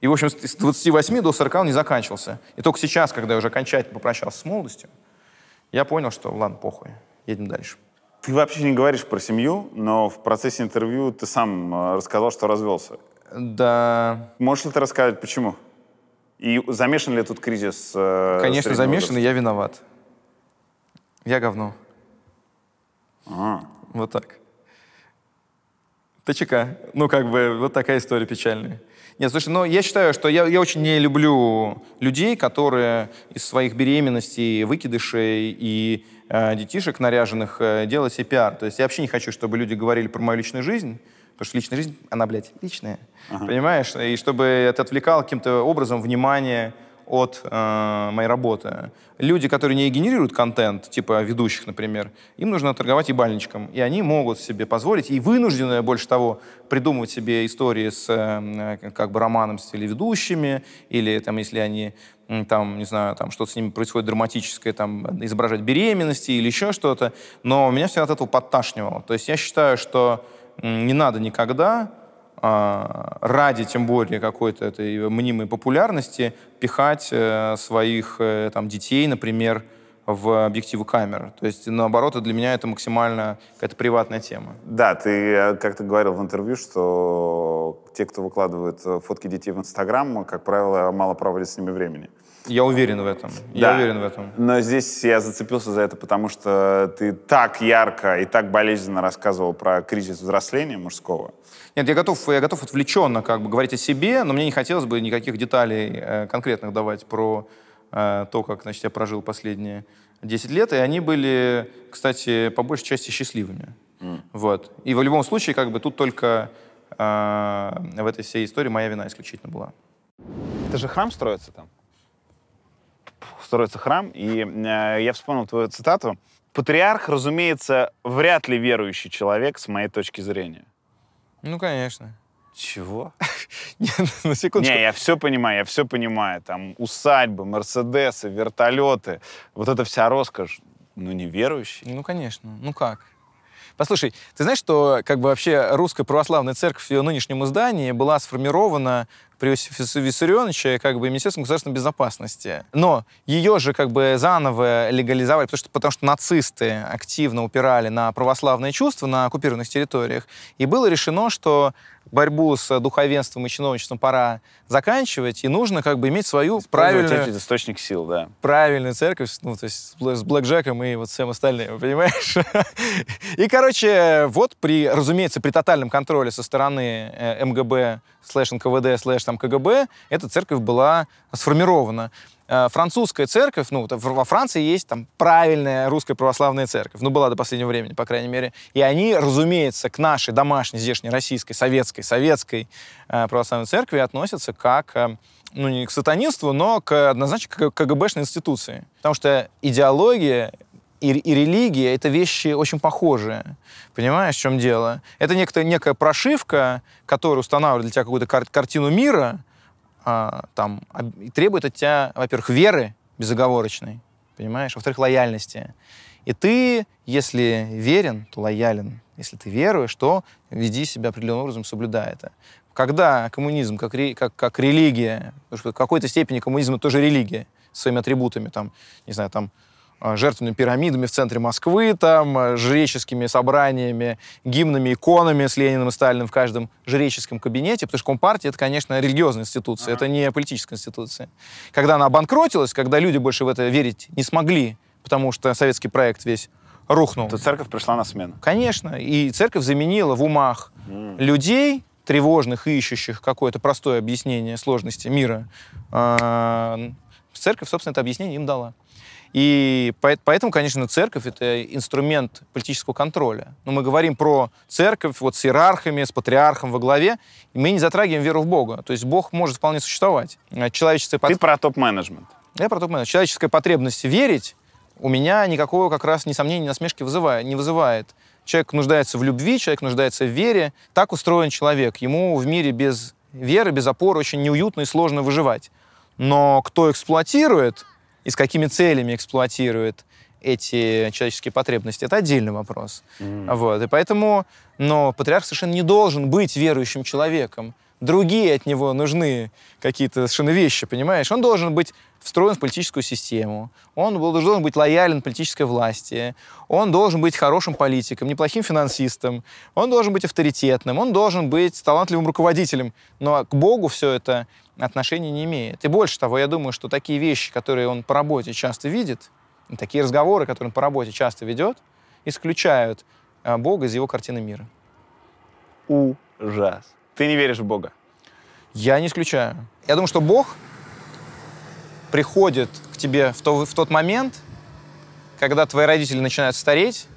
И, в общем, с 28 до 40 он не заканчивался. И только сейчас, когда я уже окончательно попрощался с молодостью, я понял, что ладно, похуй, едем дальше. Ты вообще не говоришь про семью, но в процессе интервью ты сам э, рассказал, что развелся. Да. Можешь ли ты рассказать, почему? И замешан ли тут кризис? Э, Конечно, замешан, и я виноват. Я говно. А. Вот так. ТЧК. Ну, как бы, вот такая история печальная. Нет, слушай, ну, я считаю, что я, я очень не люблю людей, которые из своих беременностей, выкидышей и э, детишек наряженных э, делают себе пиар. То есть я вообще не хочу, чтобы люди говорили про мою личную жизнь, потому что личная жизнь, она, блядь, личная. Ага. Понимаешь? И чтобы это отвлекало каким-то образом внимание от э, моей работы. Люди, которые не генерируют контент, типа ведущих, например, им нужно торговать ебальничком. И они могут себе позволить, и вынуждены, больше того, придумывать себе истории с э, как бы романом с телеведущими, или там, если они там, не знаю, там что-то с ними происходит драматическое, там, изображать беременности или еще что-то. Но меня всегда от этого подташнивало. То есть я считаю, что не надо никогда а, ради, тем более, какой-то этой мнимой популярности пихать э, своих э, там, детей, например, в объективы камеры. То есть, наоборот, для меня это максимально какая-то приватная тема. Да, ты э, как-то говорил в интервью, что те, кто выкладывает фотки детей в Инстаграм, как правило, мало проводят с ними времени. Я уверен в этом. Да. Я уверен в этом. Но здесь я зацепился за это, потому что ты так ярко и так болезненно рассказывал про кризис взросления мужского. Нет, я готов, я готов отвлеченно как бы говорить о себе, но мне не хотелось бы никаких деталей э, конкретных давать про э, то, как значит, я прожил последние 10 лет. И они были, кстати, по большей части счастливыми. Mm. Вот. И в любом случае, как бы тут только э, в этой всей истории моя вина исключительно была. Это же храм строится там? строится храм. И э, я вспомнил твою цитату. Патриарх, разумеется, вряд ли верующий человек, с моей точки зрения. Ну, конечно. Чего? [laughs] Нет, на секундочку. Не, я все понимаю, я все понимаю. Там усадьбы, мерседесы, вертолеты. Вот это вся роскошь. Ну, не верующий. Ну, конечно. Ну как? Послушай, ты знаешь, что как бы вообще русская православная церковь в ее нынешнем издании была сформирована при Иосифе Виссарионовиче как бы Министерством государственной безопасности. Но ее же как бы заново легализовали, потому что, потому что нацисты активно упирали на православные чувства на оккупированных территориях. И было решено, что борьбу с духовенством и чиновничеством пора заканчивать, и нужно как бы иметь свою правильную... Этот источник сил, да. Правильную церковь, ну, то есть с Блэк Джеком и вот всем остальным, [laughs] понимаешь? и, короче, вот при, разумеется, при тотальном контроле со стороны э, МГБ слэш НКВД слэш там КГБ эта церковь была сформирована. Э, французская церковь, ну, во Франции есть там правильная русская православная церковь, ну, была до последнего времени, по крайней мере, и они, разумеется, к нашей домашней, здешней, российской, советской, советской э, православной церкви относятся как, э, ну, не к сатанинству, но к, однозначно к КГБшной институции. Потому что идеология и, и религия — это вещи очень похожие. Понимаешь, в чем дело? Это некая, некая прошивка, которая устанавливает для тебя какую-то кар картину мира, э, там, а, требует от тебя, во-первых, веры безоговорочной, понимаешь, во-вторых, лояльности. И ты, если верен, то лоялен. Если ты веруешь, то веди себя определенным образом, соблюдая это. Когда коммунизм как, как, как религия, потому что в какой-то степени коммунизм это тоже религия, своими атрибутами, там, не знаю, там, Э, жертвенными пирамидами в центре Москвы, там, э, жреческими собраниями, гимнами, иконами с Лениным и Сталиным в каждом жреческом кабинете, потому что Компартия — это, конечно, религиозная институция, uh-huh. это не политическая институция. Когда она обанкротилась, когда люди больше в это верить не смогли, потому что советский проект весь рухнул. То церковь пришла на смену. Конечно, и церковь заменила в умах mm. людей, тревожных, ищущих какое-то простое объяснение сложности мира. А, церковь, собственно, это объяснение им дала. И поэтому, конечно, церковь — это инструмент политического контроля. Но мы говорим про церковь вот с иерархами, с патриархом во главе, и мы не затрагиваем веру в Бога. То есть Бог может вполне существовать. Э, человеческая... Ты про топ-менеджмент. Я про топ-менеджмент. Человеческая потребность верить у меня никакого как раз ни сомнений, ни насмешки вызывает, не вызывает. Человек нуждается в любви, человек нуждается в вере. Так устроен человек. Ему в мире без веры, без опоры очень неуютно и сложно выживать. Но кто эксплуатирует и с какими целями эксплуатирует эти человеческие потребности, это отдельный вопрос. Mm. Вот. И поэтому, но патриарх совершенно не должен быть верующим человеком другие от него нужны какие-то совершенно вещи, понимаешь? Он должен быть встроен в политическую систему, он должен быть лоялен политической власти, он должен быть хорошим политиком, неплохим финансистом, он должен быть авторитетным, он должен быть талантливым руководителем. Но к Богу все это отношения не имеет. И больше того, я думаю, что такие вещи, которые он по работе часто видит, такие разговоры, которые он по работе часто ведет, исключают э, Бога из его картины мира. Ужас. Ты не веришь в Бога? Я не исключаю. Я думаю, что Бог приходит к тебе в, то, в тот момент, когда твои родители начинают стареть,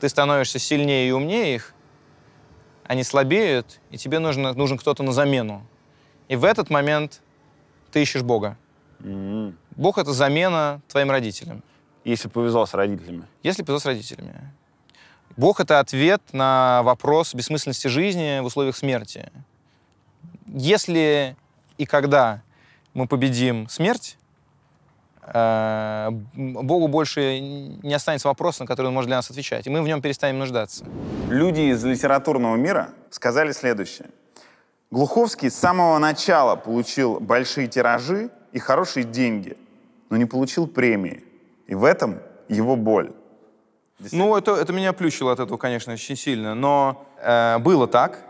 ты становишься сильнее и умнее их, они слабеют, и тебе нужно, нужен кто-то на замену. И в этот момент ты ищешь Бога. Mm-hmm. Бог — это замена твоим родителям. Если повезло с родителями. Если повезло с родителями. Бог — это ответ на вопрос бессмысленности жизни в условиях смерти. Если и когда мы победим смерть, э, Богу больше не останется вопроса, на который он может для нас отвечать, и мы в нем перестанем нуждаться. Люди из литературного мира сказали следующее. Глуховский с самого начала получил большие тиражи и хорошие деньги, но не получил премии. И в этом его боль. Ну, это, это меня плющило от этого, конечно, очень сильно. Но э, было так.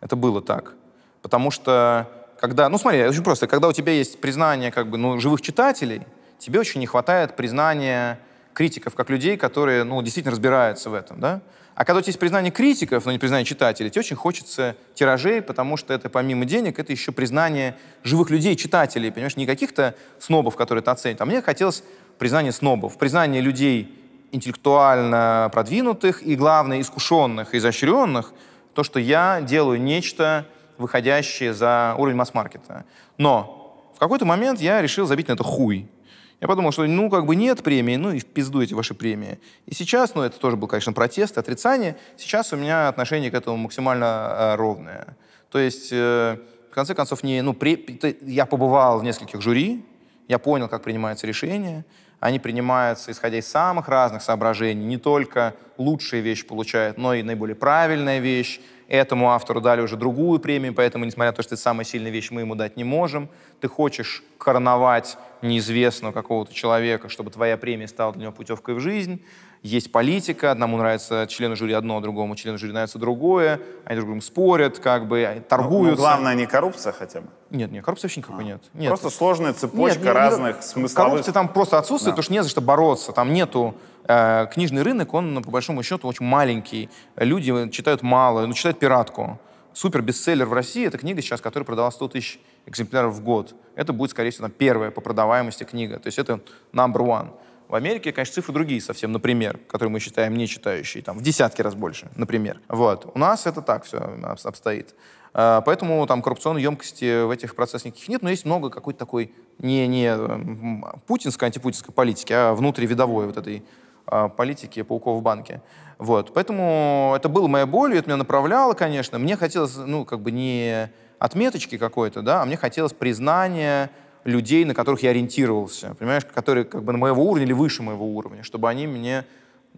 Это было так. Потому что, когда... Ну, смотри, очень просто. Когда у тебя есть признание, как бы, ну, живых читателей, тебе очень не хватает признания критиков, как людей, которые, ну, действительно разбираются в этом, да? А когда у тебя есть признание критиков, но не признание читателей, тебе очень хочется тиражей, потому что это помимо денег, это еще признание живых людей, читателей, понимаешь, не каких-то снобов, которые это оценят. А мне хотелось признание снобов, признание людей, интеллектуально продвинутых и, главное, искушенных, изощренных, то, что я делаю нечто, выходящее за уровень масс-маркета. Но в какой-то момент я решил забить на это хуй. Я подумал, что ну как бы нет премии, ну и в пизду эти ваши премии. И сейчас, ну это тоже был, конечно, протест, отрицание, сейчас у меня отношение к этому максимально э, ровное. То есть, э, в конце концов, не, ну, пре, я побывал в нескольких жюри, я понял, как принимается решение, они принимаются, исходя из самых разных соображений. Не только лучшая вещь получает, но и наиболее правильная вещь. Этому автору дали уже другую премию, поэтому, несмотря на то, что это самая сильная вещь, мы ему дать не можем. Ты хочешь короновать неизвестного какого-то человека, чтобы твоя премия стала для него путевкой в жизнь есть политика, одному нравится члену жюри одно, другому члену жюри нравится другое, они друг другом спорят, как бы э, ну, ну, торгуются. Но, главное не коррупция хотя бы? Нет, нет, коррупции вообще никакой а. нет. нет. Просто сложная цепочка нет, разных нет, смысловых... Коррупция там просто отсутствует, да. потому что не за что бороться, там нету э, книжный рынок, он, по большому счету, очень маленький. Люди читают мало, ну, читают пиратку супер бестселлер в России, это книга сейчас, которая продала 100 тысяч экземпляров в год. Это будет, скорее всего, первая по продаваемости книга. То есть это number one. В Америке, конечно, цифры другие совсем, например, которые мы считаем не читающие, там, в десятки раз больше, например. Вот. У нас это так все обстоит. А, поэтому там коррупционной емкости в этих процессах никаких нет, но есть много какой-то такой не, не э, путинской, антипутинской политики, а внутривидовой вот этой а, политики пауков в банке. Вот. Поэтому это было моя боль, это меня направляло, конечно. Мне хотелось, ну, как бы не отметочки какой-то, да, а мне хотелось признания, людей, на которых я ориентировался, понимаешь, которые как бы на моего уровня или выше моего уровня, чтобы они мне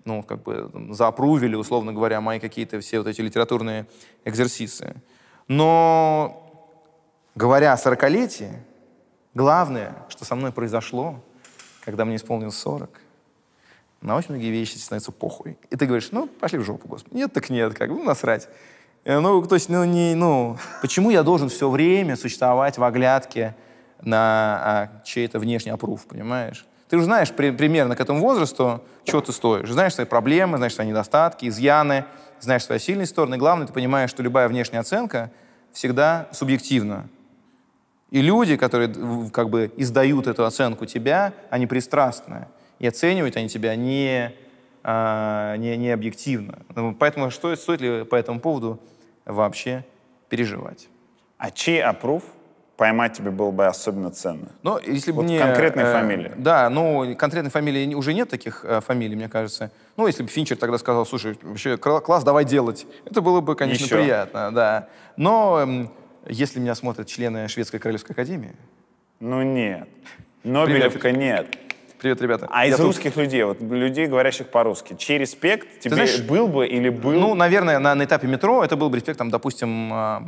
ну, как бы там, заапрувили, условно говоря, мои какие-то все вот эти литературные экзерсисы. Но, говоря о сорокалетии, главное, что со мной произошло, когда мне исполнилось 40, на очень многие вещи становятся похуй. И ты говоришь, ну, пошли в жопу, господи. Нет, так нет, как бы, ну, насрать. Э, ну, то есть, ну, не, ну, почему я должен все время существовать в оглядке на а, чей-то внешний опрув, понимаешь? Ты уже знаешь при, примерно к этому возрасту, чего ты стоишь. Знаешь свои проблемы, знаешь свои недостатки, изъяны, знаешь свои сильные стороны. Главное, ты понимаешь, что любая внешняя оценка всегда субъективна. И люди, которые как бы издают эту оценку тебя, они пристрастны. И оценивают они тебя не, а, не, не объективно. Ну, поэтому что, стоит ли по этому поводу вообще переживать? А чей опрув поймать тебе было бы особенно ценно? Ну, если бы вот мне... конкретной э, фамилии. Да, ну, конкретной фамилии уже нет таких э, фамилий, мне кажется. Ну, если бы Финчер тогда сказал, слушай, вообще класс, давай делать. Это было бы, конечно, Еще. приятно, да. Но э, если меня смотрят члены Шведской Королевской Академии... Ну, нет. Нобелевка Привет. нет. Привет, ребята. А я из тут... русских людей, вот людей, говорящих по-русски, чей респект тебе знаешь, был бы или был? Ну, наверное, на, на этапе метро это был бы респект, там, допустим, э,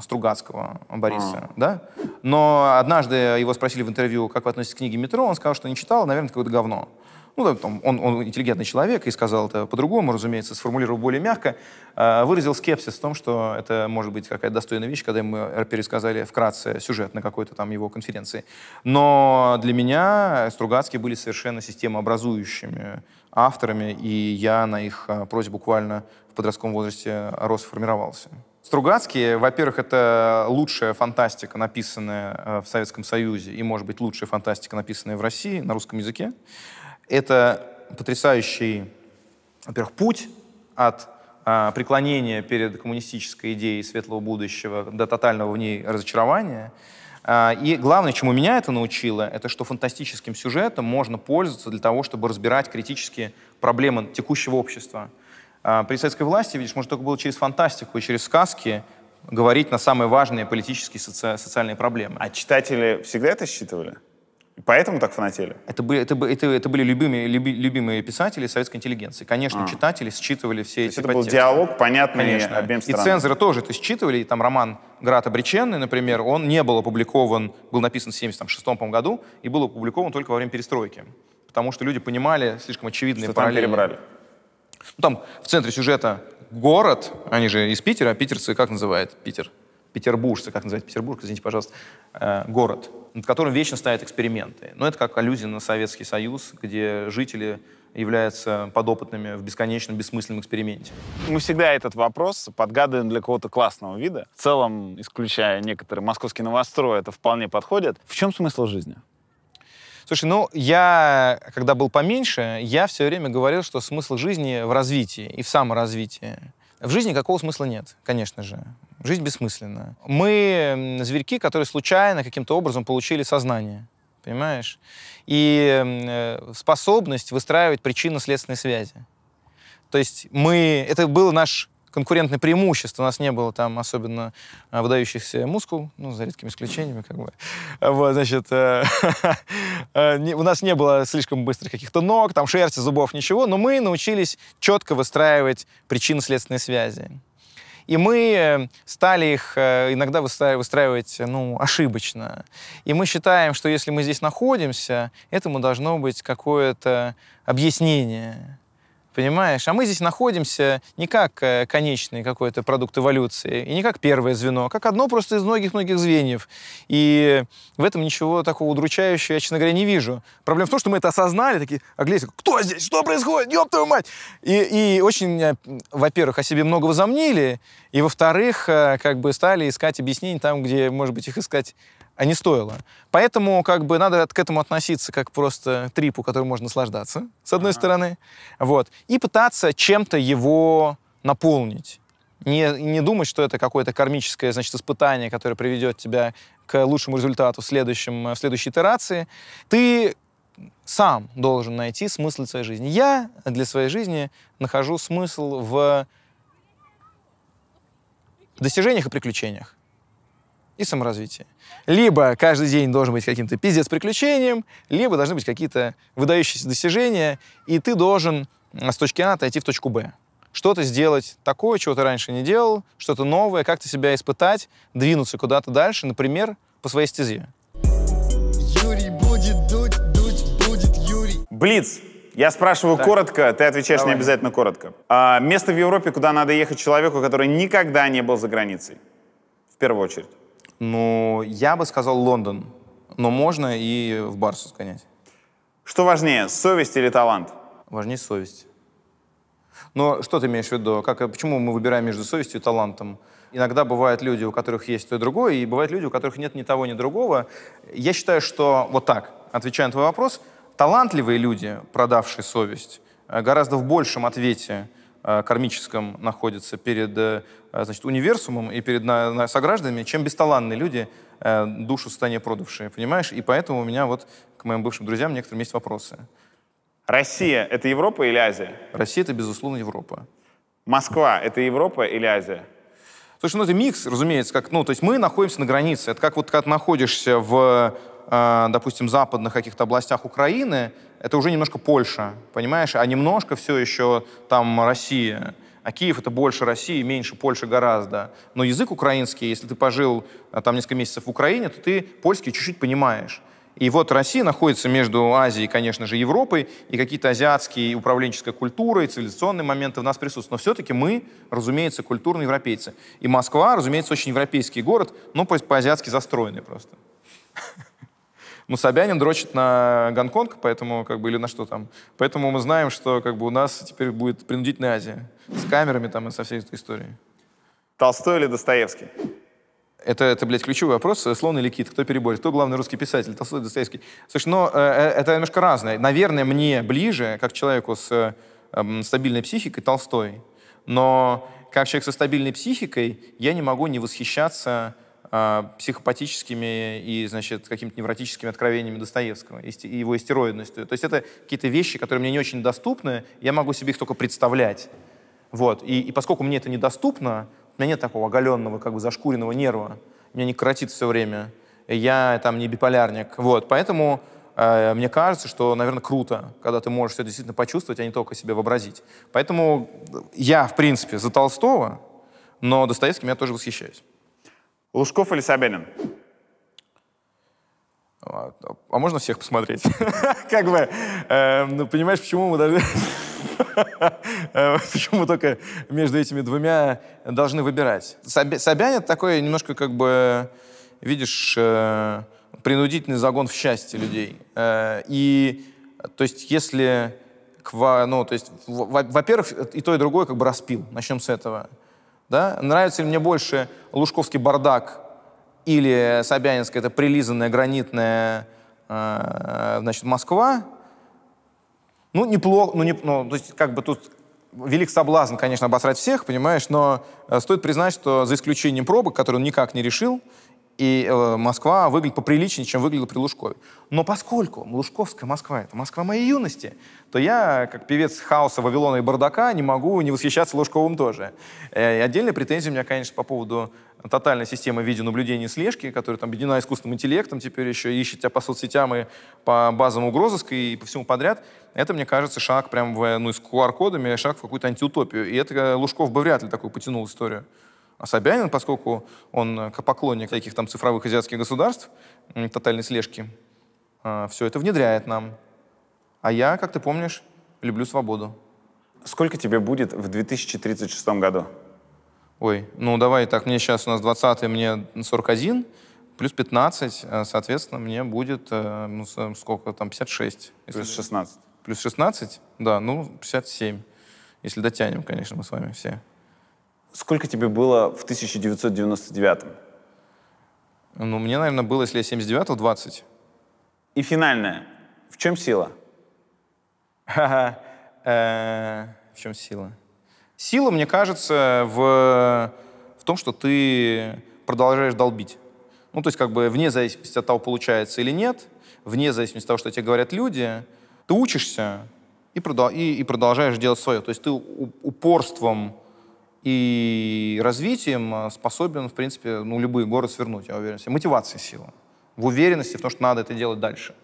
Стругацкого Бориса, а. да? Но однажды его спросили в интервью, как вы относитесь к книге «Метро», он сказал, что не читал, наверное, какое-то говно ну, там, он, он интеллигентный человек и сказал это по-другому, разумеется, сформулировал более мягко, э, выразил скепсис в том, что это может быть какая-то достойная вещь, когда ему пересказали вкратце сюжет на какой-то там его конференции. Но для меня Стругацкие были совершенно системообразующими авторами, и я на их э, просьбу буквально в подростковом возрасте рос формировался. Стругацкие, во-первых, это лучшая фантастика, написанная э, в Советском Союзе, и, может быть, лучшая фантастика, написанная в России на русском языке. Это потрясающий, во-первых, путь от а, преклонения перед коммунистической идеей светлого будущего до тотального в ней разочарования. А, и главное, чему меня это научило, это что фантастическим сюжетом можно пользоваться для того, чтобы разбирать критические проблемы текущего общества. А, при советской власти, видишь, можно только было через фантастику и через сказки говорить на самые важные политические и соци социальные проблемы. А читатели всегда это считывали? Поэтому так фанатели? Это были, это, это, это были любимые, люби, любимые писатели советской интеллигенции. Конечно, а. читатели считывали все эти это подтексты. был диалог, понятный Конечно. обеим странам. И цензоры тоже это считывали. И там роман «Град обреченный», например, он не был опубликован, был написан в 1976 году и был опубликован только во время перестройки. Потому что люди понимали слишком очевидные что параллели. там перебрали? Ну, там в центре сюжета город, они же из Питера, а питерцы как называют Питер? петербуржцы, как называется Петербург, извините, пожалуйста, э, город, над которым вечно ставят эксперименты. Но это как аллюзия на Советский Союз, где жители являются подопытными в бесконечном бессмысленном эксперименте? Мы всегда этот вопрос подгадываем для кого то классного вида. В целом, исключая некоторые московские новострои, это вполне подходит. В чем смысл жизни? Слушай, ну, я, когда был поменьше, я все время говорил, что смысл жизни в развитии и в саморазвитии. В жизни какого смысла нет, конечно же. Жизнь бессмысленна. Мы зверьки, которые случайно каким-то образом получили сознание. Понимаешь? И э, способность выстраивать причинно-следственные связи. То есть мы... Это был наш конкурентное преимущество. У нас не было там особенно а, выдающихся мускул, ну, за редкими исключениями, как бы. Вот, значит, э, [laughs] э, у нас не было слишком быстрых каких-то ног, там шерсти, зубов, ничего, но мы научились четко выстраивать причинно-следственные связи. И мы э, стали их иногда выстраивать ну, ошибочно. И мы считаем, что если мы здесь находимся, этому должно быть какое-то объяснение понимаешь? А мы здесь находимся не как э, конечный какой-то продукт эволюции, и не как первое звено, а как одно просто из многих-многих звеньев. И в этом ничего такого удручающего я, честно говоря, не вижу. Проблема в том, что мы это осознали, такие, огляделись, «А, кто здесь, что происходит, ёб твою мать! И, и очень, во-первых, о себе много возомнили, и, во-вторых, э, как бы стали искать объяснений там, где, может быть, их искать а не стоило. Поэтому как бы надо к этому относиться как просто трипу, который можно наслаждаться, с одной ага. стороны, вот, и пытаться чем-то его наполнить. Не, не думать, что это какое-то кармическое, значит, испытание, которое приведет тебя к лучшему результату в, следующем, в следующей итерации. Ты сам должен найти смысл своей жизни. Я для своей жизни нахожу смысл в достижениях и приключениях и саморазвитие. Либо каждый день должен быть каким-то пиздец приключением, либо должны быть какие-то выдающиеся достижения, и ты должен а, с точки А отойти в точку Б. Что-то сделать такое, чего ты раньше не делал, что-то новое, как-то себя испытать, двинуться куда-то дальше, например, по своей стезе. Юрий будет дуть, дуть будет Юрий. Блиц! Я спрашиваю так. коротко, ты отвечаешь Давай. не обязательно коротко. А, место в Европе, куда надо ехать человеку, который никогда не был за границей? В первую очередь. Ну, я бы сказал Лондон, но можно и в Барсу сгонять. Что важнее, совесть или талант? Важнее совесть. Но что ты имеешь в виду? Как, почему мы выбираем между совестью и талантом? Иногда бывают люди, у которых есть то и другое, и бывают люди, у которых нет ни того, ни другого. Я считаю, что вот так, отвечая на твой вопрос, талантливые люди, продавшие совесть, э, гораздо в большем ответе Э, кармическом находится перед э, значит, универсумом и перед на, на согражданами, чем бесталанные люди, э, душу состояние продавшие, понимаешь? И поэтому у меня вот к моим бывшим друзьям некоторым есть вопросы. Россия — это Европа или Азия? Россия — это, безусловно, Европа. Москва — это Европа или Азия? Слушай, ну это микс, разумеется, как, ну, то есть мы находимся на границе. Это как вот когда ты находишься в, допустим, западных каких-то областях Украины, это уже немножко Польша, понимаешь? А немножко все еще там Россия. А Киев — это больше России, меньше Польши гораздо. Но язык украинский, если ты пожил а, там несколько месяцев в Украине, то ты польский чуть-чуть понимаешь. И вот Россия находится между Азией, конечно же, Европой, и какие-то азиатские управленческая культура и цивилизационные моменты в нас присутствуют. Но все-таки мы, разумеется, культурные европейцы. И Москва, разумеется, очень европейский город, но по-азиатски застроенный просто. Ну, Собянин дрочит на Гонконг, поэтому, как бы, или на что там. Поэтому мы знаем, что, как бы, у нас теперь будет принудительная Азия. С камерами там и со всей этой историей. Толстой или Достоевский? Это, это, блядь, ключевой вопрос. Э, Слон или кит? Кто переборет? Кто главный русский писатель? Толстой, Достоевский? Слушай, но ну, э, э, это немножко разное. Наверное, мне ближе, как человеку с э, стабильной психикой, Толстой. Но как человек со стабильной психикой, я не могу не восхищаться а, психопатическими и, значит, какими-то невротическими откровениями Достоевского и его истероидностью. То есть это какие-то вещи, которые мне не очень доступны, я могу себе их только представлять. Вот. И, и поскольку мне это недоступно, у меня нет такого оголенного, как бы зашкуренного нерва, меня не коротит все время, я там не биполярник. Вот. Поэтому э, мне кажется, что, наверное, круто, когда ты можешь все действительно почувствовать, а не только себе вообразить. Поэтому я, в принципе, за Толстого, но Достоевским я тоже восхищаюсь. Лужков или Собянин? А, а можно всех посмотреть? [laughs] Как бы, эм, ну, понимаешь, почему мы даже, [laughs] э, Почему мы только между этими двумя должны выбирать? Собянин такой немножко как бы, видишь, э, принудительный загон в счастье людей. Э, и, то есть, если ну, то есть, во-первых, и то, и другое как бы распил. Начнем с этого. Да? Нравится ли мне больше лужковский бардак или Собянинская, это прилизанная гранитная э, значит, Москва, ну, неплохо, ну, не, ну, то есть, как бы тут велик соблазн, конечно, обосрать всех, понимаешь, но э, стоит признать, что за исключением пробок, которые он никак не решил, и э, Москва выглядит поприличнее, чем выглядела при Лужкове. Но поскольку Лужковская Москва — это Москва моей юности, то я, как певец хаоса, Вавилона и Бардака, не могу не восхищаться Лужковым тоже. Э, и отдельные претензии у меня, конечно, по поводу тотальной системы видеонаблюдения и слежки, которая там объединена искусственным интеллектом, теперь еще ищет тебя по соцсетям и по базам угрозыска и по всему подряд. Это, мне кажется, шаг прям в, э, ну, с QR-кодами, шаг в какую-то антиутопию. И это э, Лужков бы вряд ли такую потянул историю. А Собянин, поскольку он э, поклонник всяких там цифровых азиатских государств, тотальной слежки, а, все это внедряет нам. А я, как ты помнишь, люблю свободу. Сколько тебе будет в 2036 году? Ой, ну давай так, мне сейчас у нас 20 мне 41, плюс 15, э, соответственно, мне будет, э, ну, сколько там, 56. Плюс 16. Плюс 16, да, ну, 57. Если дотянем, конечно, мы с вами все. Сколько тебе было в 1999? Ну, мне, наверное, было, если я 79 20. И финальное. В чем сила? Э, в чем сила? Сила, мне кажется, в, в том, что ты продолжаешь долбить. Ну, то есть, как бы, вне зависимости от того, получается или нет, вне зависимости от того, что тебе говорят люди, ты учишься и, продол- и, и продолжаешь делать свое. То есть ты упорством и развитием а, способен, в принципе, ну, любые горы свернуть, я уверен. Мотивация сила. В уверенности в том, что надо это делать дальше.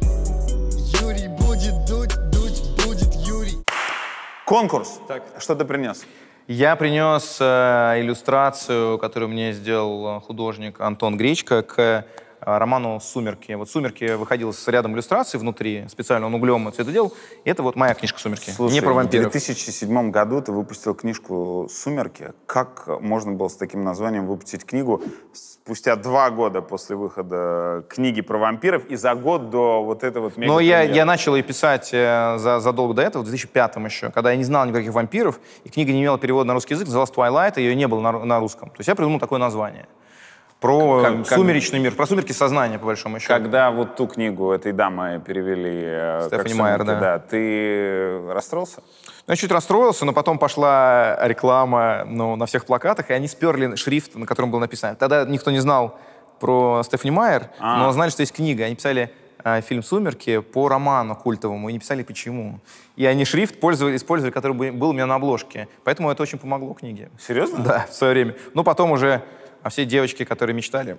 Юрий будет дуть, дуть будет Юрий. Конкурс. Так. Что ты принес? Я принес э, иллюстрацию, которую мне сделал э, художник Антон Гречко, к Э, роману «Сумерки». Вот «Сумерки» выходил с рядом иллюстраций внутри, специально он углем все это делал. И это вот моя книжка «Сумерки», Слушай, не про вампиров. в 2007 году ты выпустил книжку «Сумерки». Как можно было с таким названием выпустить книгу спустя два года после выхода книги про вампиров и за год до вот этого вот Но я, я начал ее писать э, за, задолго до этого, в 2005 еще, когда я не знал никаких вампиров, и книга не имела перевода на русский язык, называлась «Twilight», ее не было на, на русском. То есть я придумал такое название. Про э, как, сумеречный как, мир, про сумерки сознания, по большому счету. Когда вот ту книгу этой дамы перевели... Э, Стефани Майер, да. да. Ты э, расстроился? Ну, я чуть расстроился, но потом пошла реклама ну, на всех плакатах, и они сперли шрифт, на котором было написано. Тогда никто не знал про Стефани Майер, а. но знали, что есть книга. Они писали фильм «Сумерки» по роману культовому и не писали почему. И они шрифт пользовали, использовали, который был у меня на обложке. Поэтому это очень помогло книге. Серьезно? Да, в свое время. Но потом уже а все девочки, которые мечтали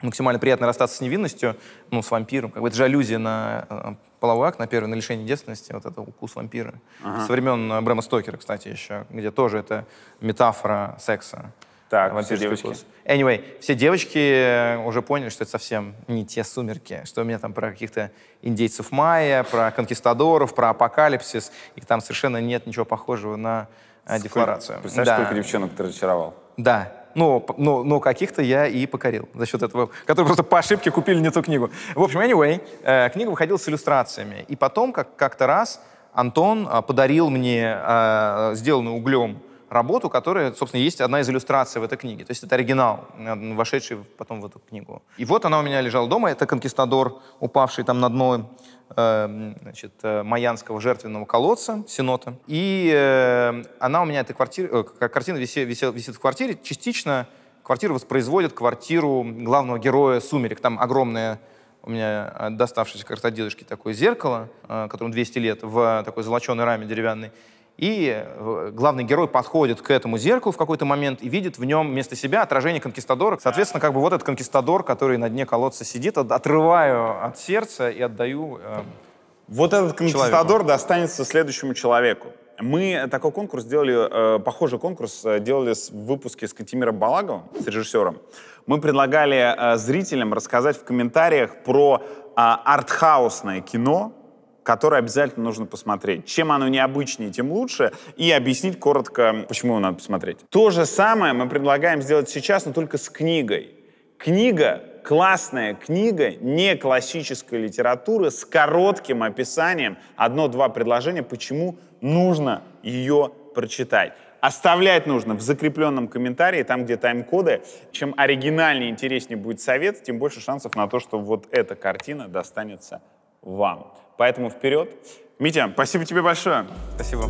максимально приятно расстаться с невинностью, ну, с вампиром, как бы это же аллюзия на э, половой акт, на первое, на лишение девственности, вот это укус вампира. Ага. Со времен э, Брэма Стокера, кстати, еще, где тоже это метафора секса. Так, э, все девочки. Укус. Anyway, все девочки уже поняли, что это совсем не те сумерки, что у меня там про каких-то индейцев майя, про конкистадоров, про апокалипсис, и там совершенно нет ничего похожего на Сколько, декларацию. Представляешь, да. сколько девчонок ты разочаровал? Да, но, но, но каких-то я и покорил за счет этого, которые просто по ошибке купили не ту книгу. В общем, anyway, э, книга выходила с иллюстрациями. И потом как- как-то раз Антон э, подарил мне э, сделанную углем работу, которая, собственно, есть одна из иллюстраций в этой книге. То есть это оригинал, вошедший потом в эту книгу. И вот она у меня лежала дома. Это конкистадор, упавший там на дно эм, э, значит, майянского жертвенного колодца, синота. И э, она у меня, эта квартира, э, картина висит, висит, висит в квартире. Частично квартира воспроизводит квартиру главного героя «Сумерек». Там огромная у меня э, доставшееся как-то дедушки такое зеркало, э, которому 200 лет, в такой золоченой раме деревянной. И э, главный герой подходит к этому зеркалу в какой-то момент и видит в нем вместо себя отражение конкистадора. Соответственно, как бы вот этот конкистадор, который на дне колодца сидит, отрываю от сердца и отдаю э, Вот этот конкистадор человеку. достанется следующему человеку. Мы такой конкурс делали, э, похожий конкурс э, делали в выпуске с Кантимиром Балаговым, с режиссером. Мы предлагали э, зрителям рассказать в комментариях про э, артхаусное кино, которое обязательно нужно посмотреть. Чем оно необычнее, тем лучше. И объяснить коротко, почему его надо посмотреть. То же самое мы предлагаем сделать сейчас, но только с книгой. Книга классная книга не классической литературы с коротким описанием, одно-два предложения, почему нужно ее прочитать. Оставлять нужно в закрепленном комментарии, там, где тайм-коды. Чем оригинальнее и интереснее будет совет, тем больше шансов на то, что вот эта картина достанется вам. Поэтому вперед. Митя, спасибо тебе большое. Спасибо.